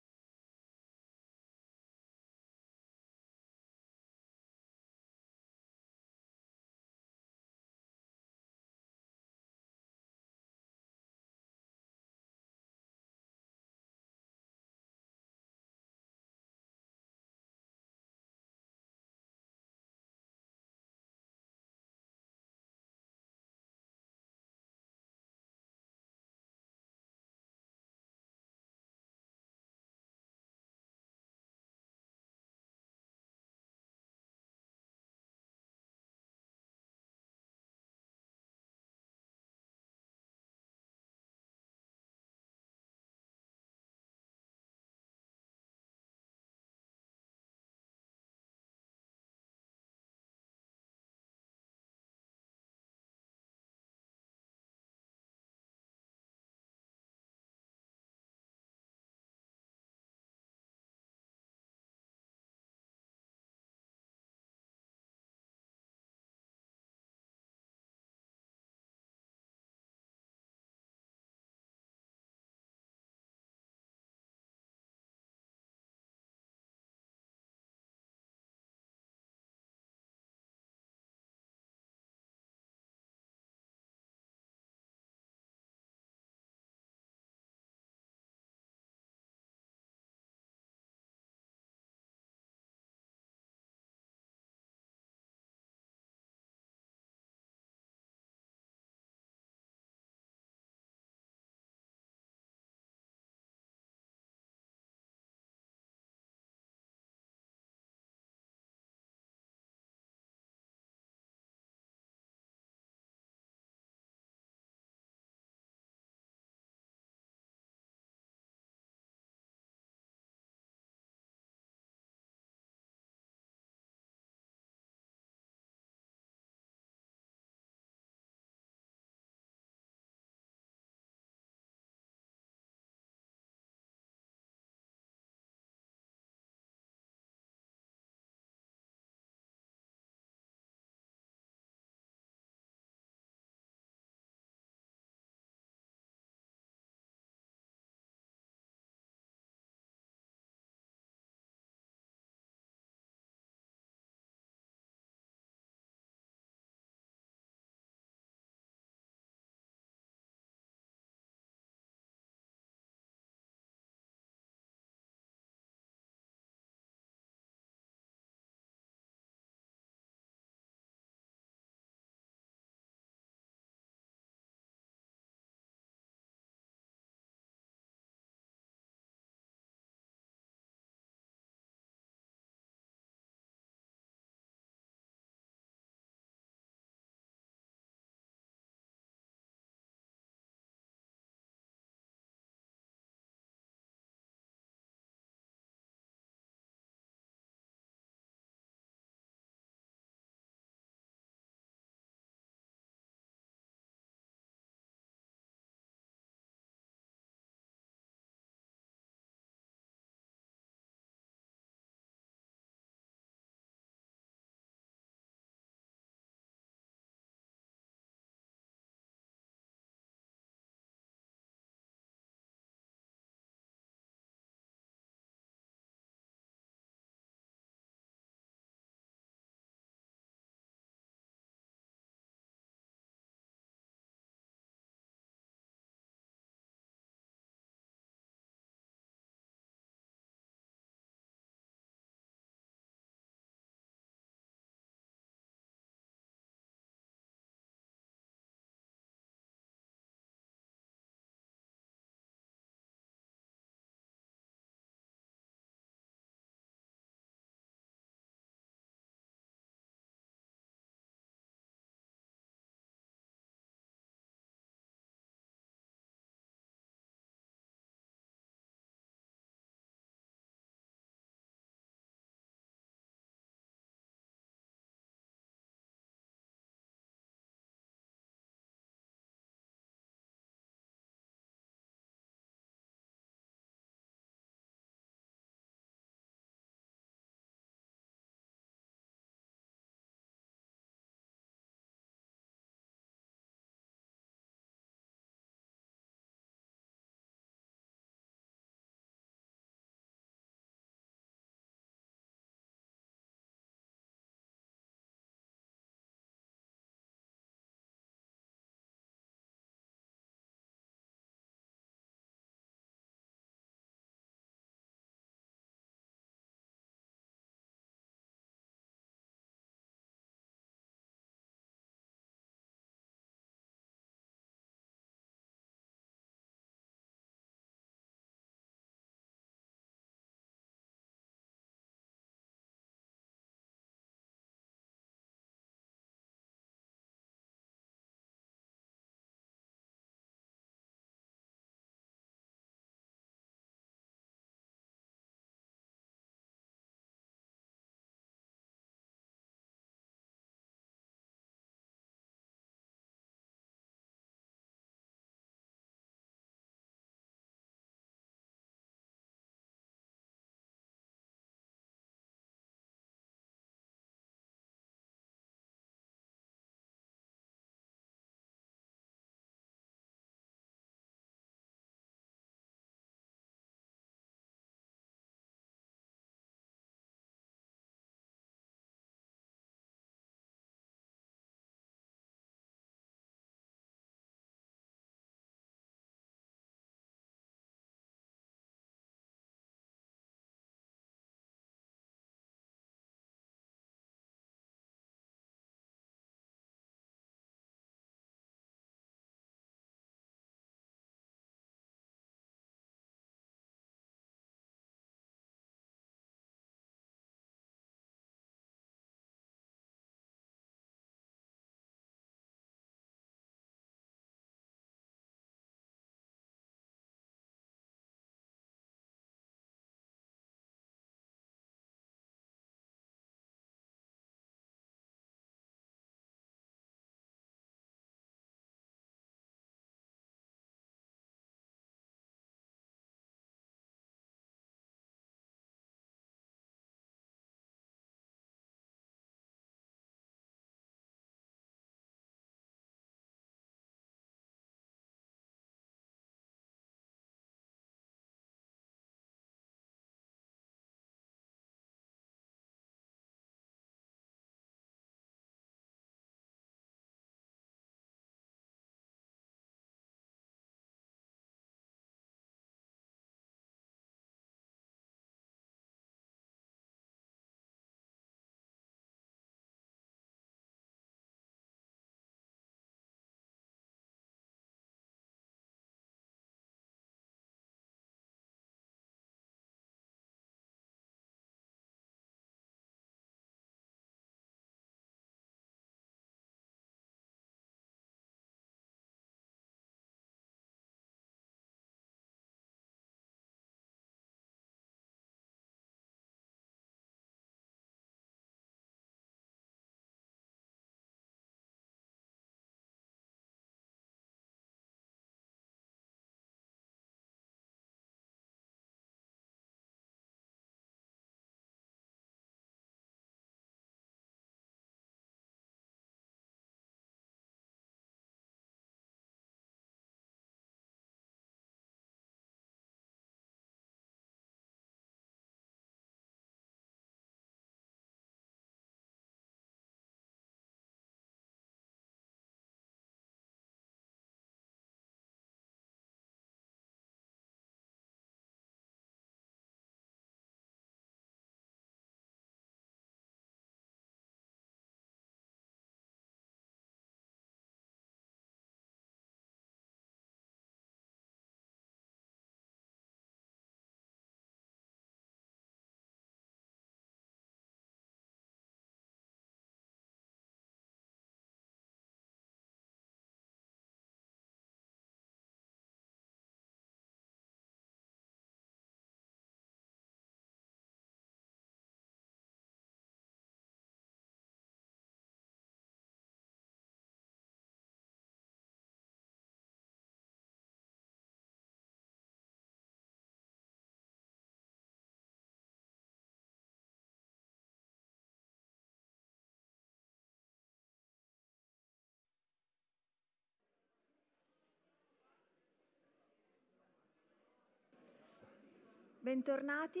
Bentornati,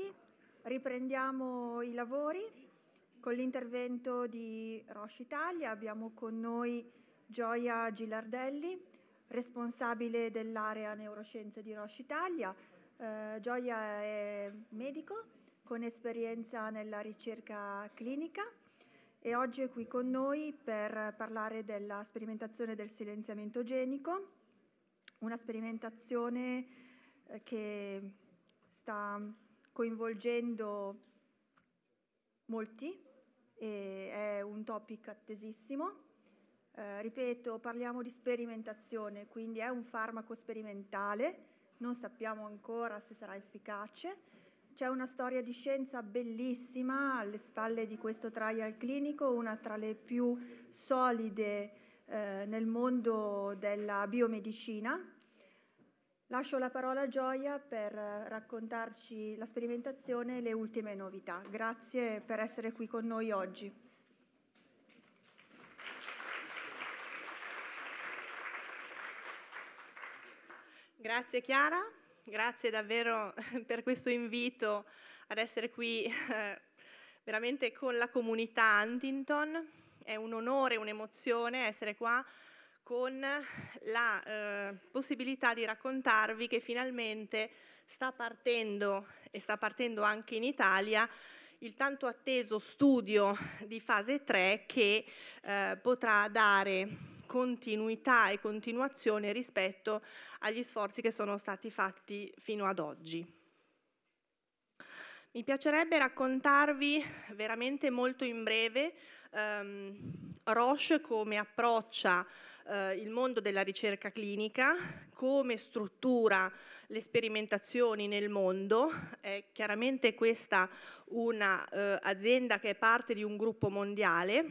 riprendiamo i lavori con l'intervento di Roche Italia. Abbiamo con noi Gioia Gilardelli, responsabile dell'area neuroscienze di Roche Italia. Eh, Gioia è medico con esperienza nella ricerca clinica e oggi è qui con noi per parlare della sperimentazione del silenziamento genico, una sperimentazione eh, che sta coinvolgendo molti e è un topic attesissimo. Eh, ripeto, parliamo di sperimentazione, quindi è un farmaco sperimentale, non sappiamo ancora se sarà efficace. C'è una storia di scienza bellissima alle spalle di questo trial clinico, una tra le più solide eh, nel mondo della biomedicina, Lascio la parola a Gioia per raccontarci la sperimentazione e le ultime novità. Grazie per essere qui con noi oggi. Grazie Chiara, grazie davvero per questo invito ad essere qui eh, veramente con la comunità Huntington. È un onore, un'emozione essere qua con la eh, possibilità di raccontarvi che finalmente sta partendo e sta partendo anche in Italia il tanto atteso studio di fase 3 che eh, potrà dare continuità e continuazione rispetto agli sforzi che sono stati fatti fino ad oggi. Mi piacerebbe raccontarvi veramente molto in breve ehm, Roche come approccia eh, il mondo della ricerca clinica, come struttura le sperimentazioni nel mondo. È chiaramente questa un'azienda eh, che è parte di un gruppo mondiale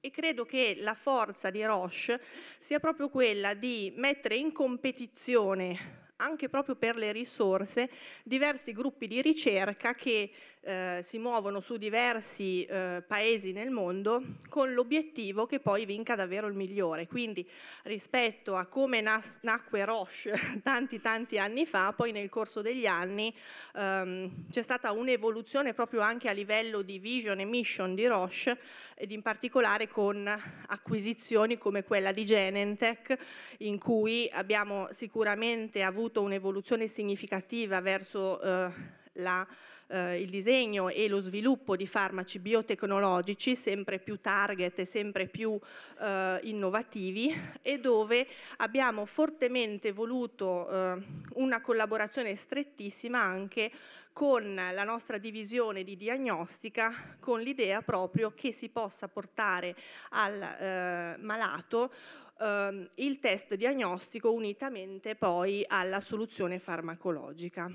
e credo che la forza di Roche sia proprio quella di mettere in competizione anche proprio per le risorse, diversi gruppi di ricerca che eh, si muovono su diversi eh, paesi nel mondo con l'obiettivo che poi vinca davvero il migliore. Quindi rispetto a come nas- nacque Roche tanti tanti anni fa, poi nel corso degli anni ehm, c'è stata un'evoluzione proprio anche a livello di vision e mission di Roche ed in particolare con acquisizioni come quella di Genentech in cui abbiamo sicuramente avuto un'evoluzione significativa verso eh, la eh, il disegno e lo sviluppo di farmaci biotecnologici sempre più target e sempre più eh, innovativi e dove abbiamo fortemente voluto eh, una collaborazione strettissima anche con la nostra divisione di diagnostica, con l'idea proprio che si possa portare al eh, malato eh, il test diagnostico unitamente poi alla soluzione farmacologica.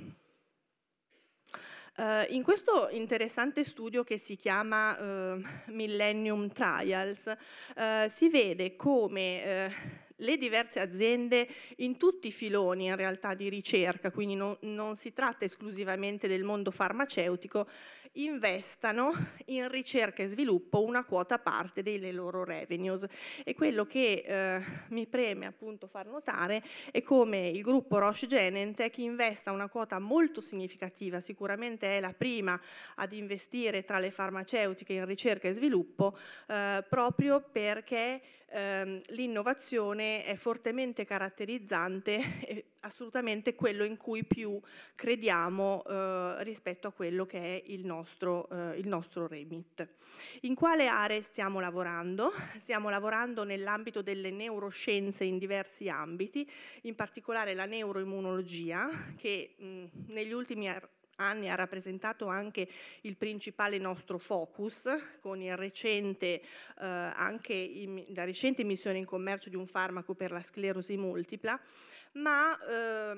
Eh, in questo interessante studio che si chiama eh, Millennium Trials eh, si vede come eh, le diverse aziende in tutti i filoni in realtà di ricerca, quindi non, non si tratta esclusivamente del mondo farmaceutico, investano in ricerca e sviluppo una quota parte delle loro revenues. E quello che eh, mi preme appunto far notare è come il gruppo Roche Genentech investa una quota molto significativa, sicuramente è la prima ad investire tra le farmaceutiche in ricerca e sviluppo, eh, proprio perché eh, l'innovazione è fortemente caratterizzante assolutamente quello in cui più crediamo eh, rispetto a quello che è il nostro, eh, il nostro, remit. In quale aree stiamo lavorando? Stiamo lavorando nell'ambito delle neuroscienze in diversi ambiti, in particolare la neuroimmunologia che mh, mm, negli ultimi anni ha rappresentato anche il principale nostro focus con recente, eh, anche in, la recente missione in commercio di un farmaco per la sclerosi multipla ma eh,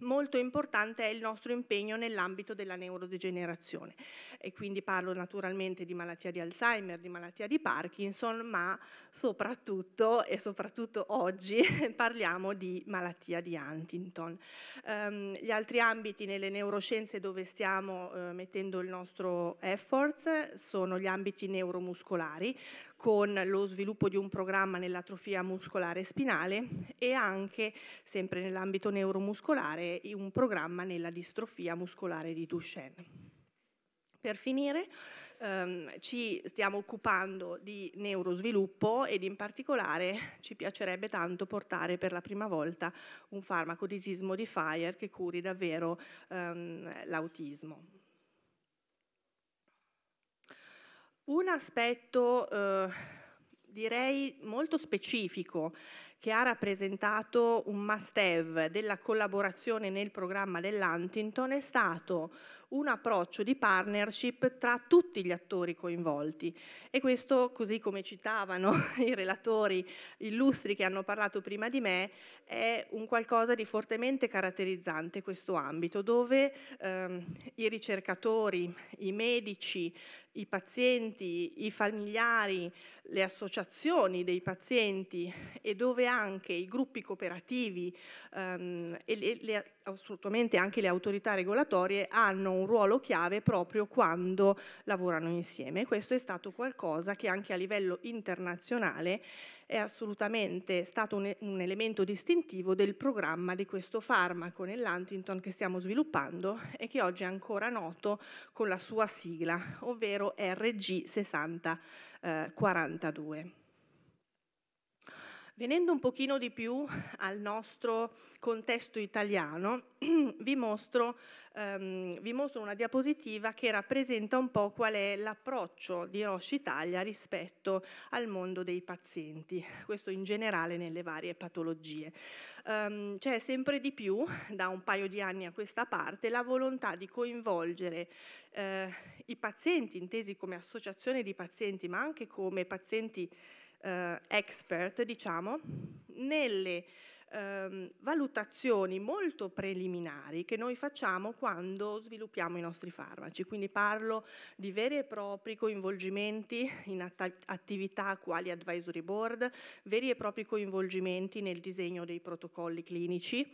molto importante è il nostro impegno nell'ambito della neurodegenerazione. E quindi parlo naturalmente di malattia di Alzheimer, di malattia di Parkinson, ma soprattutto e soprattutto oggi parliamo di malattia di Huntington. Um, gli altri ambiti nelle neuroscienze dove stiamo eh, mettendo il nostro effort sono gli ambiti neuromuscolari, con lo sviluppo di un programma nell'atrofia muscolare spinale e anche, sempre nell'ambito neuromuscolare, un programma nella distrofia muscolare di Duchenne. Per finire, ehm, ci stiamo occupando di neurosviluppo ed in particolare ci piacerebbe tanto portare per la prima volta un farmaco di di Fire che curi davvero ehm, l'autismo. Un aspetto eh, direi molto specifico che ha rappresentato un must-have della collaborazione nel programma dell'Huntington è stato un approccio di partnership tra tutti gli attori coinvolti e questo, così come citavano i relatori illustri che hanno parlato prima di me, è un qualcosa di fortemente caratterizzante questo ambito dove ehm, i ricercatori, i medici, i pazienti, i familiari, le associazioni dei pazienti e dove anche i gruppi cooperativi ehm, e le, le, assolutamente anche le autorità regolatorie hanno un ruolo chiave proprio quando lavorano insieme. Questo è stato qualcosa che anche a livello internazionale è assolutamente stato un, un elemento distintivo del programma di questo farmaco nell'Huntington che stiamo sviluppando e che oggi è ancora noto con la sua sigla, ovvero RG6042. Venendo un pochino di più al nostro contesto italiano, vi mostro, um, vi mostro, una diapositiva che rappresenta un po' qual è l'approccio di Roche Italia rispetto al mondo dei pazienti, questo in generale nelle varie patologie. Um, c'è sempre di più, da un paio di anni a questa parte, la volontà di coinvolgere eh, i pazienti, intesi come associazione di pazienti, ma anche come pazienti eh, expert, diciamo, nelle ehm, valutazioni molto preliminari che noi facciamo quando sviluppiamo i nostri farmaci. Quindi parlo di veri e propri coinvolgimenti in att attività quali advisory board, veri e propri coinvolgimenti nel disegno dei protocolli clinici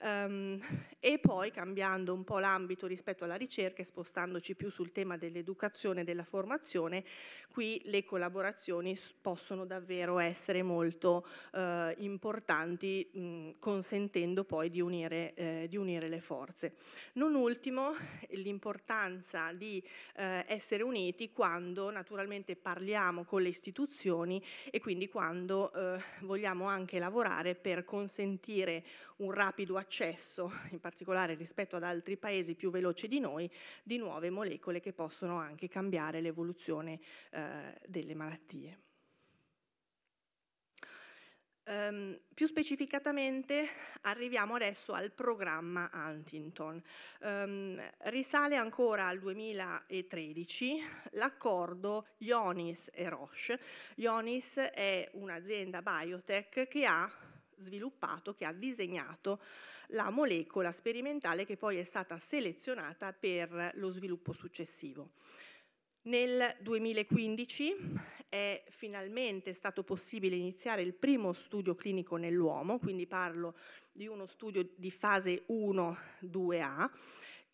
Ehm, e poi cambiando un po' l'ambito rispetto alla ricerca e spostandoci più sul tema dell'educazione e della formazione, qui le collaborazioni possono davvero essere molto eh, importanti, mh, mm, consentendo poi di unire, eh, di unire, le forze. Non ultimo, l'importanza di eh, essere uniti quando naturalmente parliamo con le istituzioni e quindi quando eh, vogliamo anche lavorare per consentire un rapido accesso accesso, in particolare rispetto ad altri paesi più veloci di noi, di nuove molecole che possono anche cambiare l'evoluzione eh, delle malattie. Um, più specificatamente arriviamo adesso al programma Huntington. Um, risale ancora al 2013 l'accordo Ionis e Roche. Ionis è un'azienda biotech che ha sviluppato, che ha disegnato la molecola sperimentale che poi è stata selezionata per lo sviluppo successivo. Nel 2015 è finalmente stato possibile iniziare il primo studio clinico nell'uomo, quindi parlo di uno studio di fase 1-2A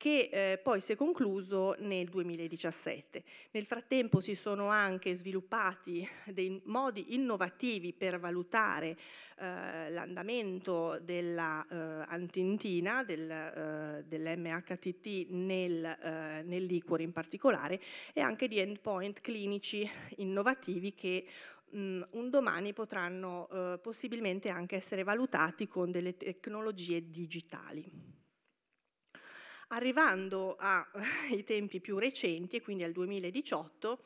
che eh, poi si è concluso nel 2017. Nel frattempo si sono anche sviluppati dei modi innovativi per valutare eh, l'andamento dell'antintina, eh, del, eh, dell'MHTT nel, eh, nel liquore in particolare e anche di endpoint clinici innovativi che mm, un domani potranno eh, possibilmente anche essere valutati con delle tecnologie digitali. Arrivando ai tempi più recenti, e quindi al 2018,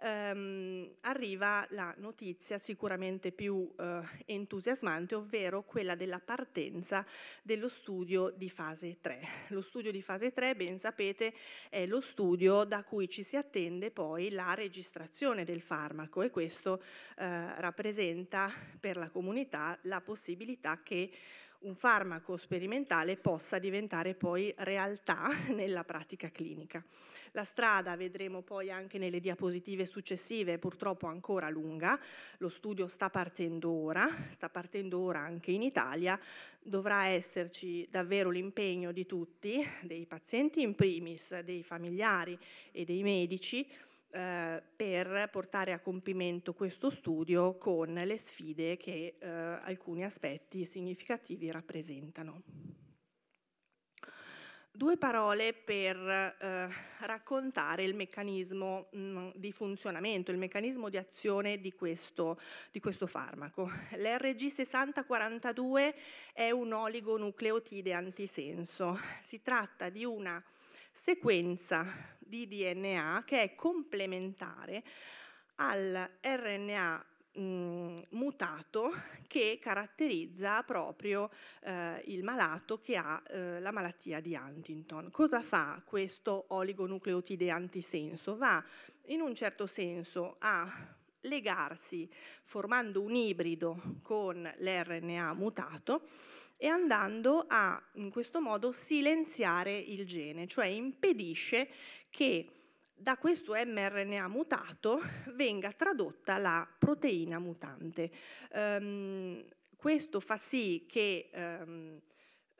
ehm, arriva la notizia sicuramente più eh, entusiasmante, ovvero quella della partenza dello studio di fase 3. Lo studio di fase 3, ben sapete, è lo studio da cui ci si attende poi la registrazione del farmaco e questo eh, rappresenta per la comunità la possibilità che un farmaco sperimentale possa diventare poi realtà nella pratica clinica. La strada, vedremo poi anche nelle diapositive successive, è purtroppo ancora lunga, lo studio sta partendo ora, sta partendo ora anche in Italia, dovrà esserci davvero l'impegno di tutti, dei pazienti in primis, dei familiari e dei medici, eh, per portare a compimento questo studio con le sfide che eh, alcuni aspetti significativi rappresentano. Due parole per eh, raccontare il meccanismo mh, mm, di funzionamento, il meccanismo di azione di questo, di questo farmaco. L'RG6042 è un oligonucleotide antisenso. Si tratta di una sequenza di DNA che è complementare al RNA mh, mutato che caratterizza proprio eh, il malato che ha eh, la malattia di Huntington. Cosa fa questo oligonucleotide antisenso? Va in un certo senso a legarsi formando un ibrido con l'RNA mutato e andando a in questo modo silenziare il gene, cioè impedisce che da questo mRNA mutato venga tradotta la proteina mutante. Um, questo fa sì che um,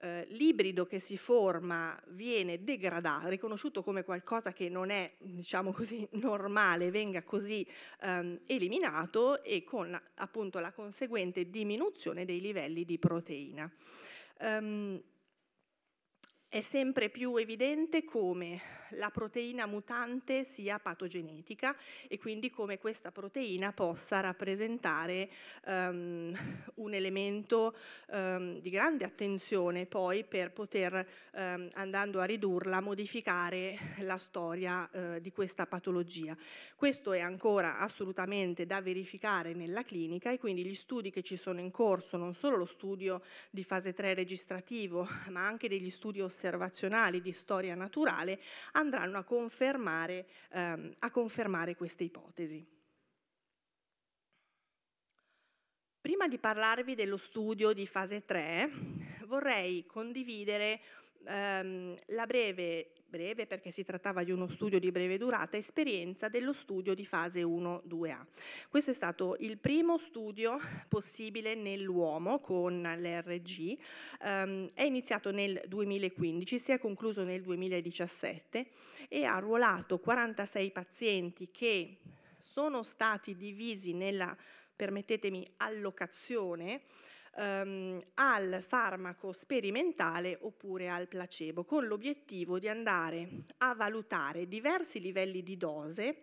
eh, l'ibrido che si forma viene degradato, riconosciuto come qualcosa che non è, diciamo così, normale, venga così ehm, eliminato e con appunto la conseguente diminuzione dei livelli di proteina. Um, è sempre più evidente come la proteina mutante sia patogenetica e quindi come questa proteina possa rappresentare um, un elemento um, di grande attenzione poi per poter, um, andando a ridurla, modificare la storia uh, di questa patologia. Questo è ancora assolutamente da verificare nella clinica e quindi gli studi che ci sono in corso, non solo lo studio di fase 3 registrativo, ma anche degli studi osservativi, osservazionali di storia naturale andranno a confermare, ehm, a confermare queste ipotesi. Prima di parlarvi dello studio di fase 3, vorrei condividere ehm, la breve breve perché si trattava di uno studio di breve durata, esperienza dello studio di fase 1-2A. Questo è stato il primo studio possibile nell'uomo con l'RG, um, ehm, è iniziato nel 2015, si è concluso nel 2017 e ha ruolato 46 pazienti che sono stati divisi nella, permettetemi, allocazione ehm, al farmaco sperimentale oppure al placebo, con l'obiettivo di andare a valutare diversi livelli di dose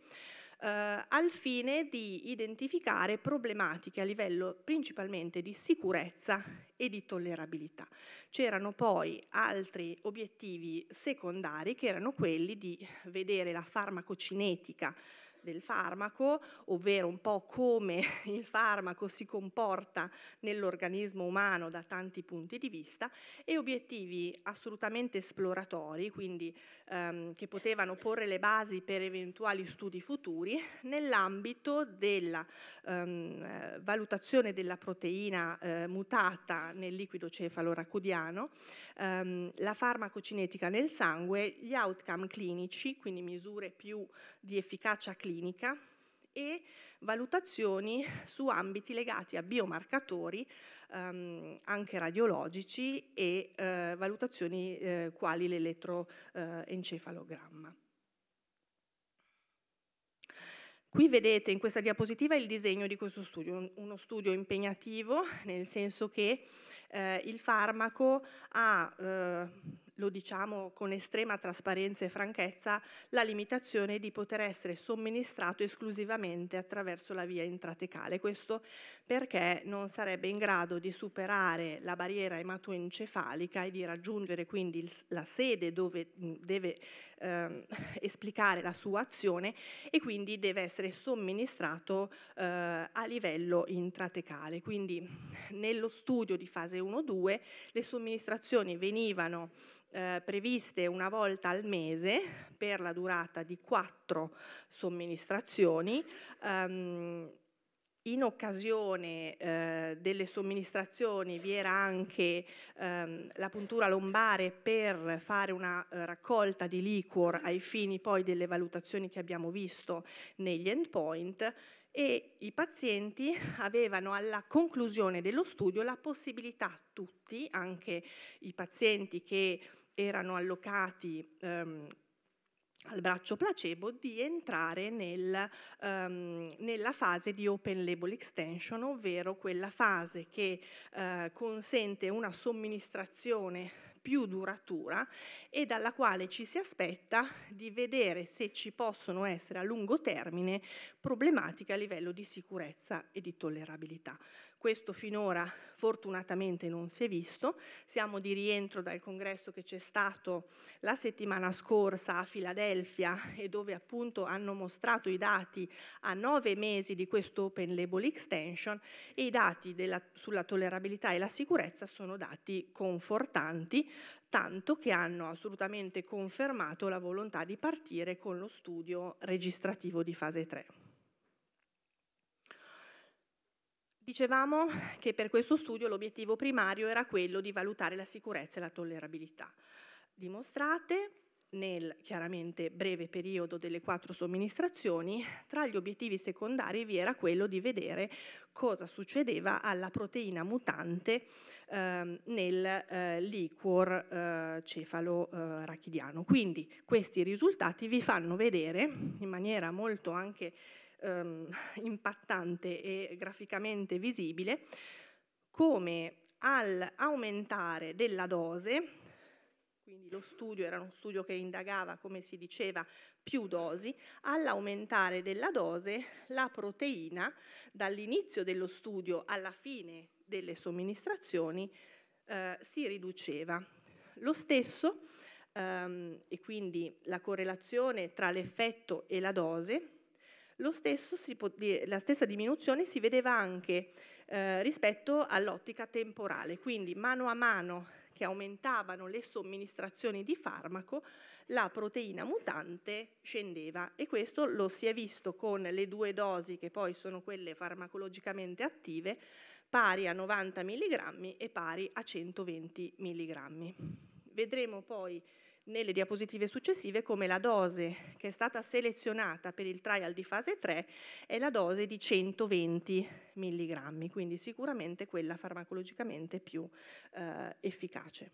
eh, al fine di identificare problematiche a livello principalmente di sicurezza e di tollerabilità. C'erano poi altri obiettivi secondari che erano quelli di vedere la farmacocinetica del farmaco, ovvero un po' come il farmaco si comporta nell'organismo umano da tanti punti di vista, e obiettivi assolutamente esploratori, quindi ehm, che potevano porre le basi per eventuali studi futuri, nell'ambito della ehm, valutazione della proteina eh, mutata nel liquido cefaloracodiano, ehm, la farmacocinetica nel sangue, gli outcome clinici, quindi misure più di efficacia clinica e valutazioni su ambiti legati a biomarcatori, ehm, anche radiologici e eh, valutazioni eh, quali l'elettroencefalogramma. Eh, Qui vedete in questa diapositiva il disegno di questo studio, uno studio impegnativo nel senso che eh, il farmaco ha, eh, lo diciamo con estrema trasparenza e franchezza, la limitazione di poter essere somministrato esclusivamente attraverso la via intratecale. Questo perché non sarebbe in grado di superare la barriera ematoencefalica e di raggiungere quindi il, la sede dove mh, deve eh, esplicare la sua azione e quindi deve essere somministrato eh, a livello intratecale. Quindi nello studio di fase 1-2 le somministrazioni venivano eh, previste una volta al mese per la durata di quattro somministrazioni. Ehm, in occasione eh, delle somministrazioni vi era anche ehm, la puntura lombare per fare una eh, raccolta di liquor ai fini poi delle valutazioni che abbiamo visto negli endpoint e i pazienti avevano alla conclusione dello studio la possibilità tutti, anche i pazienti che erano allocati ehm, al braccio placebo di entrare nel, um, nella fase di open label extension, ovvero quella fase che uh, consente una somministrazione più duratura e dalla quale ci si aspetta di vedere se ci possono essere a lungo termine problematiche a livello di sicurezza e di tollerabilità. Questo finora fortunatamente non si è visto. Siamo di rientro dal congresso che c'è stato la settimana scorsa a Filadelfia e dove appunto hanno mostrato i dati a nove mesi di questo Open Label Extension e i dati della, sulla tollerabilità e la sicurezza sono dati confortanti, tanto che hanno assolutamente confermato la volontà di partire con lo studio registrativo di fase 3. Dicevamo che per questo studio l'obiettivo primario era quello di valutare la sicurezza e la tollerabilità. Dimostrate nel chiaramente breve periodo delle quattro somministrazioni, tra gli obiettivi secondari vi era quello di vedere cosa succedeva alla proteina mutante eh, nel eh, liquor eh, cefalo eh, rachidiano. Quindi questi risultati vi fanno vedere in maniera molto anche ehm, impattante e graficamente visibile come all'aumentare della dose, quindi lo studio era uno studio che indagava, come si diceva, più dosi, all'aumentare della dose la proteina dall'inizio dello studio alla fine delle somministrazioni eh, si riduceva. Lo stesso, ehm, e quindi la correlazione tra l'effetto e la dose, lo stesso si pot- la stessa diminuzione si vedeva anche eh, rispetto all'ottica temporale, quindi mano a mano che aumentavano le somministrazioni di farmaco, la proteina mutante scendeva e questo lo si è visto con le due dosi che poi sono quelle farmacologicamente attive, pari a 90 mg e pari a 120 mg. Vedremo poi nelle diapositive successive come la dose che è stata selezionata per il trial di fase 3 è la dose di 120 mg, quindi sicuramente quella farmacologicamente più eh, efficace.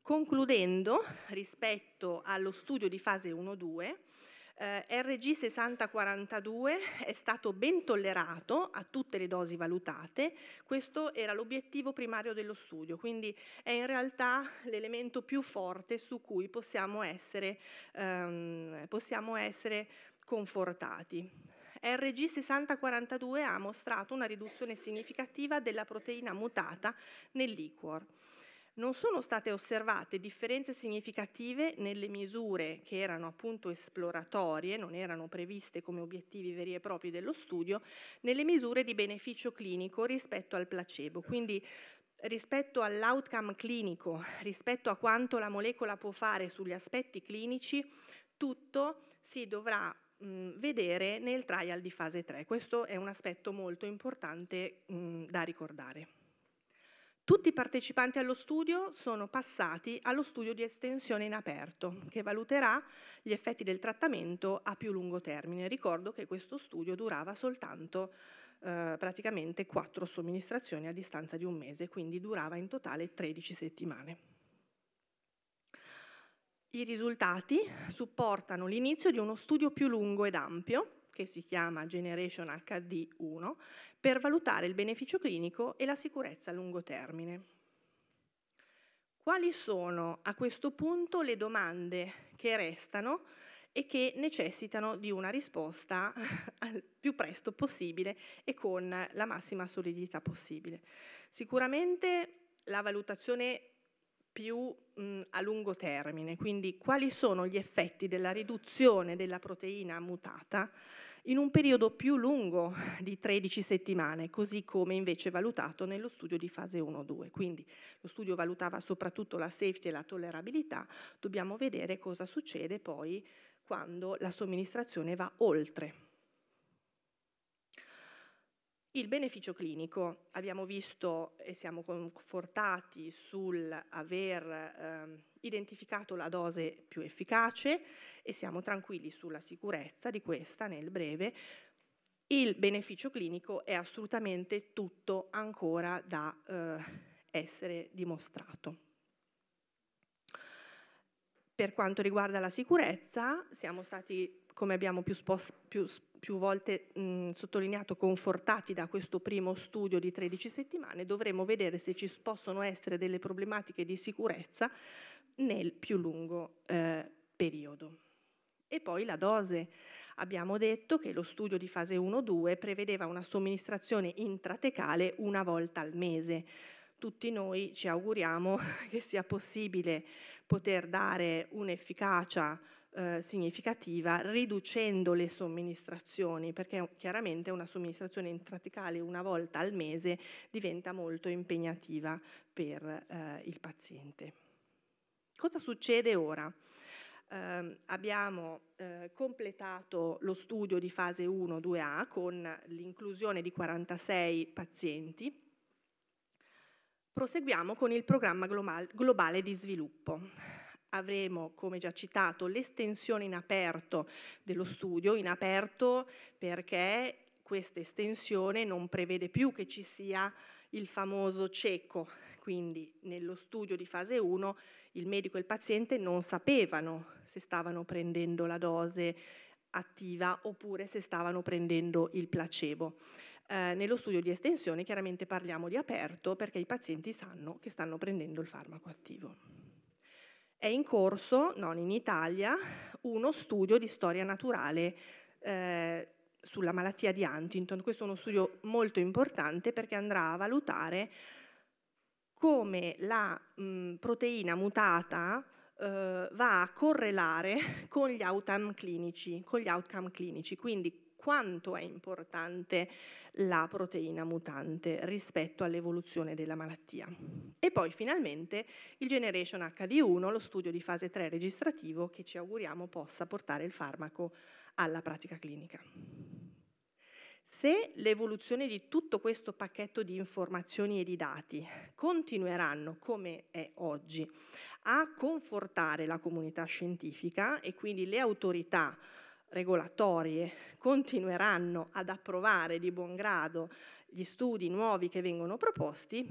Concludendo rispetto allo studio di fase 1-2, eh, RG6042 è stato ben tollerato a tutte le dosi valutate, questo era l'obiettivo primario dello studio, quindi è in realtà l'elemento più forte su cui possiamo essere, ehm, possiamo essere confortati. RG6042 ha mostrato una riduzione significativa della proteina mutata nel liquor non sono state osservate differenze significative nelle misure che erano appunto esploratorie, non erano previste come obiettivi veri e propri dello studio, nelle misure di beneficio clinico rispetto al placebo. Quindi rispetto all'outcome clinico, rispetto a quanto la molecola può fare sugli aspetti clinici, tutto si dovrà mh, vedere nel trial di fase 3. Questo è un aspetto molto importante mh, da ricordare. Tutti i partecipanti allo studio sono passati allo studio di estensione in aperto, che valuterà gli effetti del trattamento a più lungo termine. Ricordo che questo studio durava soltanto eh, praticamente quattro somministrazioni a distanza di un mese, quindi durava in totale 13 settimane. I risultati supportano l'inizio di uno studio più lungo ed ampio, che si chiama Generation HD1, per valutare il beneficio clinico e la sicurezza a lungo termine. Quali sono a questo punto le domande che restano e che necessitano di una risposta il più presto possibile e con la massima solidità possibile? Sicuramente la valutazione più mh, a lungo termine, quindi quali sono gli effetti della riduzione della proteina mutata in un periodo più lungo di 13 settimane, così come invece valutato nello studio di fase 1-2. Quindi lo studio valutava soprattutto la safety e la tollerabilità, dobbiamo vedere cosa succede poi quando la somministrazione va oltre il beneficio clinico, abbiamo visto e siamo confortati sul aver eh, identificato la dose più efficace e siamo tranquilli sulla sicurezza di questa nel breve. Il beneficio clinico è assolutamente tutto ancora da eh, essere dimostrato. Per quanto riguarda la sicurezza, siamo stati, come abbiamo più, spos- più più volte mh, sottolineato, confortati da questo primo studio di 13 settimane, dovremo vedere se ci possono essere delle problematiche di sicurezza nel più lungo eh, periodo. E poi la dose. Abbiamo detto che lo studio di fase 1-2 prevedeva una somministrazione intratecale una volta al mese. Tutti noi ci auguriamo che sia possibile poter dare un'efficacia eh, significativa riducendo le somministrazioni, perché chiaramente una somministrazione intratecale una volta al mese diventa molto impegnativa per eh, il paziente. Cosa succede ora? Eh, abbiamo eh, completato lo studio di fase 1-2A con l'inclusione di 46 pazienti. Proseguiamo con il programma globale di sviluppo avremo, come già citato, l'estensione in aperto dello studio, in aperto perché questa estensione non prevede più che ci sia il famoso cieco, quindi nello studio di fase 1 il medico e il paziente non sapevano se stavano prendendo la dose attiva oppure se stavano prendendo il placebo. Eh, nello studio di estensione chiaramente parliamo di aperto perché i pazienti sanno che stanno prendendo il farmaco attivo. È in corso, non in Italia, uno studio di storia naturale eh, sulla malattia di Huntington. Questo è uno studio molto importante perché andrà a valutare come la mh, proteina mutata eh, va a correlare con gli outcome clinici, con gli outcome clinici. Quindi quanto è importante la proteina mutante rispetto all'evoluzione della malattia. E poi finalmente il Generation HD1, lo studio di fase 3 registrativo che ci auguriamo possa portare il farmaco alla pratica clinica. Se l'evoluzione di tutto questo pacchetto di informazioni e di dati continueranno come è oggi a confortare la comunità scientifica e quindi le autorità regolatorie continueranno ad approvare di buon grado gli studi nuovi che vengono proposti,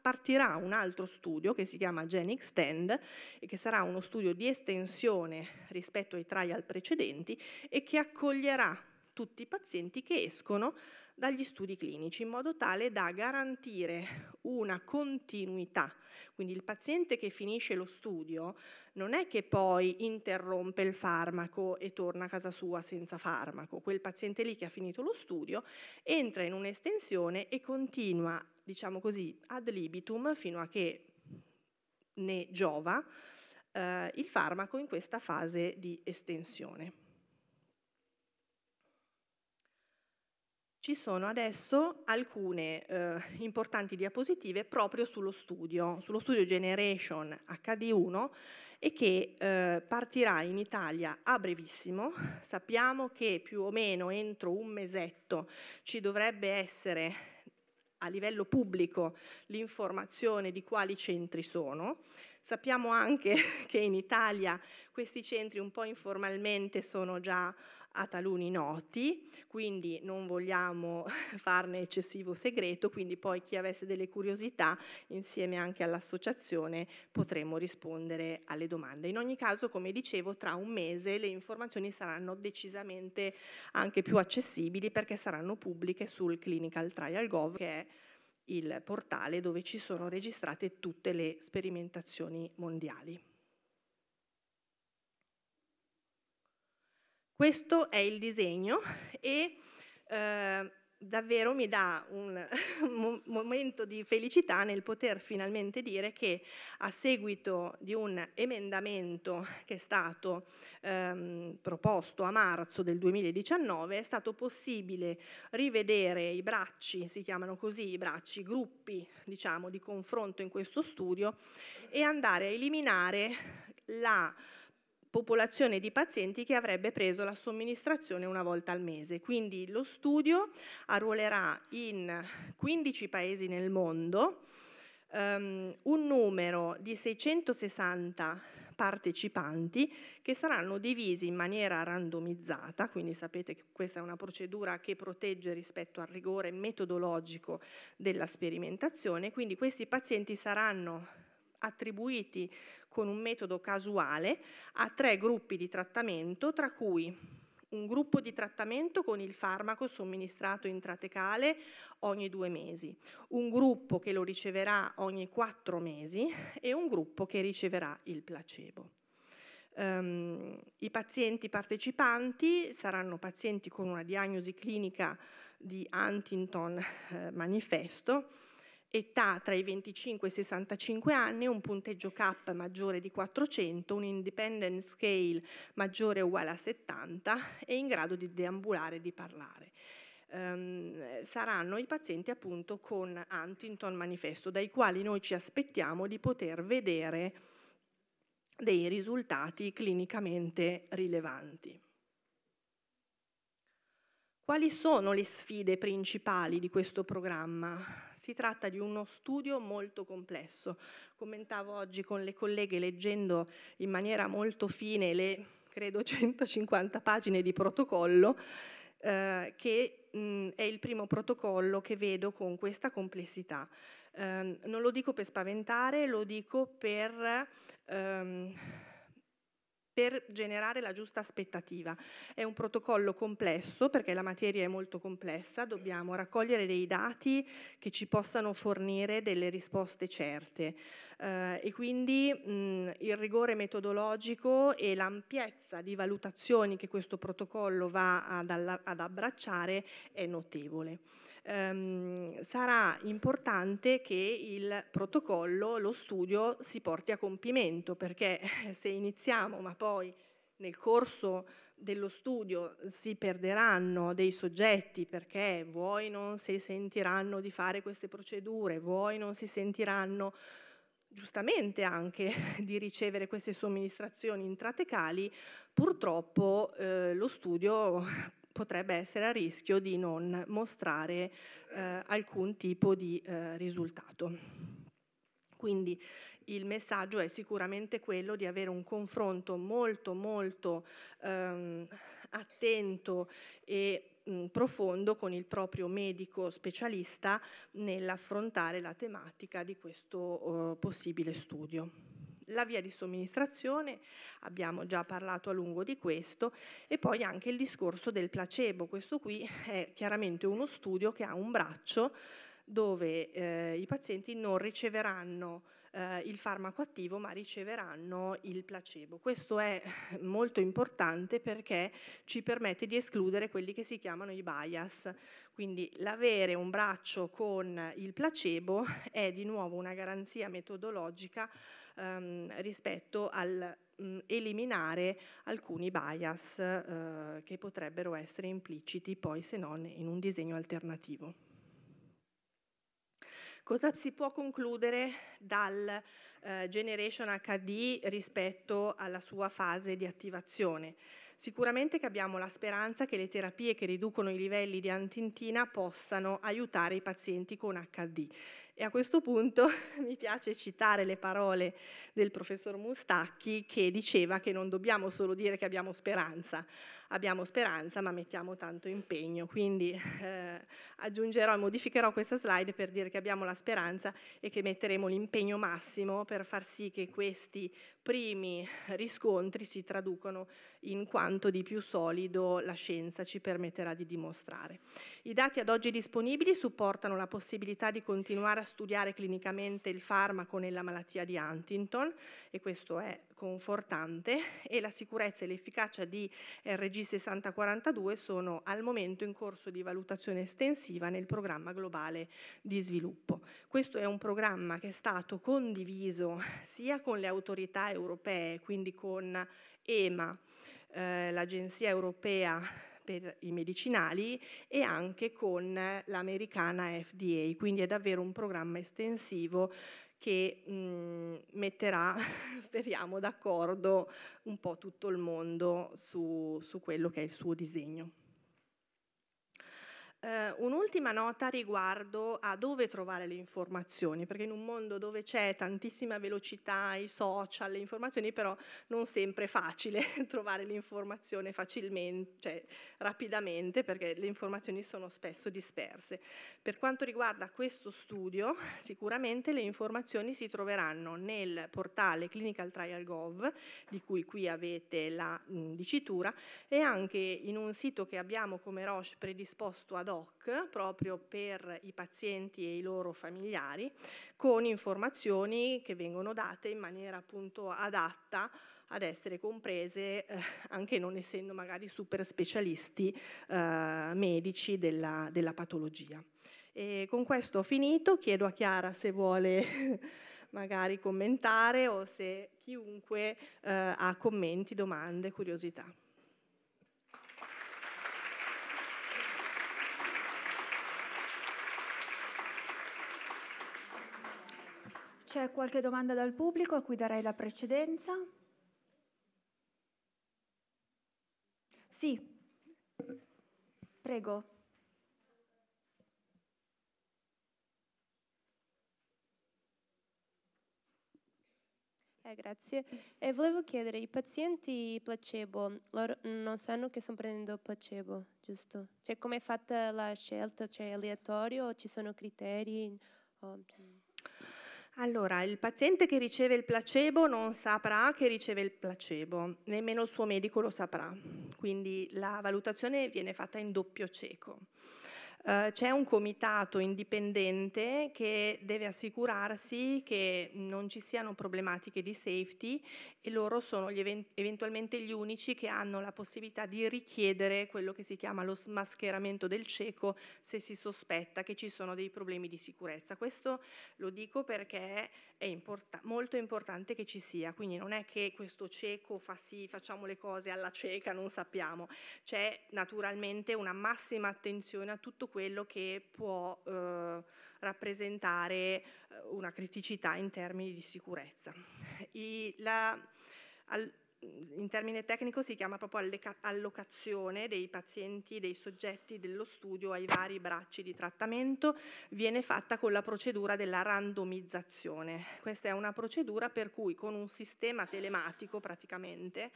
partirà un altro studio che si chiama Gen Extend e che sarà uno studio di estensione rispetto ai trial precedenti e che accoglierà tutti i pazienti che escono dagli studi clinici in modo tale da garantire una continuità. Quindi il paziente che finisce lo studio non è che poi interrompe il farmaco e torna a casa sua senza farmaco. Quel paziente lì che ha finito lo studio entra in un'estensione e continua, diciamo così, ad libitum fino a che ne giova eh, il farmaco in questa fase di estensione. ci sono adesso alcune eh, importanti diapositive proprio sullo studio, sullo studio Generation HD1 e che eh, partirà in Italia a brevissimo. Sappiamo che più o meno entro un mesetto ci dovrebbe essere a livello pubblico l'informazione di quali centri sono. Sappiamo anche che in Italia questi centri un po' informalmente sono già a taluni noti, quindi non vogliamo farne eccessivo segreto, quindi poi chi avesse delle curiosità insieme anche all'associazione potremo rispondere alle domande. In ogni caso, come dicevo, tra un mese le informazioni saranno decisamente anche più accessibili perché saranno pubbliche sul Clinical Trial Gov che è il portale dove ci sono registrate tutte le sperimentazioni mondiali. Questo è il disegno e eh, davvero mi dà un mo- momento di felicità nel poter finalmente dire che a seguito di un emendamento che è stato ehm, proposto a marzo del 2019 è stato possibile rivedere i bracci, si chiamano così i bracci, i gruppi diciamo, di confronto in questo studio e andare a eliminare la popolazione di pazienti che avrebbe preso la somministrazione una volta al mese. Quindi lo studio arruolerà in 15 paesi nel mondo um, un numero di 660 partecipanti che saranno divisi in maniera randomizzata, quindi sapete che questa è una procedura che protegge rispetto al rigore metodologico della sperimentazione, quindi questi pazienti saranno attribuiti con un metodo casuale a tre gruppi di trattamento, tra cui un gruppo di trattamento con il farmaco somministrato intratecale ogni due mesi, un gruppo che lo riceverà ogni quattro mesi e un gruppo che riceverà il placebo. Um, I pazienti partecipanti saranno pazienti con una diagnosi clinica di Huntington eh, manifesto età tra i 25 e i 65 anni, un punteggio CAP maggiore di 400, un independent scale maggiore o uguale a 70 e in grado di deambulare e di parlare. Um, saranno i pazienti appunto con Huntington manifesto, dai quali noi ci aspettiamo di poter vedere dei risultati clinicamente rilevanti. Quali sono le sfide principali di questo programma? Si tratta di uno studio molto complesso. Commentavo oggi con le colleghe leggendo in maniera molto fine le, credo, 150 pagine di protocollo, eh, che mh, è il primo protocollo che vedo con questa complessità. Eh, non lo dico per spaventare, lo dico per... Ehm, per generare la giusta aspettativa. È un protocollo complesso perché la materia è molto complessa, dobbiamo raccogliere dei dati che ci possano fornire delle risposte certe eh, e quindi mh, il rigore metodologico e l'ampiezza di valutazioni che questo protocollo va ad, ad abbracciare è notevole ehm, sarà importante che il protocollo, lo studio si porti a compimento, perché se iniziamo ma poi nel corso dello studio si perderanno dei soggetti perché vuoi non si sentiranno di fare queste procedure, vuoi non si sentiranno giustamente anche di ricevere queste somministrazioni intratecali, purtroppo eh, lo studio potrebbe essere a rischio di non mostrare eh, alcun tipo di eh, risultato. Quindi il messaggio è sicuramente quello di avere un confronto molto molto ehm, attento e mh, mm, profondo con il proprio medico specialista nell'affrontare la tematica di questo eh, possibile studio. La via di somministrazione, abbiamo già parlato a lungo di questo, e poi anche il discorso del placebo. Questo qui è chiaramente uno studio che ha un braccio dove eh, i pazienti non riceveranno eh, il farmaco attivo ma riceveranno il placebo. Questo è molto importante perché ci permette di escludere quelli che si chiamano i bias. Quindi l'avere un braccio con il placebo è di nuovo una garanzia metodologica ehm, rispetto al mm, eliminare alcuni bias eh, che potrebbero essere impliciti poi se non in un disegno alternativo. Cosa si può concludere dal eh, Generation HD rispetto alla sua fase di attivazione? Sicuramente che abbiamo la speranza che le terapie che riducono i livelli di antintina possano aiutare i pazienti con HD. E a questo punto mi piace citare le parole del professor Mustacchi che diceva che non dobbiamo solo dire che abbiamo speranza, abbiamo speranza ma mettiamo tanto impegno. Quindi eh, aggiungerò e modificherò questa slide per dire che abbiamo la speranza e che metteremo l'impegno massimo per far sì che questi primi riscontri si traducono in quanto di più solido la scienza ci permetterà di dimostrare. I dati ad oggi disponibili supportano la possibilità di continuare a studiare clinicamente il farmaco nella malattia di Huntington e questo è confortante e la sicurezza e l'efficacia di RG G6042 sono al momento in corso di valutazione estensiva nel programma globale di sviluppo. Questo è un programma che è stato condiviso sia con le autorità europee, quindi con EMA, eh, l'Agenzia europea per i medicinali e anche con l'americana FDA, quindi è davvero un programma estensivo che mh, mhmm, metterà, speriamo, d'accordo un po' tutto il mondo su, su quello che è il suo disegno. Eh, un'ultima nota riguardo a dove trovare le informazioni, perché in un mondo dove c'è tantissima velocità, i social, le informazioni, però non sempre è facile trovare l'informazione facilmente, cioè rapidamente, perché le informazioni sono spesso disperse. Per quanto riguarda questo studio, sicuramente le informazioni si troveranno nel portale Clinical Trial Gov, di cui qui avete la mh, dicitura, e anche in un sito che abbiamo come Roche predisposto ad hoc proprio per i pazienti e i loro familiari con informazioni che vengono date in maniera appunto adatta ad essere comprese eh, anche non essendo magari super specialisti eh, medici della, della patologia. E con questo ho finito, chiedo a Chiara se vuole magari commentare o se chiunque eh, ha commenti, domande, curiosità. C'è qualche domanda dal pubblico a cui darei la precedenza? Sì, prego. Eh, grazie. Eh, volevo chiedere, i pazienti placebo, loro non sanno che stanno prendendo placebo, giusto? Cioè, come è fatta la scelta? Cioè, è aleatorio o ci sono criteri? Oh. Allora, il paziente che riceve il placebo non saprà che riceve il placebo, nemmeno il suo medico lo saprà, quindi la valutazione viene fatta in doppio cieco. Eh, c'è un comitato indipendente che deve assicurarsi che non ci siano problematiche di safety e loro sono gli event- eventualmente gli unici che hanno la possibilità di richiedere quello che si chiama lo smascheramento del cieco se si sospetta che ci sono dei problemi di sicurezza. Questo lo dico perché è import- molto importante che ci sia, quindi non è che questo cieco fa sì, facciamo le cose alla cieca, non sappiamo. C'è naturalmente una massima attenzione a tutto quello che può eh, rappresentare eh, una criticità in termini di sicurezza. I, la, al, in termine tecnico si chiama proprio allocazione dei pazienti, dei soggetti dello studio ai vari bracci di trattamento, viene fatta con la procedura della randomizzazione. Questa è una procedura per cui con un sistema telematico praticamente,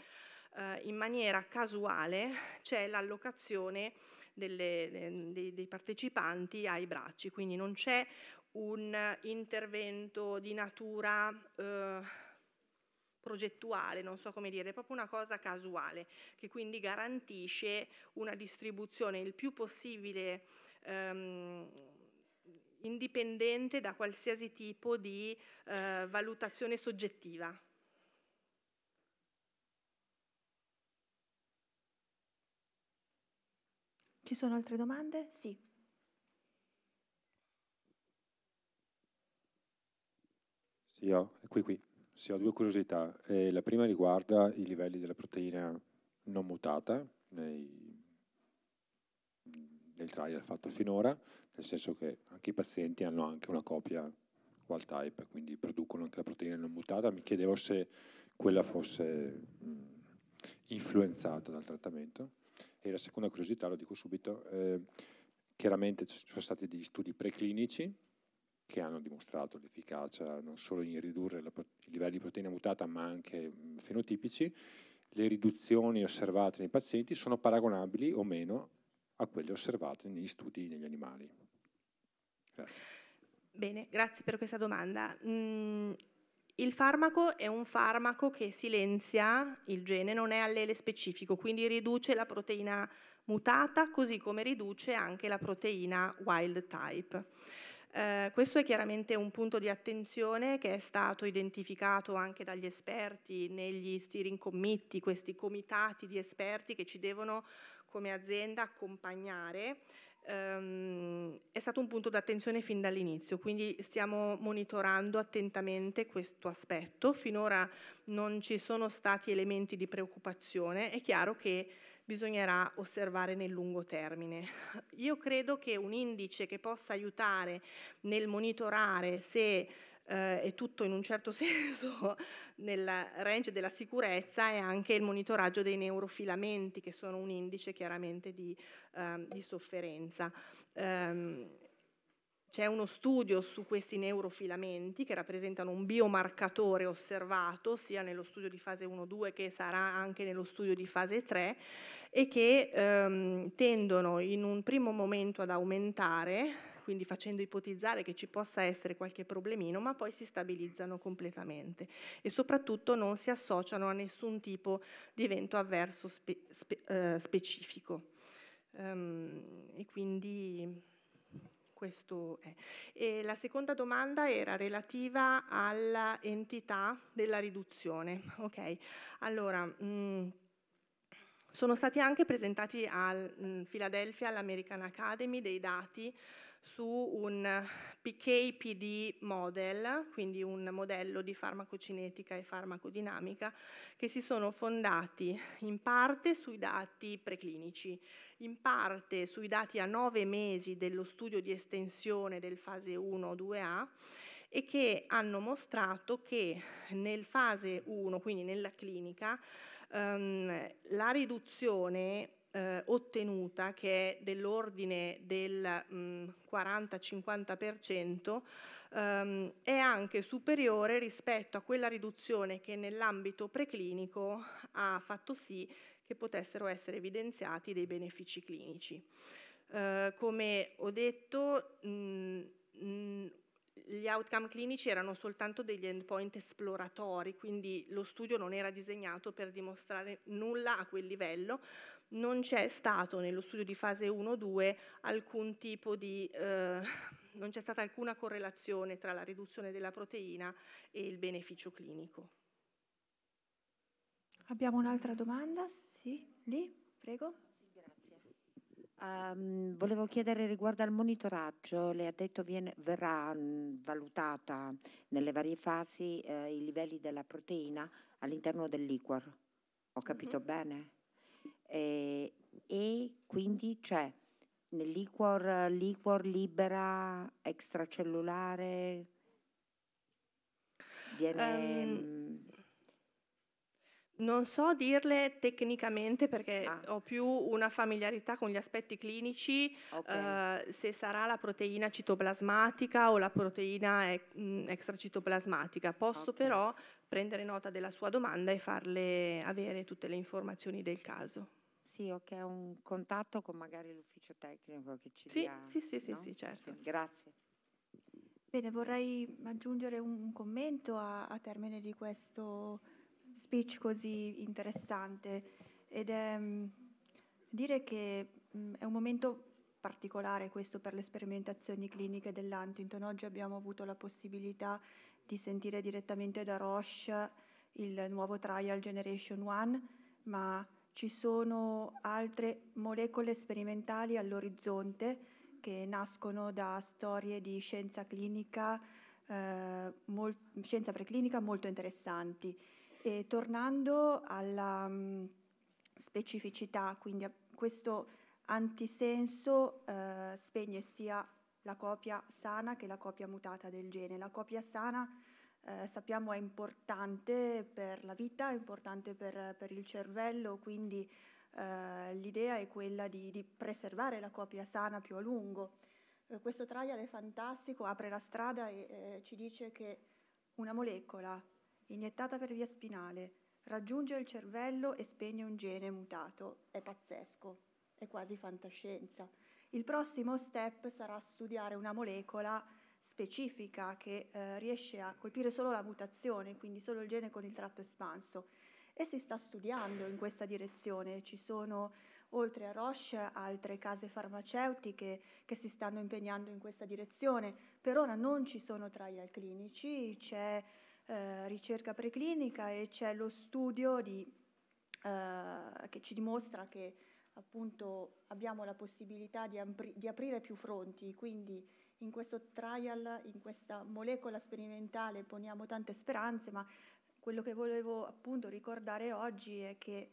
eh, in maniera casuale, c'è l'allocazione delle, ehm, dei, dei partecipanti ai bracci, quindi non c'è un intervento di natura eh, progettuale, non so come dire, è proprio una cosa casuale che quindi garantisce una distribuzione il più possibile ehm, indipendente da qualsiasi tipo di eh, valutazione soggettiva. Ci sono altre domande? Sì. Sì, ho, qui, qui. Sì, ho due curiosità. Eh, la prima riguarda i livelli della proteina non mutata nei, nel trial fatto finora, nel senso che anche i pazienti hanno anche una copia wild type, quindi producono anche la proteina non mutata. Mi chiedevo se quella fosse mh, mm, influenzata dal trattamento. E la seconda curiosità, lo dico subito, eh, chiaramente ci sono stati degli studi preclinici che hanno dimostrato l'efficacia non solo in ridurre la, i livelli di proteina mutata ma anche mh, mm, fenotipici, le riduzioni osservate nei pazienti sono paragonabili o meno a quelle osservate negli studi negli animali. Grazie. Bene, grazie per questa domanda. Mm, il farmaco è un farmaco che silenzia il gene, non è allele specifico, quindi riduce la proteina mutata così come riduce anche la proteina wild type. Eh, questo è chiaramente un punto di attenzione che è stato identificato anche dagli esperti negli steering committee, questi comitati di esperti che ci devono come azienda accompagnare ehm, è stato un punto d'attenzione fin dall'inizio, quindi stiamo monitorando attentamente questo aspetto. Finora non ci sono stati elementi di preoccupazione, è chiaro che bisognerà osservare nel lungo termine. Io credo che un indice che possa aiutare nel monitorare se eh, è tutto in un certo senso nel range della sicurezza e anche il monitoraggio dei neurofilamenti che sono un indice chiaramente di, ehm, di sofferenza. Ehm, c'è uno studio su questi neurofilamenti che rappresentano un biomarcatore osservato sia nello studio di fase 1-2 che sarà anche nello studio di fase 3 e che ehm, tendono in un primo momento ad aumentare quindi facendo ipotizzare che ci possa essere qualche problemino, ma poi si stabilizzano completamente e soprattutto non si associano a nessun tipo di evento avverso spe, spe, eh, specifico. Um, e quindi questo è. E la seconda domanda era relativa all'entità della riduzione. Ok, allora. Mh, mm, sono stati anche presentati a mm, Philadelphia, all'American Academy, dei dati su un PKPD model, quindi un modello di farmacocinetica e farmacodinamica, che si sono fondati in parte sui dati preclinici, in parte sui dati a nove mesi dello studio di estensione del fase 1-2A e che hanno mostrato che nel fase 1, quindi nella clinica, ehm, la riduzione eh, ottenuta, che è dell'ordine del mh, mm, 40-50%, ehm, è anche superiore rispetto a quella riduzione che nell'ambito preclinico ha fatto sì che potessero essere evidenziati dei benefici clinici. Eh, come ho detto, mh, mm, mh, mm, gli outcome clinici erano soltanto degli endpoint esploratori, quindi lo studio non era disegnato per dimostrare nulla a quel livello, non c'è stato nello studio di fase 1-2 alcun tipo di... Eh, non c'è stata alcuna correlazione tra la riduzione della proteina e il beneficio clinico. Abbiamo un'altra domanda? Sì, lì, prego. Um, volevo chiedere riguardo al monitoraggio, lei ha detto viene, verrà mm, valutata nelle varie fasi eh, i livelli della proteina all'interno del liquor, ho capito mm-hmm. bene? eh, e quindi c'è nel liquor, liquor libera, extracellulare, viene... Um, non so dirle tecnicamente perché ah. ho più una familiarità con gli aspetti clinici, okay. eh, se sarà la proteina citoplasmatica o la proteina e, eh, mm, extracitoplasmatica. Posso okay. però prendere nota della sua domanda e farle avere tutte le informazioni del caso. Sì, o che è un contatto con magari l'ufficio tecnico che ci sì, dia, Sì, sì, no? sì, sì, certo. Grazie. Bene, vorrei aggiungere un commento a, a termine di questo speech così interessante ed è mm, dire che mh, mm, è un momento particolare questo per le sperimentazioni cliniche dell'Huntington. Oggi abbiamo avuto la possibilità di sentire direttamente da Roche il nuovo trial Generation One, ma ci sono altre molecole sperimentali all'orizzonte che nascono da storie di scienza clinica, eh, mol- scienza preclinica molto interessanti. E tornando alla mh, mm, specificità, quindi a questo antisenso eh, spegne sia la copia sana che la copia mutata del gene. La copia sana eh, sappiamo è importante per la vita, è importante per, per il cervello, quindi eh, l'idea è quella di, di, preservare la copia sana più a lungo. Eh, questo trial è fantastico, apre la strada e eh, ci dice che una molecola iniettata per via spinale raggiunge il cervello e spegne un gene mutato. È pazzesco, è quasi fantascienza. Il prossimo step sarà studiare una molecola specifica che eh, riesce a colpire solo la mutazione, quindi solo il gene con il tratto espanso. E si sta studiando in questa direzione, ci sono oltre a Roche altre case farmaceutiche che si stanno impegnando in questa direzione. Per ora non ci sono trial clinici, c'è eh, ricerca preclinica e c'è lo studio di, eh, che ci dimostra che appunto abbiamo la possibilità di, di aprire più fronti, quindi in questo trial, in questa molecola sperimentale poniamo tante speranze, ma quello che volevo appunto ricordare oggi è che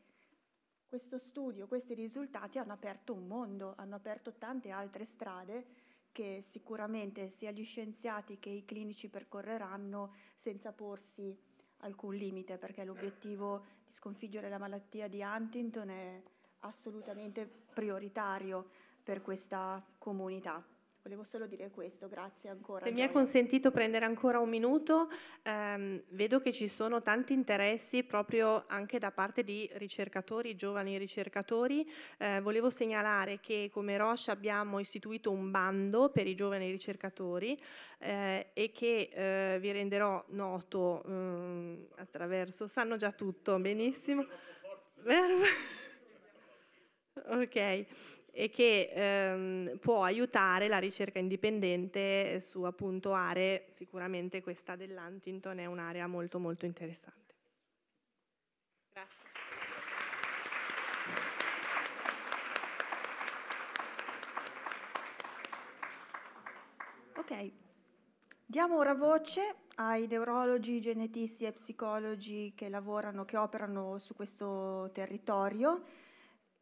questo studio, questi risultati hanno aperto un mondo, hanno aperto tante altre strade che sicuramente sia gli scienziati che i clinici percorreranno senza porsi alcun limite, perché l'obiettivo di sconfiggere la malattia di Huntington è assolutamente prioritario per questa comunità. Volevo solo dire questo, grazie ancora. Se mi è consentito prendere ancora un minuto, ehm, vedo che ci sono tanti interessi proprio anche da parte di ricercatori, giovani ricercatori. Eh, volevo segnalare che come Roche abbiamo istituito un bando per i giovani ricercatori eh, e che eh, vi renderò noto ehm, attraverso, sanno già tutto, benissimo. ok e che ehm, può aiutare la ricerca indipendente su appunto aree, sicuramente questa dell'Huntington è un'area molto molto interessante. Ok, diamo ora voce ai neurologi, genetisti e psicologi che lavorano, che operano su questo territorio.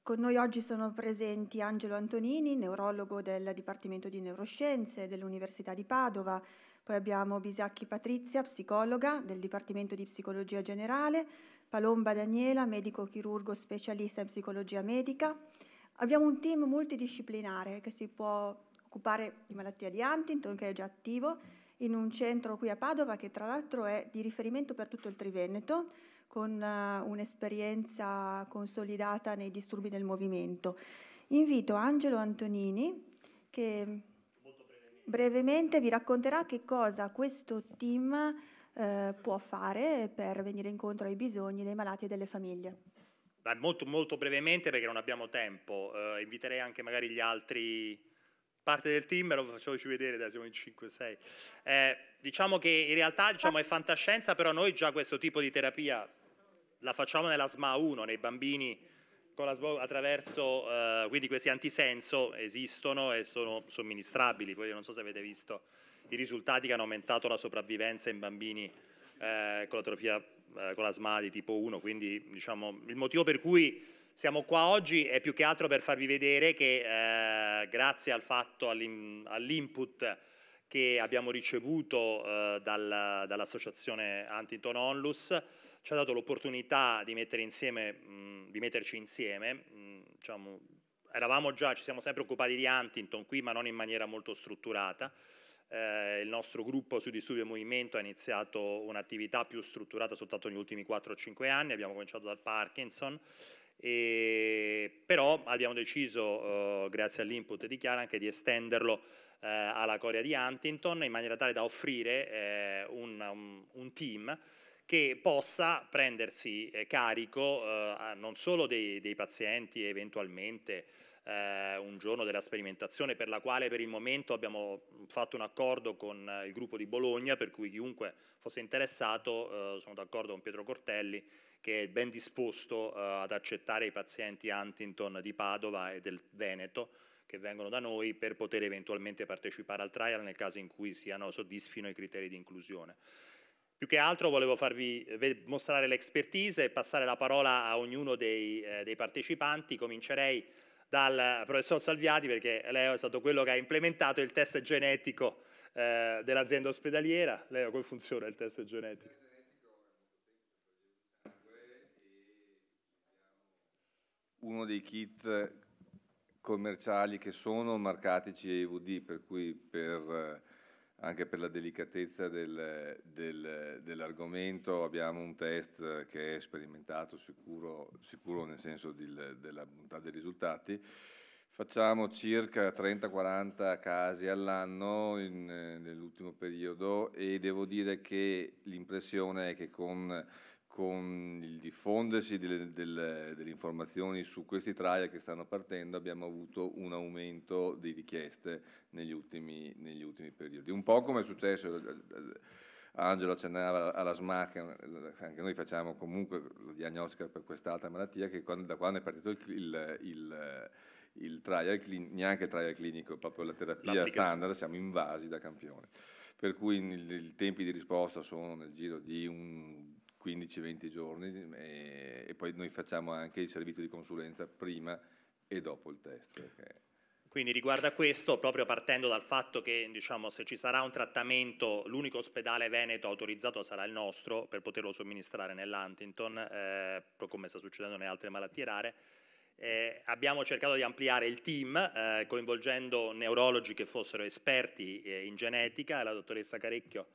Con noi oggi sono presenti Angelo Antonini, neurologo del Dipartimento di Neuroscienze dell'Università di Padova, poi abbiamo Bisacchi Patrizia, psicologa del Dipartimento di Psicologia Generale, Palomba Daniela, medico chirurgo specialista in psicologia medica. Abbiamo un team multidisciplinare che si può occupare di malattia di Huntington, che è già attivo, in un centro qui a Padova che tra l'altro è di riferimento per tutto il Triveneto con eh, un'esperienza consolidata nei disturbi del movimento. Invito Angelo Antonini che brevemente. brevemente. vi racconterà che cosa questo team eh, può fare per venire incontro ai bisogni dei malati e delle famiglie. Beh, molto, molto brevemente perché non abbiamo tempo, eh, inviterei anche magari gli altri parte del team, lo facciamoci vedere, dai, siamo in 5-6. Eh, diciamo che in realtà diciamo, è fantascienza, però noi già questo tipo di terapia la facciamo nella SMA 1, nei bambini con la SMA attraverso, eh, quindi questi antisenso esistono e sono somministrabili, poi non so se avete visto i risultati che hanno aumentato la sopravvivenza in bambini eh, con l'atrofia, eh, con la SMA di tipo 1, quindi diciamo, il motivo per cui siamo qua oggi è più che altro per farvi vedere che eh, grazie al fatto, all'input che abbiamo ricevuto eh, dal, dall'associazione Huntington Onlus, ci ha dato l'opportunità di, insieme, mh, di metterci insieme, mh, diciamo, eravamo già, ci siamo sempre occupati di Huntington qui, ma non in maniera molto strutturata. Eh, il nostro gruppo su di studio e movimento ha iniziato un'attività più strutturata soltanto negli ultimi 4-5 anni, abbiamo cominciato dal Parkinson, e, però abbiamo deciso, eh, grazie all'input di Chiara, anche di estenderlo eh, alla Corea di Huntington in maniera tale da offrire eh, un, un, un team che possa prendersi eh, carico eh, non solo dei, dei pazienti eventualmente eh, un giorno della sperimentazione per la quale per il momento abbiamo mm, fatto un accordo con il gruppo di Bologna per cui chiunque fosse interessato, eh, sono d'accordo con Pietro Cortelli, che è ben disposto eh, ad accettare i pazienti Huntington di Padova e del Veneto che vengono da noi per poter eventualmente partecipare al trial nel caso in cui siano soddisfino i criteri di inclusione. Più che altro volevo farvi eh, mostrare l'expertise e passare la parola a ognuno dei, eh, dei partecipanti. Comincerei dal eh, professor Salviati perché Leo è stato quello che ha implementato il test genetico eh, dell'azienda ospedaliera. Leo, come funziona il test genetico? Uno dei kit commerciali che sono marcati CAVD, per cui per eh, anche per la delicatezza del, del, dell'argomento abbiamo un test che è sperimentato, sicuro, sicuro nel senso di, della bontà dei risultati. Facciamo circa 30-40 casi all'anno in, nell'ultimo periodo e devo dire che l'impressione è che con con il diffondersi delle, delle, delle, informazioni su questi trial che stanno partendo abbiamo avuto un aumento di richieste negli ultimi, negli ultimi periodi. Un po' come è successo, eh, eh, Angelo accennava alla SMAC, eh, anche noi facciamo comunque la diagnostica per quest'altra malattia, che quando, da quando è partito il, il, il, il trial, neanche il trial clinico, proprio la terapia standard, siamo invasi da campioni. Per cui i tempi di risposta sono nel giro di un 15-20 giorni e, eh, e, poi noi facciamo anche il servizio di consulenza prima e dopo il test. Perché... Quindi riguarda questo, proprio partendo dal fatto che diciamo, se ci sarà un trattamento, l'unico ospedale veneto autorizzato sarà il nostro per poterlo somministrare nell'Huntington, eh, come sta succedendo nelle altre malattie rare, eh, abbiamo cercato di ampliare il team eh, coinvolgendo neurologi che fossero esperti eh, in genetica, la dottoressa Carecchio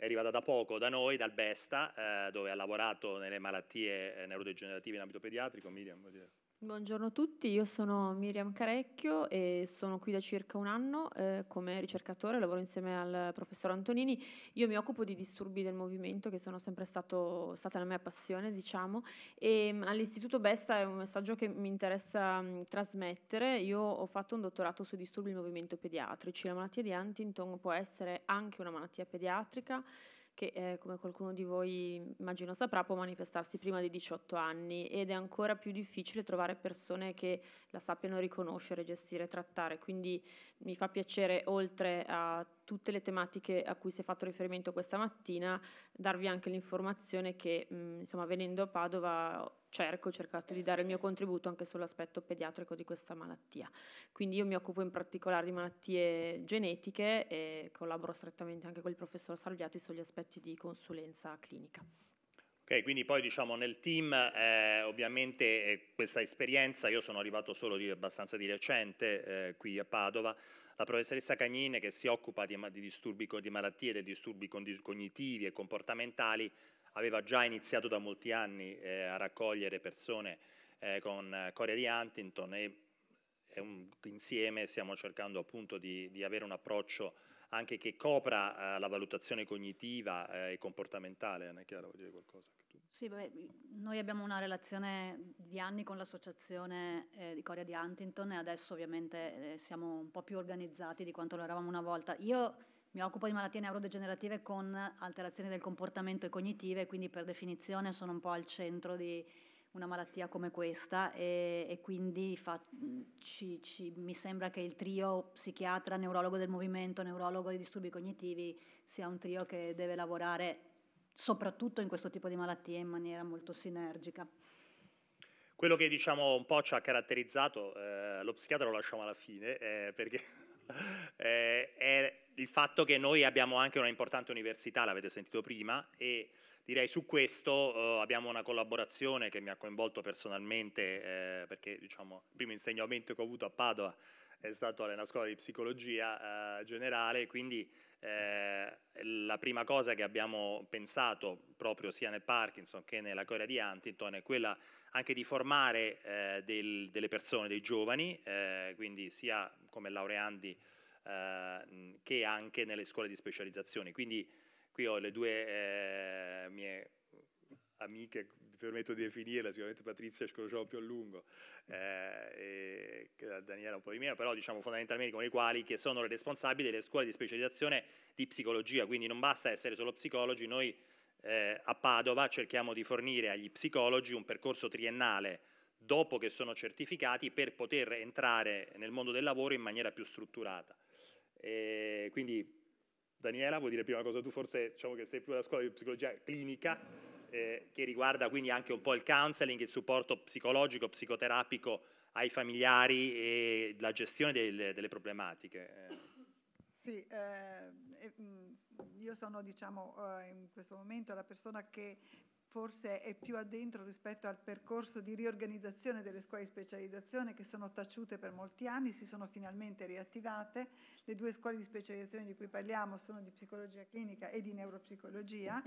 è arrivata da poco da noi, dal Besta, eh, dove ha lavorato nelle malattie eh, neurodegenerative in ambito pediatrico. Miriam, vuol dire. Buongiorno a tutti, io sono Miriam Carecchio e sono qui da circa un anno eh, come ricercatore, lavoro insieme al professor Antonini. Io mi occupo di disturbi del movimento che sono sempre stato, stata la mia passione, diciamo, e mm, all'Istituto Besta è un messaggio che mi interessa mh, mm, trasmettere. Io ho fatto un dottorato su disturbi del movimento pediatrici. La malattia di Huntington può essere anche una malattia pediatrica che eh, come qualcuno di voi immagino saprà può manifestarsi prima dei 18 anni ed è ancora più difficile trovare persone che la sappiano riconoscere, gestire, trattare. Quindi mi fa piacere, oltre a tutte le tematiche a cui si è fatto riferimento questa mattina, darvi anche l'informazione che mh, mm, insomma, venendo a Padova cerco, ho cercato di dare il mio contributo anche sull'aspetto pediatrico di questa malattia. Quindi io mi occupo in particolare di malattie genetiche e collaboro strettamente anche con il professor Salviati sugli aspetti di consulenza clinica. Ok, quindi poi diciamo nel team eh, ovviamente eh, questa esperienza, io sono arrivato solo di, abbastanza di recente eh, qui a Padova, la professoressa Cagnine che si occupa di, di, disturbi, di malattie, di disturbi cognitivi e comportamentali aveva già iniziato da molti anni eh, a raccogliere persone eh, con eh, Corea di Huntington e un, insieme stiamo cercando appunto di, di, avere un approccio anche che copra eh, la valutazione cognitiva eh, e comportamentale. Anna Chiara vuol dire qualcosa? Sì, beh, noi abbiamo una relazione di anni con l'associazione eh, di Corea di Huntington e adesso ovviamente eh, siamo un po' più organizzati di quanto lo eravamo una volta. Io mi occupo di malattie neurodegenerative con alterazioni del comportamento e cognitive, quindi per definizione sono un po' al centro di una malattia come questa e, e quindi fa, ci, ci, mi sembra che il trio psichiatra, neurologo del movimento, neurologo dei disturbi cognitivi sia un trio che deve lavorare soprattutto in questo tipo di malattie in maniera molto sinergica. Quello che diciamo un po' ci ha caratterizzato, eh, lo psichiatra lo lasciamo alla fine, eh, perché eh, è il fatto che noi abbiamo anche una importante università, l'avete sentito prima, e direi su questo eh, abbiamo una collaborazione che mi ha coinvolto personalmente, eh, perché diciamo, il primo insegnamento che ho avuto a Padova è stato nella scuola di psicologia eh, generale, quindi eh, la prima cosa che abbiamo pensato proprio sia nel Parkinson che nella Corea di Huntington è quella anche di formare eh, del, delle persone, dei giovani, quindi sia come laureandi eh, che anche nelle scuole di specializzazione. Quindi qui ho le due eh, mie amiche, mi permetto di definirle, sicuramente Patrizia ci conosciamo più a lungo, eh, e Daniela un po' di meno, però diciamo fondamentalmente con i quali che sono le responsabili delle scuole di specializzazione di psicologia, quindi non basta essere solo psicologi, noi eh, a Padova cerchiamo di fornire agli psicologi un percorso triennale dopo che sono certificati per poter entrare nel mondo del lavoro in maniera più strutturata. E quindi Daniela vuol dire prima cosa tu forse diciamo che sei più della scuola di psicologia clinica eh, che riguarda quindi anche un po' il counseling, il supporto psicologico, psicoterapico ai familiari e la gestione del, delle problematiche. Sì, eh, mm, io sono diciamo, eh, in questo momento la persona che forse è più addentro rispetto al percorso di riorganizzazione delle scuole di specializzazione che sono taciute per molti anni, si sono finalmente riattivate. Le due scuole di specializzazione di cui parliamo sono di psicologia clinica e di neuropsicologia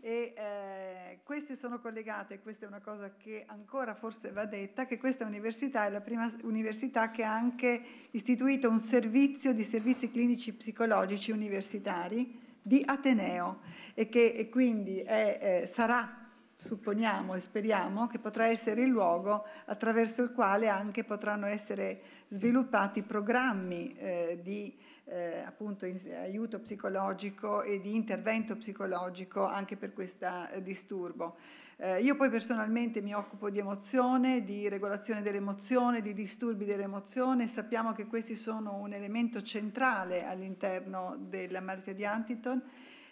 e eh, queste sono collegate, questa è una cosa che ancora forse va detta, che questa università è la prima università che ha anche istituito un servizio di servizi clinici psicologici universitari di Ateneo e che e quindi è, eh, sarà supponiamo e speriamo che potrà essere il luogo attraverso il quale anche potranno essere sviluppati programmi eh, di eh, appunto, aiuto psicologico e di intervento psicologico anche per questo eh, disturbo. Eh, io poi personalmente mi occupo di emozione, di regolazione dell'emozione, di disturbi dell'emozione, sappiamo che questi sono un elemento centrale all'interno della malattia di Huntington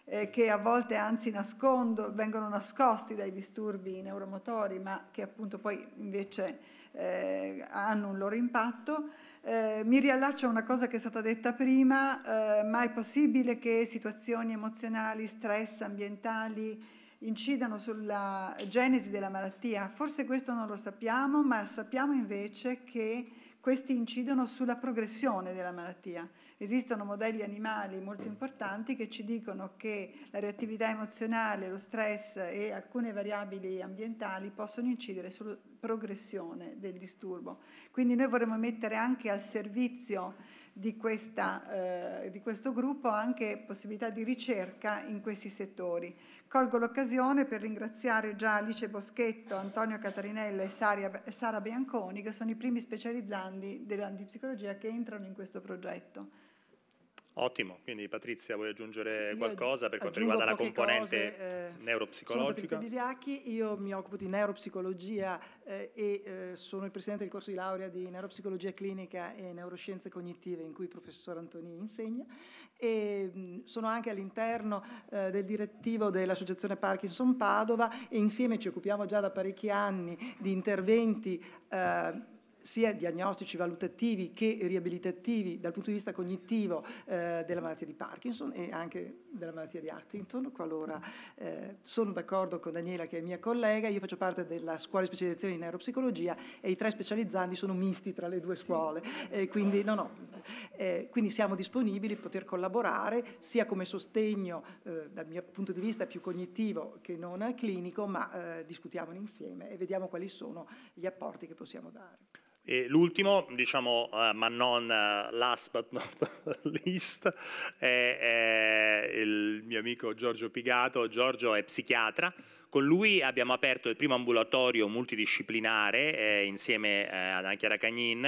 eh, che a volte anzi nascondo, vengono nascosti dai disturbi neuromotori, ma che appunto poi invece eh, hanno un loro impatto. Eh, mi riallaccio a una cosa che è stata detta prima, eh, ma è possibile che situazioni emozionali, stress ambientali, incidano sulla genesi della malattia. Forse questo non lo sappiamo, ma sappiamo invece che questi incidono sulla progressione della malattia. Esistono modelli animali molto importanti che ci dicono che la reattività emozionale, lo stress e alcune variabili ambientali possono incidere sulla progressione del disturbo. Quindi noi vorremmo mettere anche al servizio di, questa, eh, di questo gruppo anche possibilità di ricerca in questi settori. Colgo l'occasione per ringraziare già Alice Boschetto, Antonio Catarinella e Sara Bianconi, che sono i primi specializzandi dell'antipsicologia che entrano in questo progetto. Ottimo, quindi Patrizia vuoi aggiungere sì, qualcosa per quanto riguarda la componente cose, eh, neuropsicologica? Sono Patrizia Bisiacchi, io mi occupo di neuropsicologia eh, e eh, sono il presidente del corso di laurea di neuropsicologia clinica e neuroscienze cognitive in cui il professor Antonini insegna e mh, mm, sono anche all'interno eh, del direttivo dell'associazione Parkinson Padova e insieme ci occupiamo già da parecchi anni di interventi eh, sia diagnostici valutativi che riabilitativi dal punto di vista cognitivo eh, della malattia di Parkinson e anche della malattia di Huntington, qualora eh, sono d'accordo con Daniela che è mia collega, io faccio parte della scuola di specializzazione in neuropsicologia e i tre specializzanti sono misti tra le due scuole, eh, quindi, no, no, eh, quindi, siamo disponibili a poter collaborare sia come sostegno eh, dal mio punto di vista più cognitivo che non clinico, ma eh, discutiamone insieme e vediamo quali sono gli apporti che possiamo dare. E l'ultimo, diciamo, uh, ma non uh, last but not least, è, è, il mio amico Giorgio Pigato. Giorgio è psichiatra. Con lui abbiamo aperto il primo ambulatorio multidisciplinare eh, insieme eh, ad Anchiara Cagnin.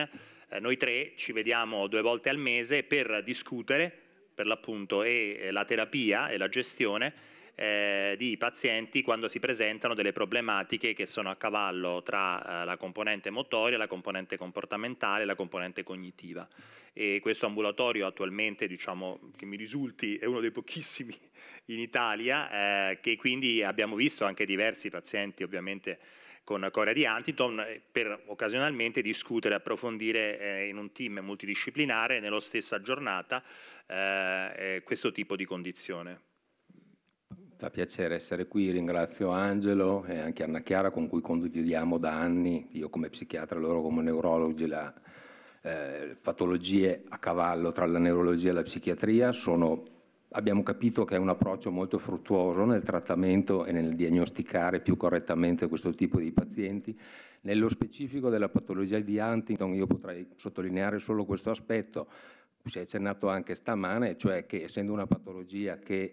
Eh, noi tre ci vediamo due volte al mese per discutere, per l'appunto, e, e la terapia e la gestione eh, di pazienti quando si presentano delle problematiche che sono a cavallo tra eh, la componente motoria, la componente comportamentale e la componente cognitiva. E questo ambulatorio attualmente, diciamo, che mi risulti, è uno dei pochissimi in Italia, eh, che quindi abbiamo visto anche diversi pazienti ovviamente con Corea di Antiton eh, per occasionalmente discutere, approfondire eh, in un team multidisciplinare nello stessa giornata eh, eh questo tipo di condizione. Fa piacere essere qui, ringrazio Angelo e anche Anna Chiara con cui condividiamo da anni, io come psichiatra, e loro come neurologi, le eh, patologie a cavallo tra la neurologia e la psichiatria. Sono, abbiamo capito che è un approccio molto fruttuoso nel trattamento e nel diagnosticare più correttamente questo tipo di pazienti. Nello specifico della patologia di Huntington io potrei sottolineare solo questo aspetto, si è accennato anche stamane, cioè che essendo una patologia che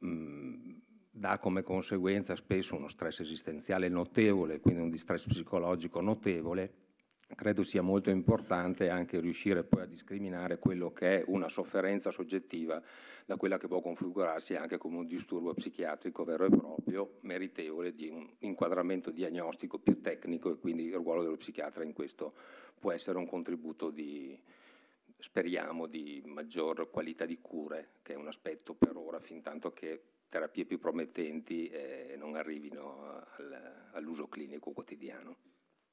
dà come conseguenza spesso uno stress esistenziale notevole, quindi un distress psicologico notevole, credo sia molto importante anche riuscire poi a discriminare quello che è una sofferenza soggettiva da quella che può configurarsi anche come un disturbo psichiatrico vero e proprio, meritevole di un inquadramento diagnostico più tecnico e quindi il ruolo dello psichiatra in questo può essere un contributo di, speriamo di maggior qualità di cure, che è un aspetto per ora, fin tanto che terapie più promettenti eh, non arrivino al, all'uso clinico quotidiano.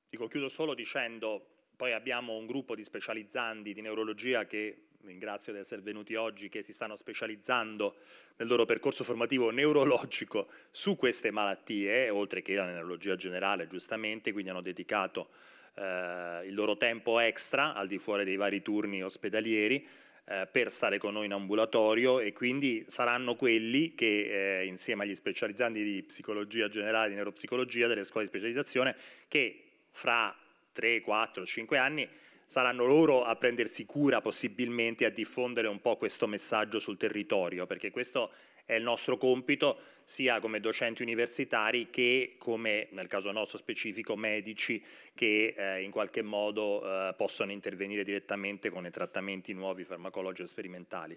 Dico, chiudo solo dicendo, poi abbiamo un gruppo di specializzandi di neurologia che ringrazio di essere venuti oggi, che si stanno specializzando nel loro percorso formativo neurologico su queste malattie, oltre che alla neurologia generale, giustamente, quindi hanno dedicato eh, il loro tempo extra al di fuori dei vari turni ospedalieri eh, per stare con noi in ambulatorio e quindi saranno quelli che eh, insieme agli specializzanti di psicologia generale, di neuropsicologia delle scuole di specializzazione che fra 3, 4, 5 anni saranno loro a prendersi cura possibilmente a diffondere un po' questo messaggio sul territorio, perché questo è il nostro compito sia come docenti universitari che come nel caso nostro specifico medici che eh, in qualche modo eh, possono intervenire direttamente con i trattamenti nuovi farmacologici sperimentali.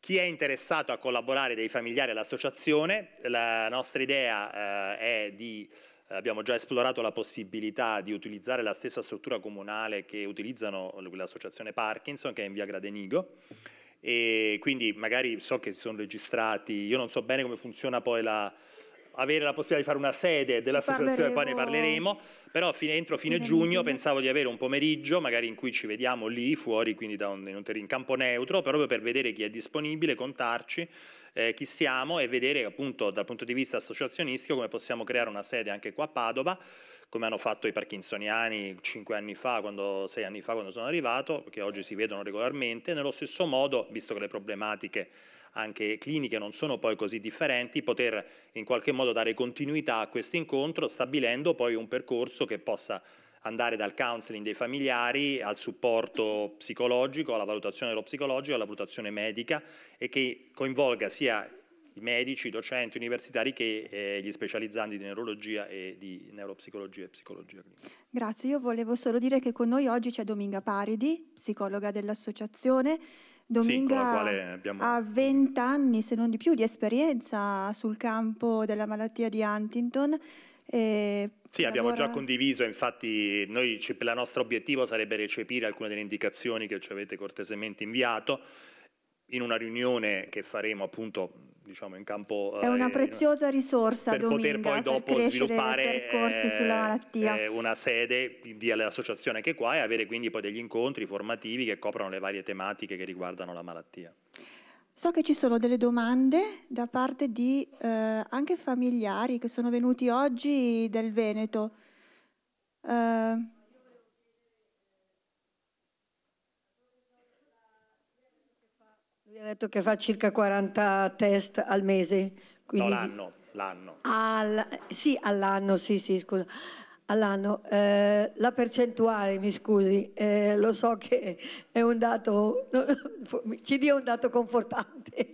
Chi è interessato a collaborare dei familiari all'associazione, la nostra idea eh, è di eh, Abbiamo già esplorato la possibilità di utilizzare la stessa struttura comunale che utilizzano l'associazione Parkinson, che è in via Gradenigo e quindi magari so che si sono registrati, io non so bene come funziona poi la, avere la possibilità di fare una sede dell'associazione, poi ne parleremo, però fine, entro fine, fine giugno fine. pensavo di avere un pomeriggio, magari in cui ci vediamo lì fuori, quindi un, in, un, in, campo neutro, proprio per vedere chi è disponibile, contarci, eh, chi siamo e vedere appunto dal punto di vista associazionistico come possiamo creare una sede anche qua a Padova come hanno fatto i parkinsoniani cinque anni fa, quando, 6 anni fa quando sono arrivato, che oggi si vedono regolarmente, nello stesso modo, visto che le problematiche anche cliniche non sono poi così differenti, poter in qualche modo dare continuità a questo incontro stabilendo poi un percorso che possa andare dal counseling dei familiari al supporto psicologico, alla valutazione dello psicologico, alla valutazione medica e che coinvolga sia i medici, i docenti universitari che eh, gli specializzanti di neurologia e di neuropsicologia e psicologia clinica. Grazie, io volevo solo dire che con noi oggi c'è Dominga Paridi, psicologa dell'associazione. Dominga sì, ha 20 anni, se non di più, di esperienza sul campo della malattia di Huntington. E sì, abbiamo lavora... già condiviso, infatti noi, il nostro obiettivo sarebbe recepire alcune delle indicazioni che ci avete cortesemente inviato in una riunione che faremo appunto diciamo, in campo... È una eh, preziosa risorsa, per Dominga, poter poi dopo sviluppare percorsi eh, sulla malattia. Eh, una sede dell'associazione che è qua e avere quindi poi degli incontri formativi che coprano le varie tematiche che riguardano la malattia. So che ci sono delle domande da parte di eh, anche familiari che sono venuti oggi del Veneto. Eh, ha detto che fa circa 40 test al mese. Quindi... No, l'anno. l'anno. All... Sì, all'anno, sì, sì, scusa. All'anno. Eh, la percentuale, mi scusi, eh, lo so che è un dato, ci dia un dato confortante.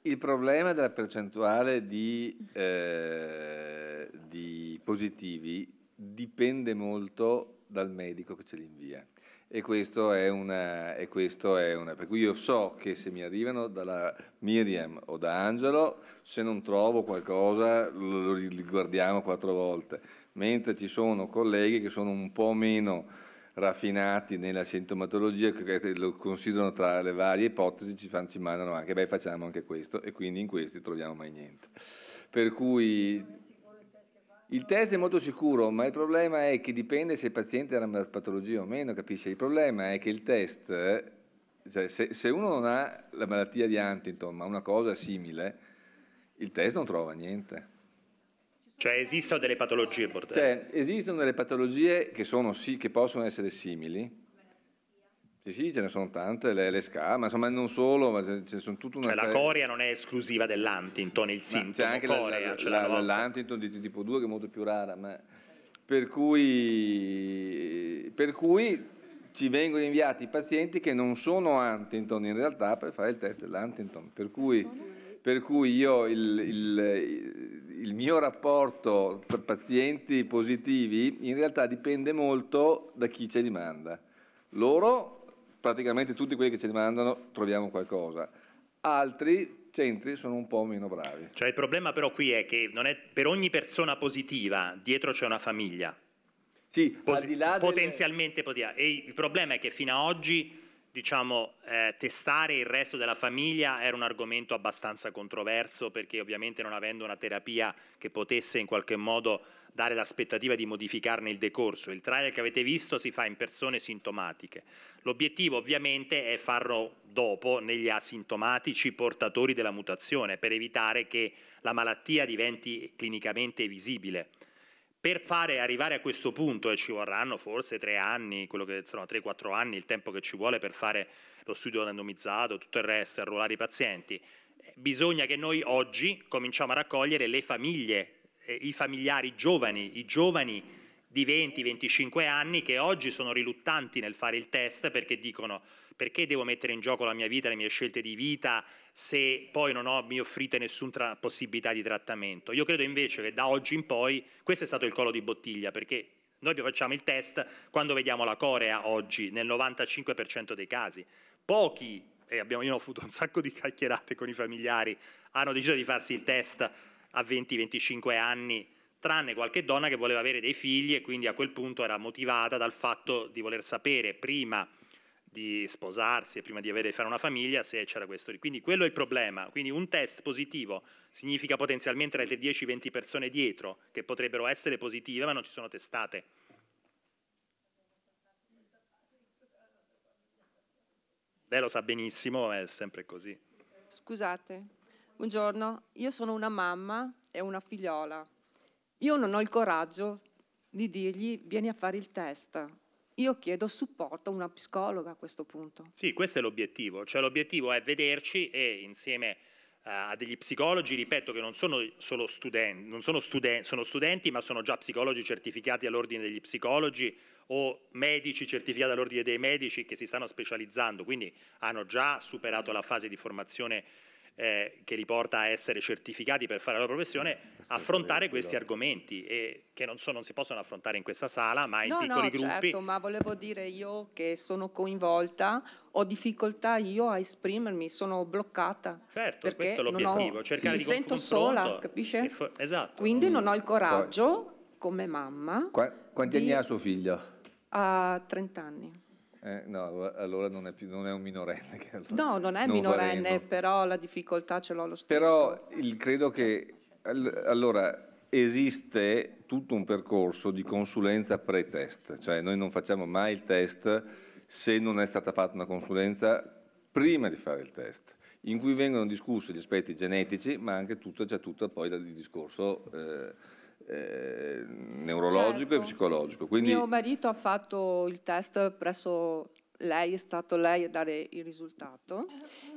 Il problema della percentuale di, eh, di positivi dipende molto dal medico che ce li invia e questo è una, eh, e questo è una per cui io so che se mi arrivano dalla Miriam o da Angelo, se non trovo qualcosa lo guardiamo quattro volte, mentre ci sono colleghi che sono un po' meno raffinati nella sintomatologia che lo considerano tra le varie ipotesi, ci, fanno, ci mandano anche, beh facciamo anche questo e quindi in questi troviamo mai niente. Per cui il test è molto sicuro, ma il problema è che dipende se il paziente ha una patologia o meno, capisci? Il problema è che il test, cioè se, se, uno non ha la malattia di Huntington, ma una cosa simile, il test non trova niente. Cioè esistono delle patologie, Bordello? Cioè esistono delle patologie che, sono, che possono essere simili, sì, sì, ce ne sono tante, le, le SCA, ma insomma non solo, ma ce, ce sono tutta una... Cioè serie... la corea non è esclusiva dell'Huntington, il sintomo C'è anche corea, la, la, l'Antington di tipo 2 che è molto più rara, ma... per, cui, per cui ci vengono inviati i pazienti che non sono Huntington in realtà per fare il test dell'Huntington, per cui, per cui io il, il, il mio rapporto tra pazienti positivi in realtà dipende molto da chi ce li manda. Loro praticamente tutti quelli che ci demandano troviamo qualcosa. Altri centri sono un po' meno bravi. Cioè il problema però qui è che è, per ogni persona positiva dietro c'è una famiglia. Sì, Posi- al delle... potenzialmente poteva. E il problema è che fino ad oggi diciamo, eh, testare il resto della famiglia era un argomento abbastanza controverso perché ovviamente non avendo una terapia che potesse in qualche modo dare l'aspettativa di modificarne il decorso. Il trial che avete visto si fa in persone sintomatiche. L'obiettivo ovviamente è farlo dopo negli asintomatici portatori della mutazione per evitare che la malattia diventi clinicamente visibile. Per fare arrivare a questo punto, e ci vorranno forse tre anni, quello che sono tre, quattro anni, il tempo che ci vuole per fare lo studio randomizzato, tutto il resto, arruolare i pazienti, eh, bisogna che noi oggi cominciamo a raccogliere le famiglie i familiari giovani, i giovani di 20-25 anni che oggi sono riluttanti nel fare il test perché dicono perché devo mettere in gioco la mia vita, le mie scelte di vita se poi non ho, mi offrite nessuna possibilità di trattamento. Io credo invece che da oggi in poi, questo è stato il collo di bottiglia perché noi facciamo il test quando vediamo la Corea oggi nel 95% dei casi. Pochi, e abbiamo, io ho avuto un sacco di chiacchierate con i familiari, hanno deciso di farsi il test a 20-25 anni, tranne qualche donna che voleva avere dei figli e quindi a quel punto era motivata dal fatto di voler sapere prima di sposarsi e prima di avere, fare una famiglia se c'era questo. Quindi quello è il problema. Quindi un test positivo significa potenzialmente avere 10-20 persone dietro che potrebbero essere positive ma non ci sono testate. Lei lo sa benissimo, è sempre così. Scusate, Buongiorno, io sono una mamma e una figliola. Io non ho il coraggio di dirgli vieni a fare il test. Io chiedo supporto a una psicologa a questo punto. Sì, questo è l'obiettivo. Cioè l'obiettivo è vederci e insieme eh, a degli psicologi, ripeto che non sono solo studenti, non sono, studen- sono studenti ma sono già psicologi certificati all'ordine degli psicologi o medici certificati all'ordine dei medici che si stanno specializzando, quindi hanno già superato la fase di formazione eh, che li porta a essere certificati per fare la loro professione, eh, affrontare questi argomenti e, che non, so, non, si possono affrontare in questa sala, ma in no, piccoli no, gruppi. Certo, ma volevo dire io che sono coinvolta, ho difficoltà io a esprimermi, sono bloccata. Certo, questo è l'obiettivo, ho, cercare sì. di Mi sento sola, capisce? Esatto. Quindi mm. non ho il coraggio, come mamma. Qua, quanti di, anni ha suo figlio? Ha 30 anni. Eh, no, allora non è, più, non è un minorenne. Allora no, non è non minorenne, faremo. però la difficoltà ce l'ho lo stesso. Però il, credo che allora esiste tutto un percorso di consulenza pre-test, cioè noi non facciamo mai il test se non è stata fatta una consulenza prima di fare il test, in cui vengono discussi gli aspetti genetici, ma anche tutto, già tutto poi il discorso... Eh, eh, neurologico certo. e psicologico. Quindi... Mio marito ha fatto il test presso lei, è stato lei a dare il risultato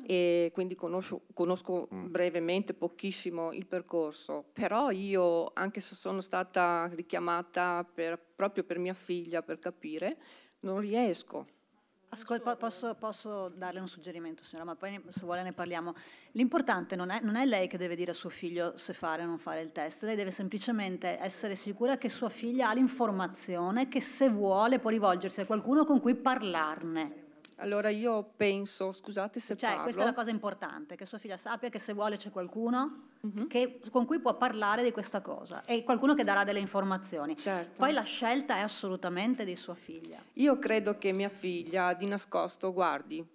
e quindi conosco, conosco mm. brevemente pochissimo il percorso, però io anche se sono stata richiamata per, proprio per mia figlia per capire, non riesco Ascolta, posso, posso, darle un suggerimento, signora, ma poi se vuole ne parliamo. L'importante non è, non è, lei che deve dire a suo figlio se fare o non fare il test, lei deve semplicemente essere sicura che sua figlia ha l'informazione che se vuole può rivolgersi a qualcuno con cui parlarne. Allora io penso, scusate se cioè, parlo. questa è la cosa importante, che sua figlia sappia che se vuole c'è qualcuno mm-hmm. che, con cui può parlare di questa cosa e qualcuno che darà delle informazioni. Certo. Poi la scelta è assolutamente di sua figlia. Io credo che mia figlia di nascosto guardi.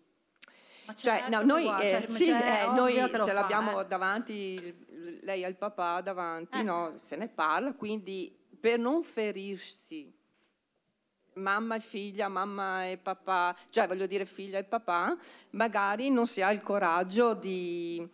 Ma cioè, no, noi, eh, cioè, sì, cioè, eh, noi ce fa, l'abbiamo eh. davanti, lei ha il papà davanti, eh. no, se ne parla, quindi per non ferirsi mamma e figlia, mamma e papà, cioè voglio dire figlia e papà, magari non si ha il coraggio di,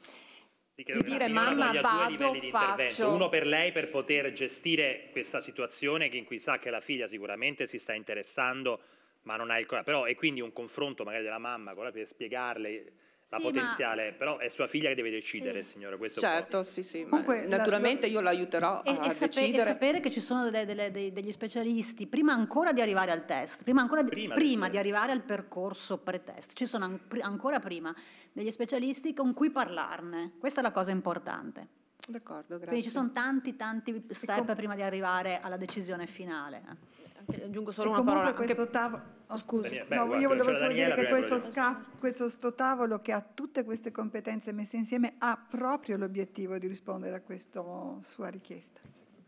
sì, di dire mamma vado, faccio. Uno per lei per poter gestire questa situazione in cui sa che la figlia sicuramente si sta interessando ma non ha il coraggio, però e quindi un confronto magari della mamma con la, per spiegarle la sì, potenziale, ma... però è sua figlia che deve decidere, sì. signora. Questo certo, sì, sì. Comunque, naturalmente la... io l'aiuterò e, a e sape- decidere. E sapere che ci sono delle, delle, dei, degli specialisti, prima ancora di arrivare al test, prima, ancora di, prima prima di arrivare al percorso pretest, ci sono an- pr- ancora prima degli specialisti con cui parlarne. Questa è la cosa importante. D'accordo, grazie. Quindi ci sono tanti, tanti step com- prima di arrivare alla decisione finale. Eh aggiungo solo e una comunque parola. Questo anche... tavolo... Oh, scusa, no, io volevo solo dire che questo, sca... questo tavolo che ha tutte queste competenze messe insieme ha proprio l'obiettivo di rispondere a questa sua richiesta.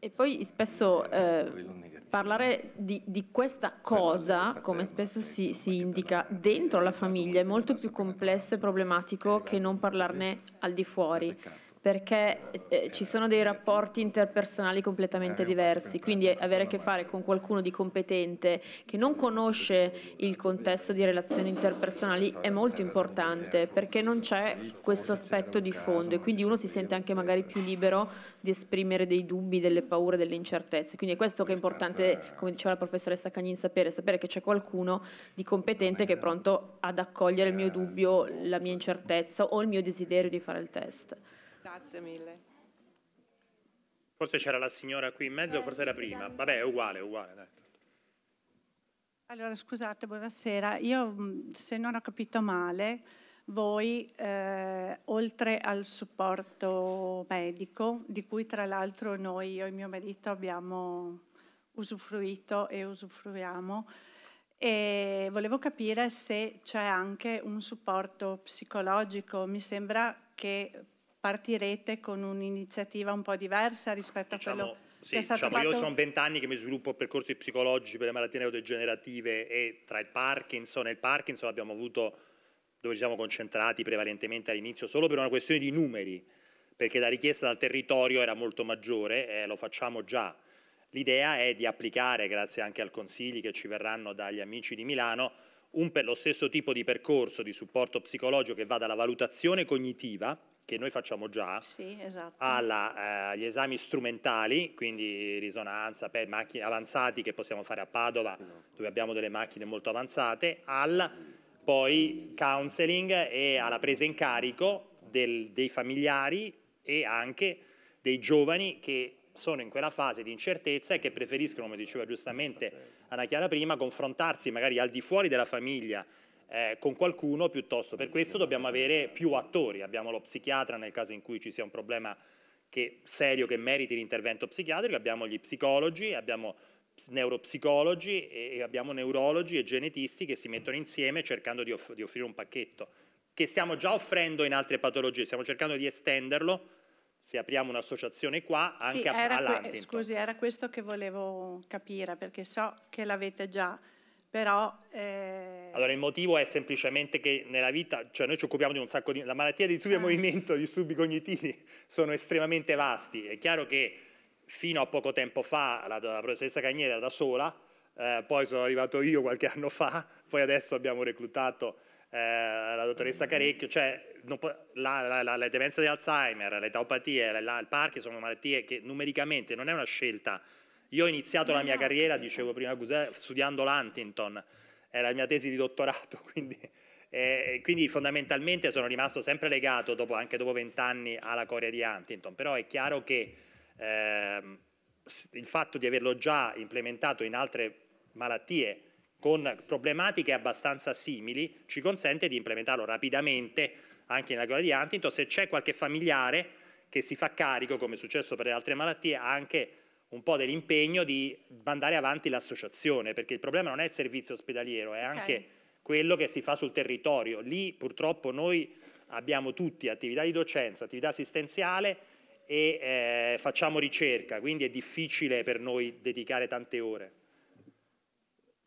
E poi spesso eh, parlare di, di, questa cosa, come spesso si, si, indica, dentro la famiglia è molto più complesso e problematico che non parlarne al di fuori perché eh, eh, ci sono dei rapporti interpersonali completamente eh, diversi, quindi avere a che fare con qualcuno di competente che non conosce il contesto di relazioni interpersonali è molto eh, importante perché non c'è questo aspetto di fondo e quindi uno si sente anche magari più libero di esprimere dei dubbi, delle paure, delle incertezze. Quindi è questo che è importante, come diceva la professoressa Cagnin, sapere, sapere che c'è qualcuno di competente che è pronto ad accogliere il mio dubbio, la mia incertezza o il mio desiderio di fare il test. Grazie mille. Forse c'era la signora qui in mezzo, eh, forse era prima. Vabbè, è uguale, è uguale. Dai. Allora, scusate, buonasera. Io, mm, se non ho capito male, voi, eh, oltre al supporto medico, di cui tra l'altro noi, io e mio marito, abbiamo usufruito e usufruiamo, e volevo capire se c'è anche un supporto psicologico. Mi sembra che partirete con un'iniziativa un po' diversa rispetto diciamo, a quello sì, che è stato diciamo, fatto? Io sono vent'anni che mi sviluppo percorsi psicologici per le malattie neurodegenerative e tra il Parkinson e il Parkinson abbiamo avuto, dove ci siamo concentrati prevalentemente all'inizio, solo per una questione di numeri, perché la richiesta dal territorio era molto maggiore e lo facciamo già. L'idea è di applicare, grazie anche al consigli che ci verranno dagli amici di Milano, un, per lo stesso tipo di percorso di supporto psicologico che va dalla valutazione cognitiva, che noi facciamo già sì, esatto. alla, eh, agli esami strumentali, quindi risonanza, per macchine avanzati che possiamo fare a Padova, dove abbiamo delle macchine molto avanzate, al poi counseling e alla presa in carico del, dei familiari e anche dei giovani che sono in quella fase di incertezza e che preferiscono, come diceva giustamente certo. Anna Chiara prima, confrontarsi magari al di fuori della famiglia eh, con qualcuno piuttosto. Per questo dobbiamo avere più attori, abbiamo lo psichiatra nel caso in cui ci sia un problema che, serio che meriti l'intervento psichiatrico, abbiamo gli psicologi, abbiamo neuropsicologi e abbiamo neurologi e genetisti che si mettono insieme cercando di, off di offrire un pacchetto che stiamo già offrendo in altre patologie, stiamo cercando di estenderlo se apriamo un'associazione qua anche sì, a, Scusi, era questo che volevo capire perché so che l'avete già però... Eh... Allora il motivo è semplicemente che nella vita, cioè noi ci occupiamo di un sacco di... La malattia di disturbi del eh. movimento, di disturbi cognitivi sono estremamente vasti. È chiaro che fino a poco tempo fa la, la professoressa Cagniera era da sola, eh, poi sono arrivato io qualche anno fa, poi adesso abbiamo reclutato eh, la dottoressa Carecchio, cioè la, la, la demenza di Alzheimer, le taupatie, il Parkinson sono malattie che numericamente non è una scelta io ho iniziato la mia carriera, dicevo prima studiando l'Huntington, era la mia tesi di dottorato, quindi, eh, quindi fondamentalmente sono rimasto sempre legato, dopo, anche dopo vent'anni, alla Corea di Huntington, però è chiaro che eh, il fatto di averlo già implementato in altre malattie con problematiche abbastanza simili ci consente di implementarlo rapidamente anche nella Corea di Huntington, se c'è qualche familiare che si fa carico, come è successo per le altre malattie, anche un po' dell'impegno di mandare avanti l'associazione, perché il problema non è il servizio ospedaliero, è okay. anche quello che si fa sul territorio. Lì purtroppo noi abbiamo tutti attività di docenza, attività assistenziale e eh, facciamo ricerca, quindi è difficile per noi dedicare tante ore.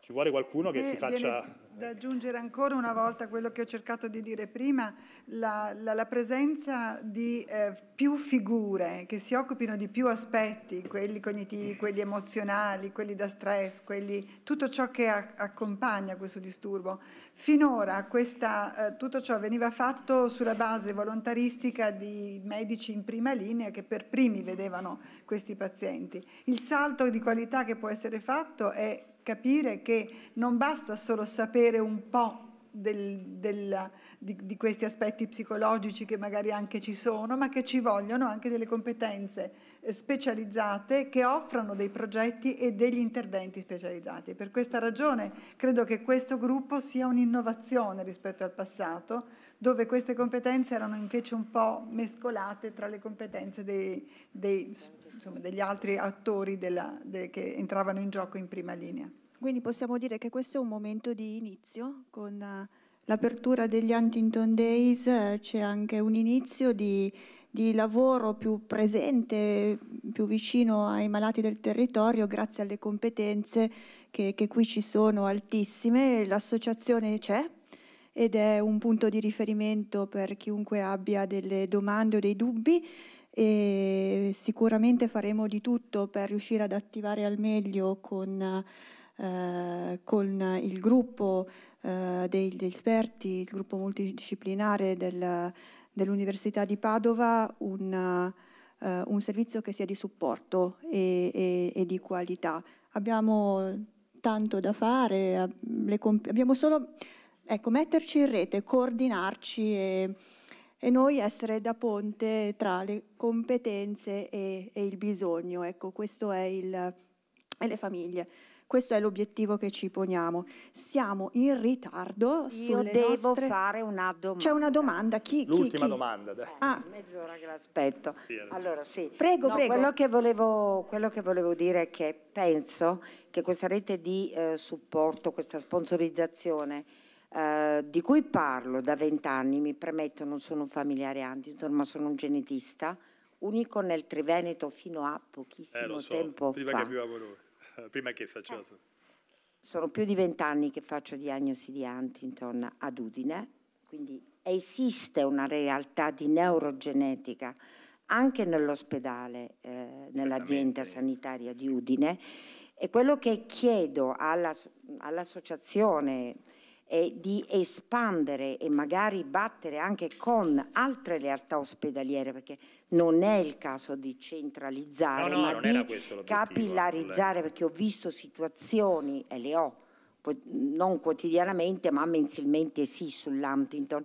Ci vuole qualcuno che eh, si faccia... Viene da aggiungere ancora una volta quello che ho cercato di dire prima, la, la, la presenza di eh, più figure che si occupino di più aspetti, quelli cognitivi, quelli emozionali, quelli da stress, quelli, tutto ciò che a, accompagna questo disturbo. Finora questa, eh, tutto ciò veniva fatto sulla base volontaristica di medici in prima linea che per primi vedevano questi pazienti. Il salto di qualità che può essere fatto è capire che non basta solo sapere un po' del, del, di, di, questi aspetti psicologici che magari anche ci sono, ma che ci vogliono anche delle competenze eh, specializzate che offrano dei progetti e degli interventi specializzati. Per questa ragione credo che questo gruppo sia un'innovazione rispetto al passato dove queste competenze erano invece un po' mescolate tra le competenze dei, dei, insomma, degli altri attori della, de, che entravano in gioco in prima linea. Quindi possiamo dire che questo è un momento di inizio, con eh, l'apertura degli Huntington Days eh, c'è anche un inizio di, di lavoro più presente, più vicino ai malati del territorio, grazie alle competenze che, che qui ci sono altissime. L'associazione c'è, ed è un punto di riferimento per chiunque abbia delle domande o dei dubbi e sicuramente faremo di tutto per riuscire ad attivare al meglio con, eh, con il gruppo eh, degli esperti, il gruppo multidisciplinare del, dell'Università di Padova, un, eh, un, servizio che sia di supporto e, e, e di qualità. Abbiamo tanto da fare, abbiamo solo Ecco, metterci in rete, coordinarci e, e noi essere da ponte tra le competenze e, e il bisogno. Ecco, questo è il... e le famiglie. Questo è l'obiettivo che ci poniamo. Siamo in ritardo Io sulle devo nostre... fare una domanda. C'è una domanda. Chi, L'ultima chi, chi? domanda. Dai. Ah. Mezz'ora che l'aspetto. allora sì. Prego, no, prego. Quello che, volevo, quello che, volevo, dire è che penso che questa rete di eh, supporto, questa sponsorizzazione eh, di cui parlo da vent'anni, mi premetto non sono un familiare Huntington ma sono un genetista, unico nel Triveneto fino a pochissimo eh, so, tempo prima fa. Che prima che faceva... Eh. Sono più di vent'anni che faccio diagnosi di Huntington ad Udine, quindi esiste una realtà di neurogenetica anche nell'ospedale, eh, nell'azienda sanitaria di Udine e quello che chiedo alla, all'associazione eh, di espandere e magari battere anche con altre realtà ospedaliere, perché non è il caso di centralizzare, no, no, ma di capillarizzare, ecco. perché ho visto situazioni, e le ho, non quotidianamente, ma mensilmente sì, sull'Huntington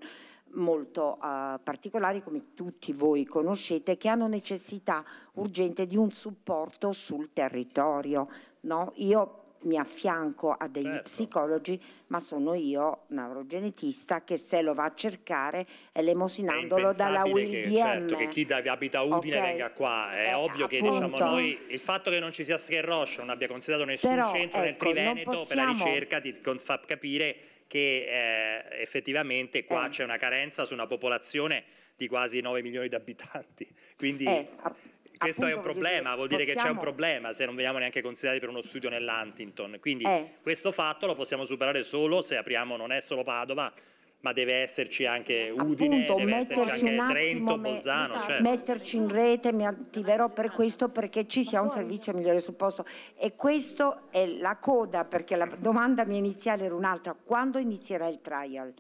molto uh, particolari come tutti voi conoscete che hanno necessità urgente di un supporto sul territorio. No? Io mi affianco a degli certo. psicologi, ma sono io, neurogenetista, che se lo va a cercare elemosinandolo dalla UIDM. Che, certo, che chi abita Udine okay. venga qua. È eh, ovvio che diciamo, noi, il fatto che non ci sia Scherroscio non abbia considerato nessun Però, centro ecco, nel Triveneto possiamo... per la ricerca ti fa capire che eh, effettivamente qua eh. c'è una carenza su una popolazione di quasi 9 milioni di abitanti. Quindi... Eh, questo è un problema, dire, vuol dire possiamo... che c'è un problema se non veniamo neanche considerati per uno studio nell'Huntington. Quindi eh. questo fatto lo possiamo superare solo se apriamo non è solo Padova, ma deve esserci anche Udine, Appunto, deve esserci anche Trento, me, Bolzano. Esatto. Cioè. Metterci in rete, mi attiverò per questo perché ci sia un servizio migliore sul posto. E questa è la coda, perché la domanda mia iniziale era un'altra. Quando inizierà il trial?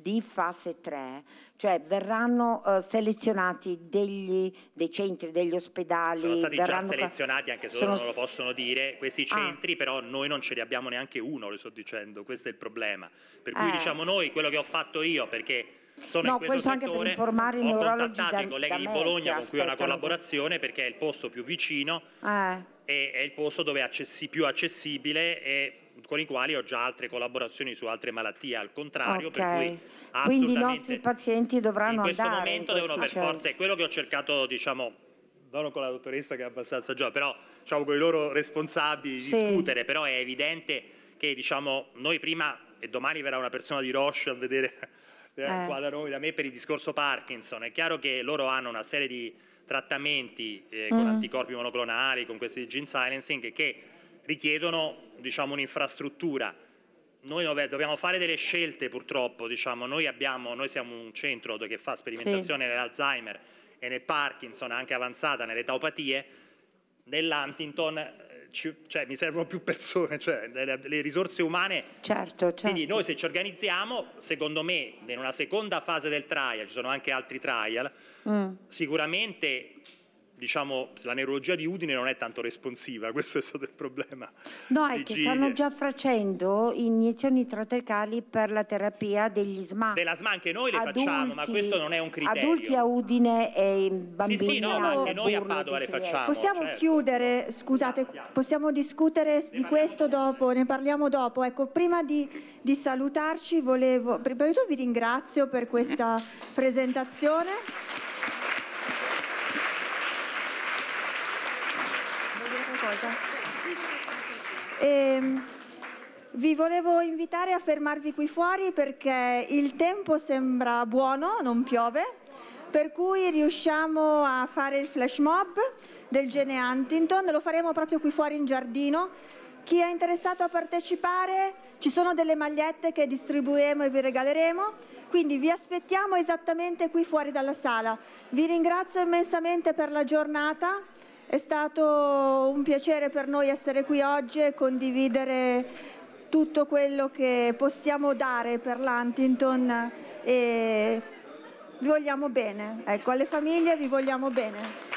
di fase 3, cioè verranno uh, selezionati degli, dei centri, degli ospedali. Sono stati già selezionati, anche se loro non lo possono dire, questi ah. centri, ah. però noi non ce ne abbiamo neanche uno, lo sto dicendo, questo è il problema. Per cui eh. diciamo noi quello che ho fatto io, perché sono no, in questo, questo settore, anche per informare i neurologi da, i colleghi di Bologna con cui ho una collaborazione perché è il posto più vicino eh. e è il posto dove è accessi più accessibile e con i quali ho già altre collaborazioni su altre malattie, al contrario, okay. per cui quindi i nostri pazienti dovranno andare in questo andare momento in devono per centri. forza, è quello che ho cercato, diciamo, non con la dottoressa che è abbastanza giovane, però diciamo con i loro responsabili sì. discutere, però è evidente che diciamo noi prima e domani verrà una persona di Roche a vedere eh, eh. qua da noi, da me per il discorso Parkinson, è chiaro che loro hanno una serie di trattamenti eh, con mm. anticorpi monoclonali, con questi gene silencing che richiedono diciamo, un'infrastruttura. Noi dobbiamo fare delle scelte purtroppo, diciamo. noi, abbiamo, noi, siamo un centro che fa sperimentazione sì. nell'Alzheimer e nel Parkinson, anche avanzata, nelle taupatie, nell'Antington eh, cioè, mi servono più persone, cioè, le, le, risorse umane. Certo, certo. Quindi noi se ci organizziamo, secondo me, in una seconda fase del trial, ci sono anche altri trial, mm. sicuramente diciamo, la neurologia di Udine non è tanto responsiva, questo è stato il problema. No, è che stanno già facendo iniezioni intratercali per la terapia degli SMA. Della SMA anche noi le adulti, facciamo, ma questo non è un criterio. Adulti a Udine e bambini. Sì, sì, no, ma anche noi a Padova le facciamo. Certo. Possiamo certo. chiudere, scusate, possiamo discutere di questo dopo, ne parliamo dopo. Ecco, prima di, di salutarci volevo, prima di tutto vi ringrazio per questa presentazione. cosa. E, ehm, vi volevo invitare a fermarvi qui fuori perché il tempo sembra buono, non piove, per cui riusciamo a fare il flash mob del Gene Huntington, lo faremo proprio qui fuori in giardino. Chi è interessato a partecipare, ci sono delle magliette che distribuiremo e vi regaleremo, quindi vi aspettiamo esattamente qui fuori dalla sala. Vi ringrazio immensamente per la giornata. È stato un piacere per noi essere qui oggi e condividere tutto quello che possiamo dare per l'Huntington e vi vogliamo bene, ecco alle famiglie vi vogliamo bene.